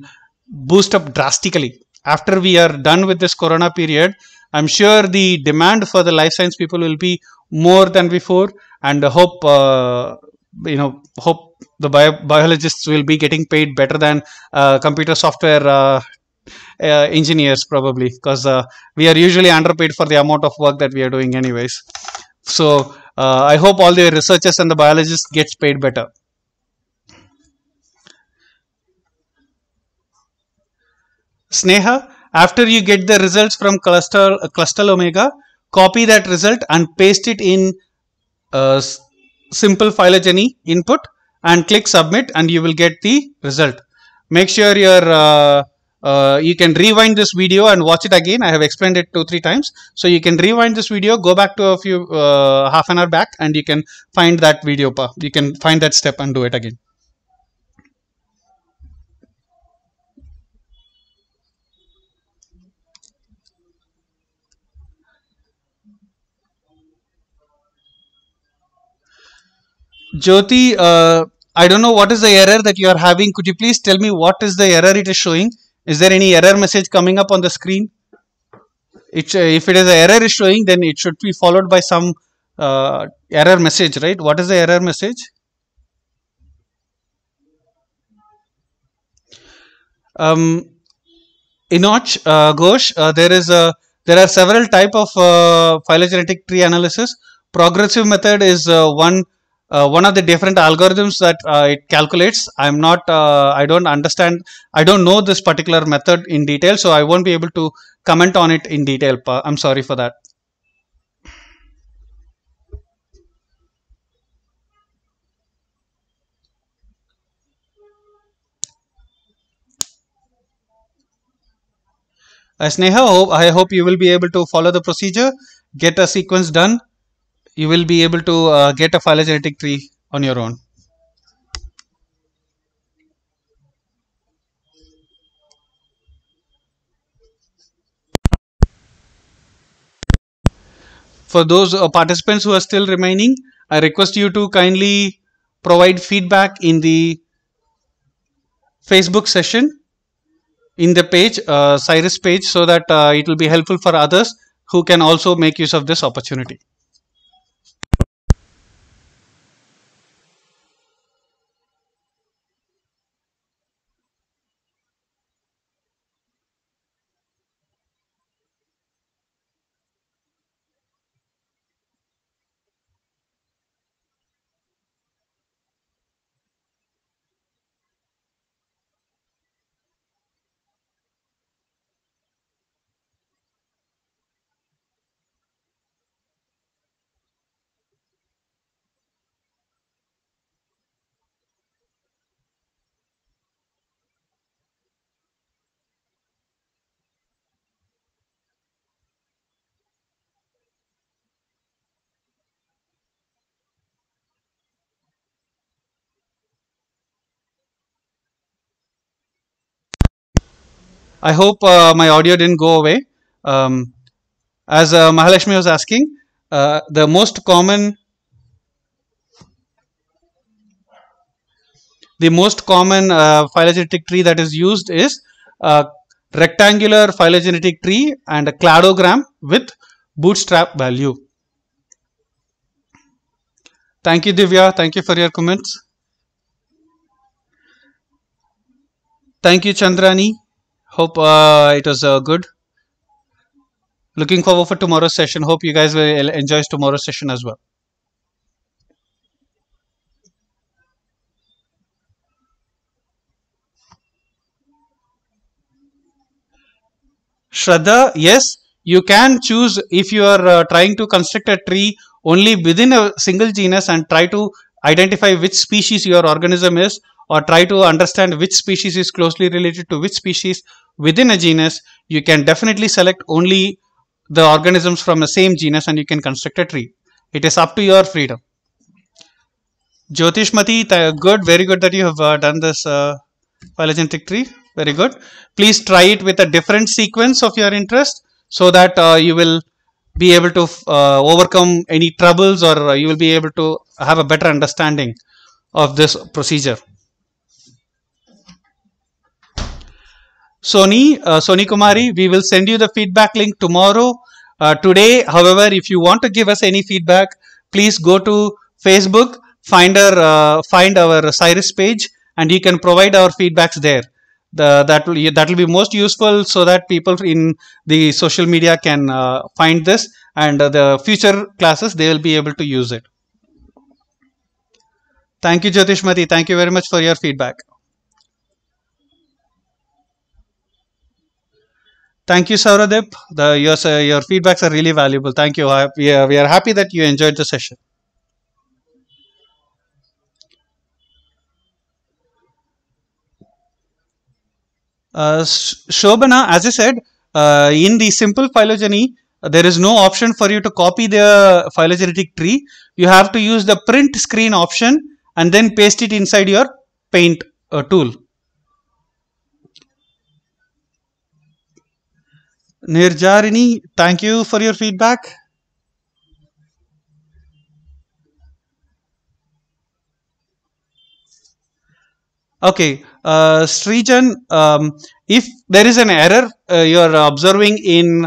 boost up drastically. After we are done with this corona period, I'm sure the demand for the life science people will be more than before and hope, uh, you know, hope the bio biologists will be getting paid better than uh, computer software uh, uh, engineers probably because we are usually underpaid for the amount of work that we are doing anyways. So uh, I hope all the researchers and the biologists get paid better. Sneha, after you get the results from cluster, cluster omega, copy that result and paste it in uh, simple phylogeny input and click submit and you will get the result. Make sure your uh, uh, you can rewind this video and watch it again. I have explained it two, three times. So you can rewind this video, go back to a few, uh, half an hour back and you can find that video. You can find that step and do it again. Jyoti, uh, I don't know what is the error that you are having. Could you please tell me what is the error it is showing? Is there any error message coming up on the screen? It, uh, if it is an error is showing, then it should be followed by some uh, error message, right? What is the error message? Um, Inoch uh, Ghosh, uh, there is a there are several type of uh, phylogenetic tree analysis. Progressive method is uh, one uh, one of the different algorithms that uh, it calculates. I'm not, uh, I don't understand, I don't know this particular method in detail, so I won't be able to comment on it in detail. I'm sorry for that. Uh, Sneha, I hope you will be able to follow the procedure, get a sequence done you will be able to uh, get a phylogenetic tree on your own. For those uh, participants who are still remaining, I request you to kindly provide feedback in the Facebook session in the page, uh, Cyrus page, so that uh, it will be helpful for others who can also make use of this opportunity. I hope uh, my audio didn't go away. Um, as uh, Mahalakshmi was asking, uh, the most common the most common uh, phylogenetic tree that is used is a uh, rectangular phylogenetic tree and a cladogram with bootstrap value. Thank you, Divya. Thank you for your comments. Thank you, Chandrani hope uh, it was uh, good looking forward for tomorrow's session hope you guys will enjoy tomorrow's session as well Shraddha, yes, you can choose if you are uh, trying to construct a tree only within a single genus and try to identify which species your organism is or try to understand which species is closely related to which species within a genus, you can definitely select only the organisms from the same genus and you can construct a tree. It is up to your freedom. Jyotishmati, good, very good that you have uh, done this uh, phylogenetic tree. Very good. Please try it with a different sequence of your interest so that uh, you will be able to uh, overcome any troubles or uh, you will be able to have a better understanding of this procedure. Sony, uh, Sony Kumari, we will send you the feedback link tomorrow. Uh, today, however, if you want to give us any feedback, please go to Facebook, find our, uh, find our Cyrus page and you can provide our feedbacks there. The, that will that will be most useful so that people in the social media can uh, find this and uh, the future classes they will be able to use it thank you jyotishmati thank you very much for your feedback Thank you, Sauradeep. The, your, your feedbacks are really valuable. Thank you. I, we, are, we are happy that you enjoyed the session. Uh, Shobana, as I said, uh, in the simple phylogeny, there is no option for you to copy the phylogenetic tree. You have to use the print screen option and then paste it inside your paint uh, tool. Nirjarini, thank you for your feedback. Okay, uh, Srijan, um, if there is an error uh, you are observing in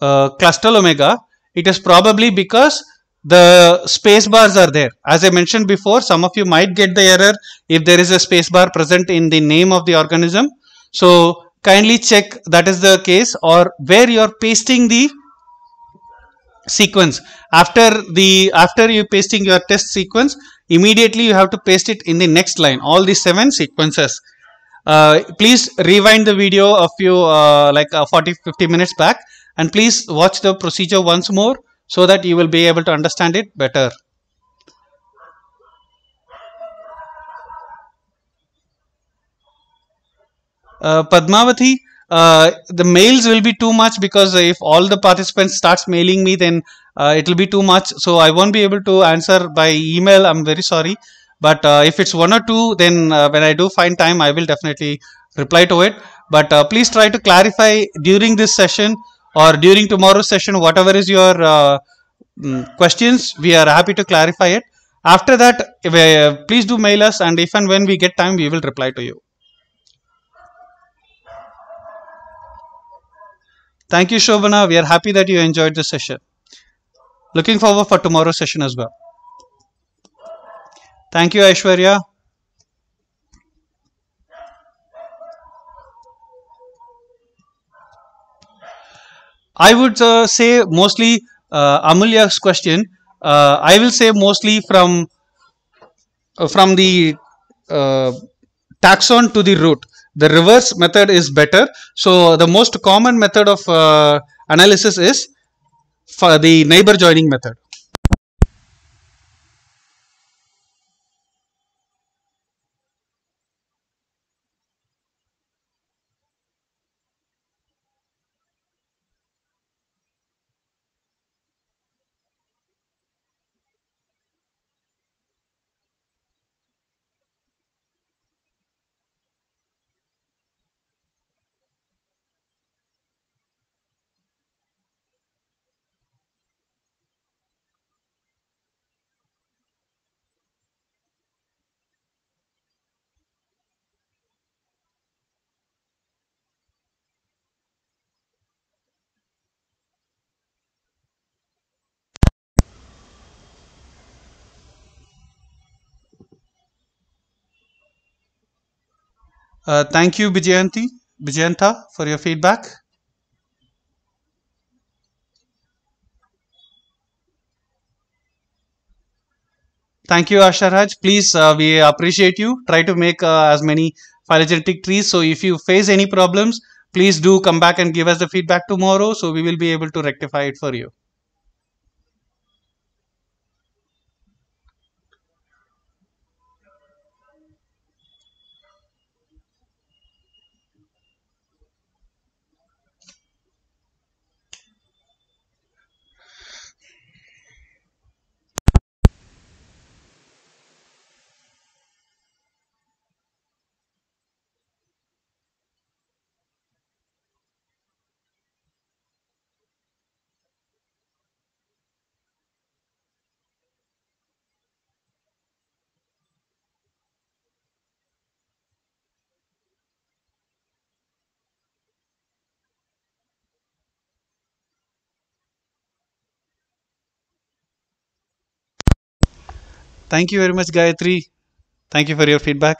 uh, cluster omega, it is probably because the space bars are there. As I mentioned before, some of you might get the error if there is a space bar present in the name of the organism. So kindly check that is the case or where you are pasting the sequence after the after you pasting your test sequence immediately you have to paste it in the next line all the seven sequences uh, please rewind the video a few uh, like uh, 40 50 minutes back and please watch the procedure once more so that you will be able to understand it better Uh, Padmavati, uh, the mails will be too much because if all the participants starts mailing me, then uh, it will be too much. So I won't be able to answer by email. I'm very sorry. But uh, if it's one or two, then uh, when I do find time, I will definitely reply to it. But please try to clarify during this session or during tomorrow's session, whatever is your mm, questions, we are happy to clarify it. After that, please do mail us and if and when we get time, we will reply to you. Thank you, Shobana. We are happy that you enjoyed this session. Looking forward for tomorrow's session as well. Thank you, Aishwarya. I would uh, say mostly uh, Amulya's question. Uh, I will say mostly from uh, from the uh, taxon to the root the reverse method is better. So the most common method of uh, analysis is for the neighbor joining method. Uh, thank you, Vijayanti, Vijayanta, for your feedback. Thank you, Asharaj. Please, uh, we appreciate you. Try to make uh, as many phylogenetic trees. So if you face any problems, please do come back and give us the feedback tomorrow. So we will be able to rectify it for you. Thank you very much, Gayatri. Thank you for your feedback.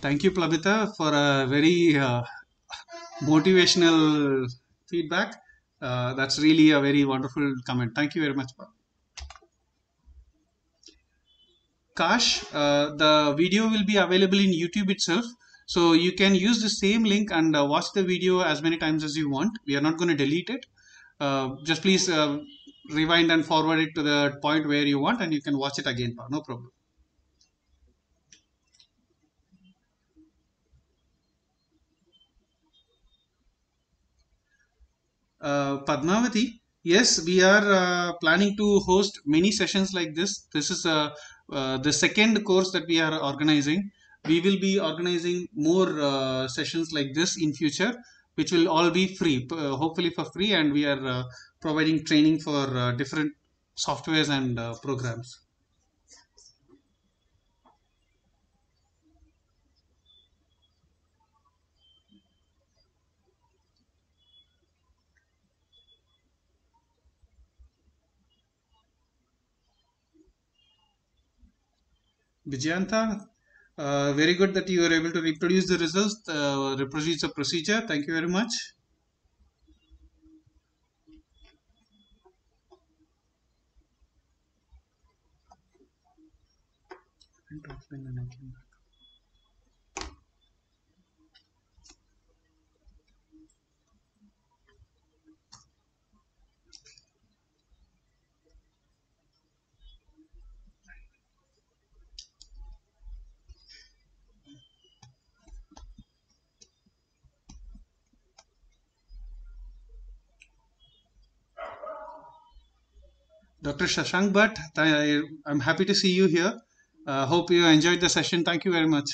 Thank you, Plabita, for a very uh, motivational feedback. Uh, that's really a very wonderful comment. Thank you very much. Kash, uh, the video will be available in YouTube itself. So you can use the same link and uh, watch the video as many times as you want. We are not going to delete it. Uh, just please uh, rewind and forward it to the point where you want and you can watch it again. No problem. uh, Padmavati, yes, we are uh, planning to host many sessions like this. This is uh, uh, the second course that we are organizing. We will be organizing more sessions like this in future, which will all be free, hopefully for free, and we are providing training for different softwares and programs. Vijayanta. Uh, very good that you were able to reproduce the results, uh, reproduce the procedure. Thank you very much. And I can... Dr. Shashank Bhatt, I'm happy to see you here. Uh, hope you enjoyed the session. Thank you very much.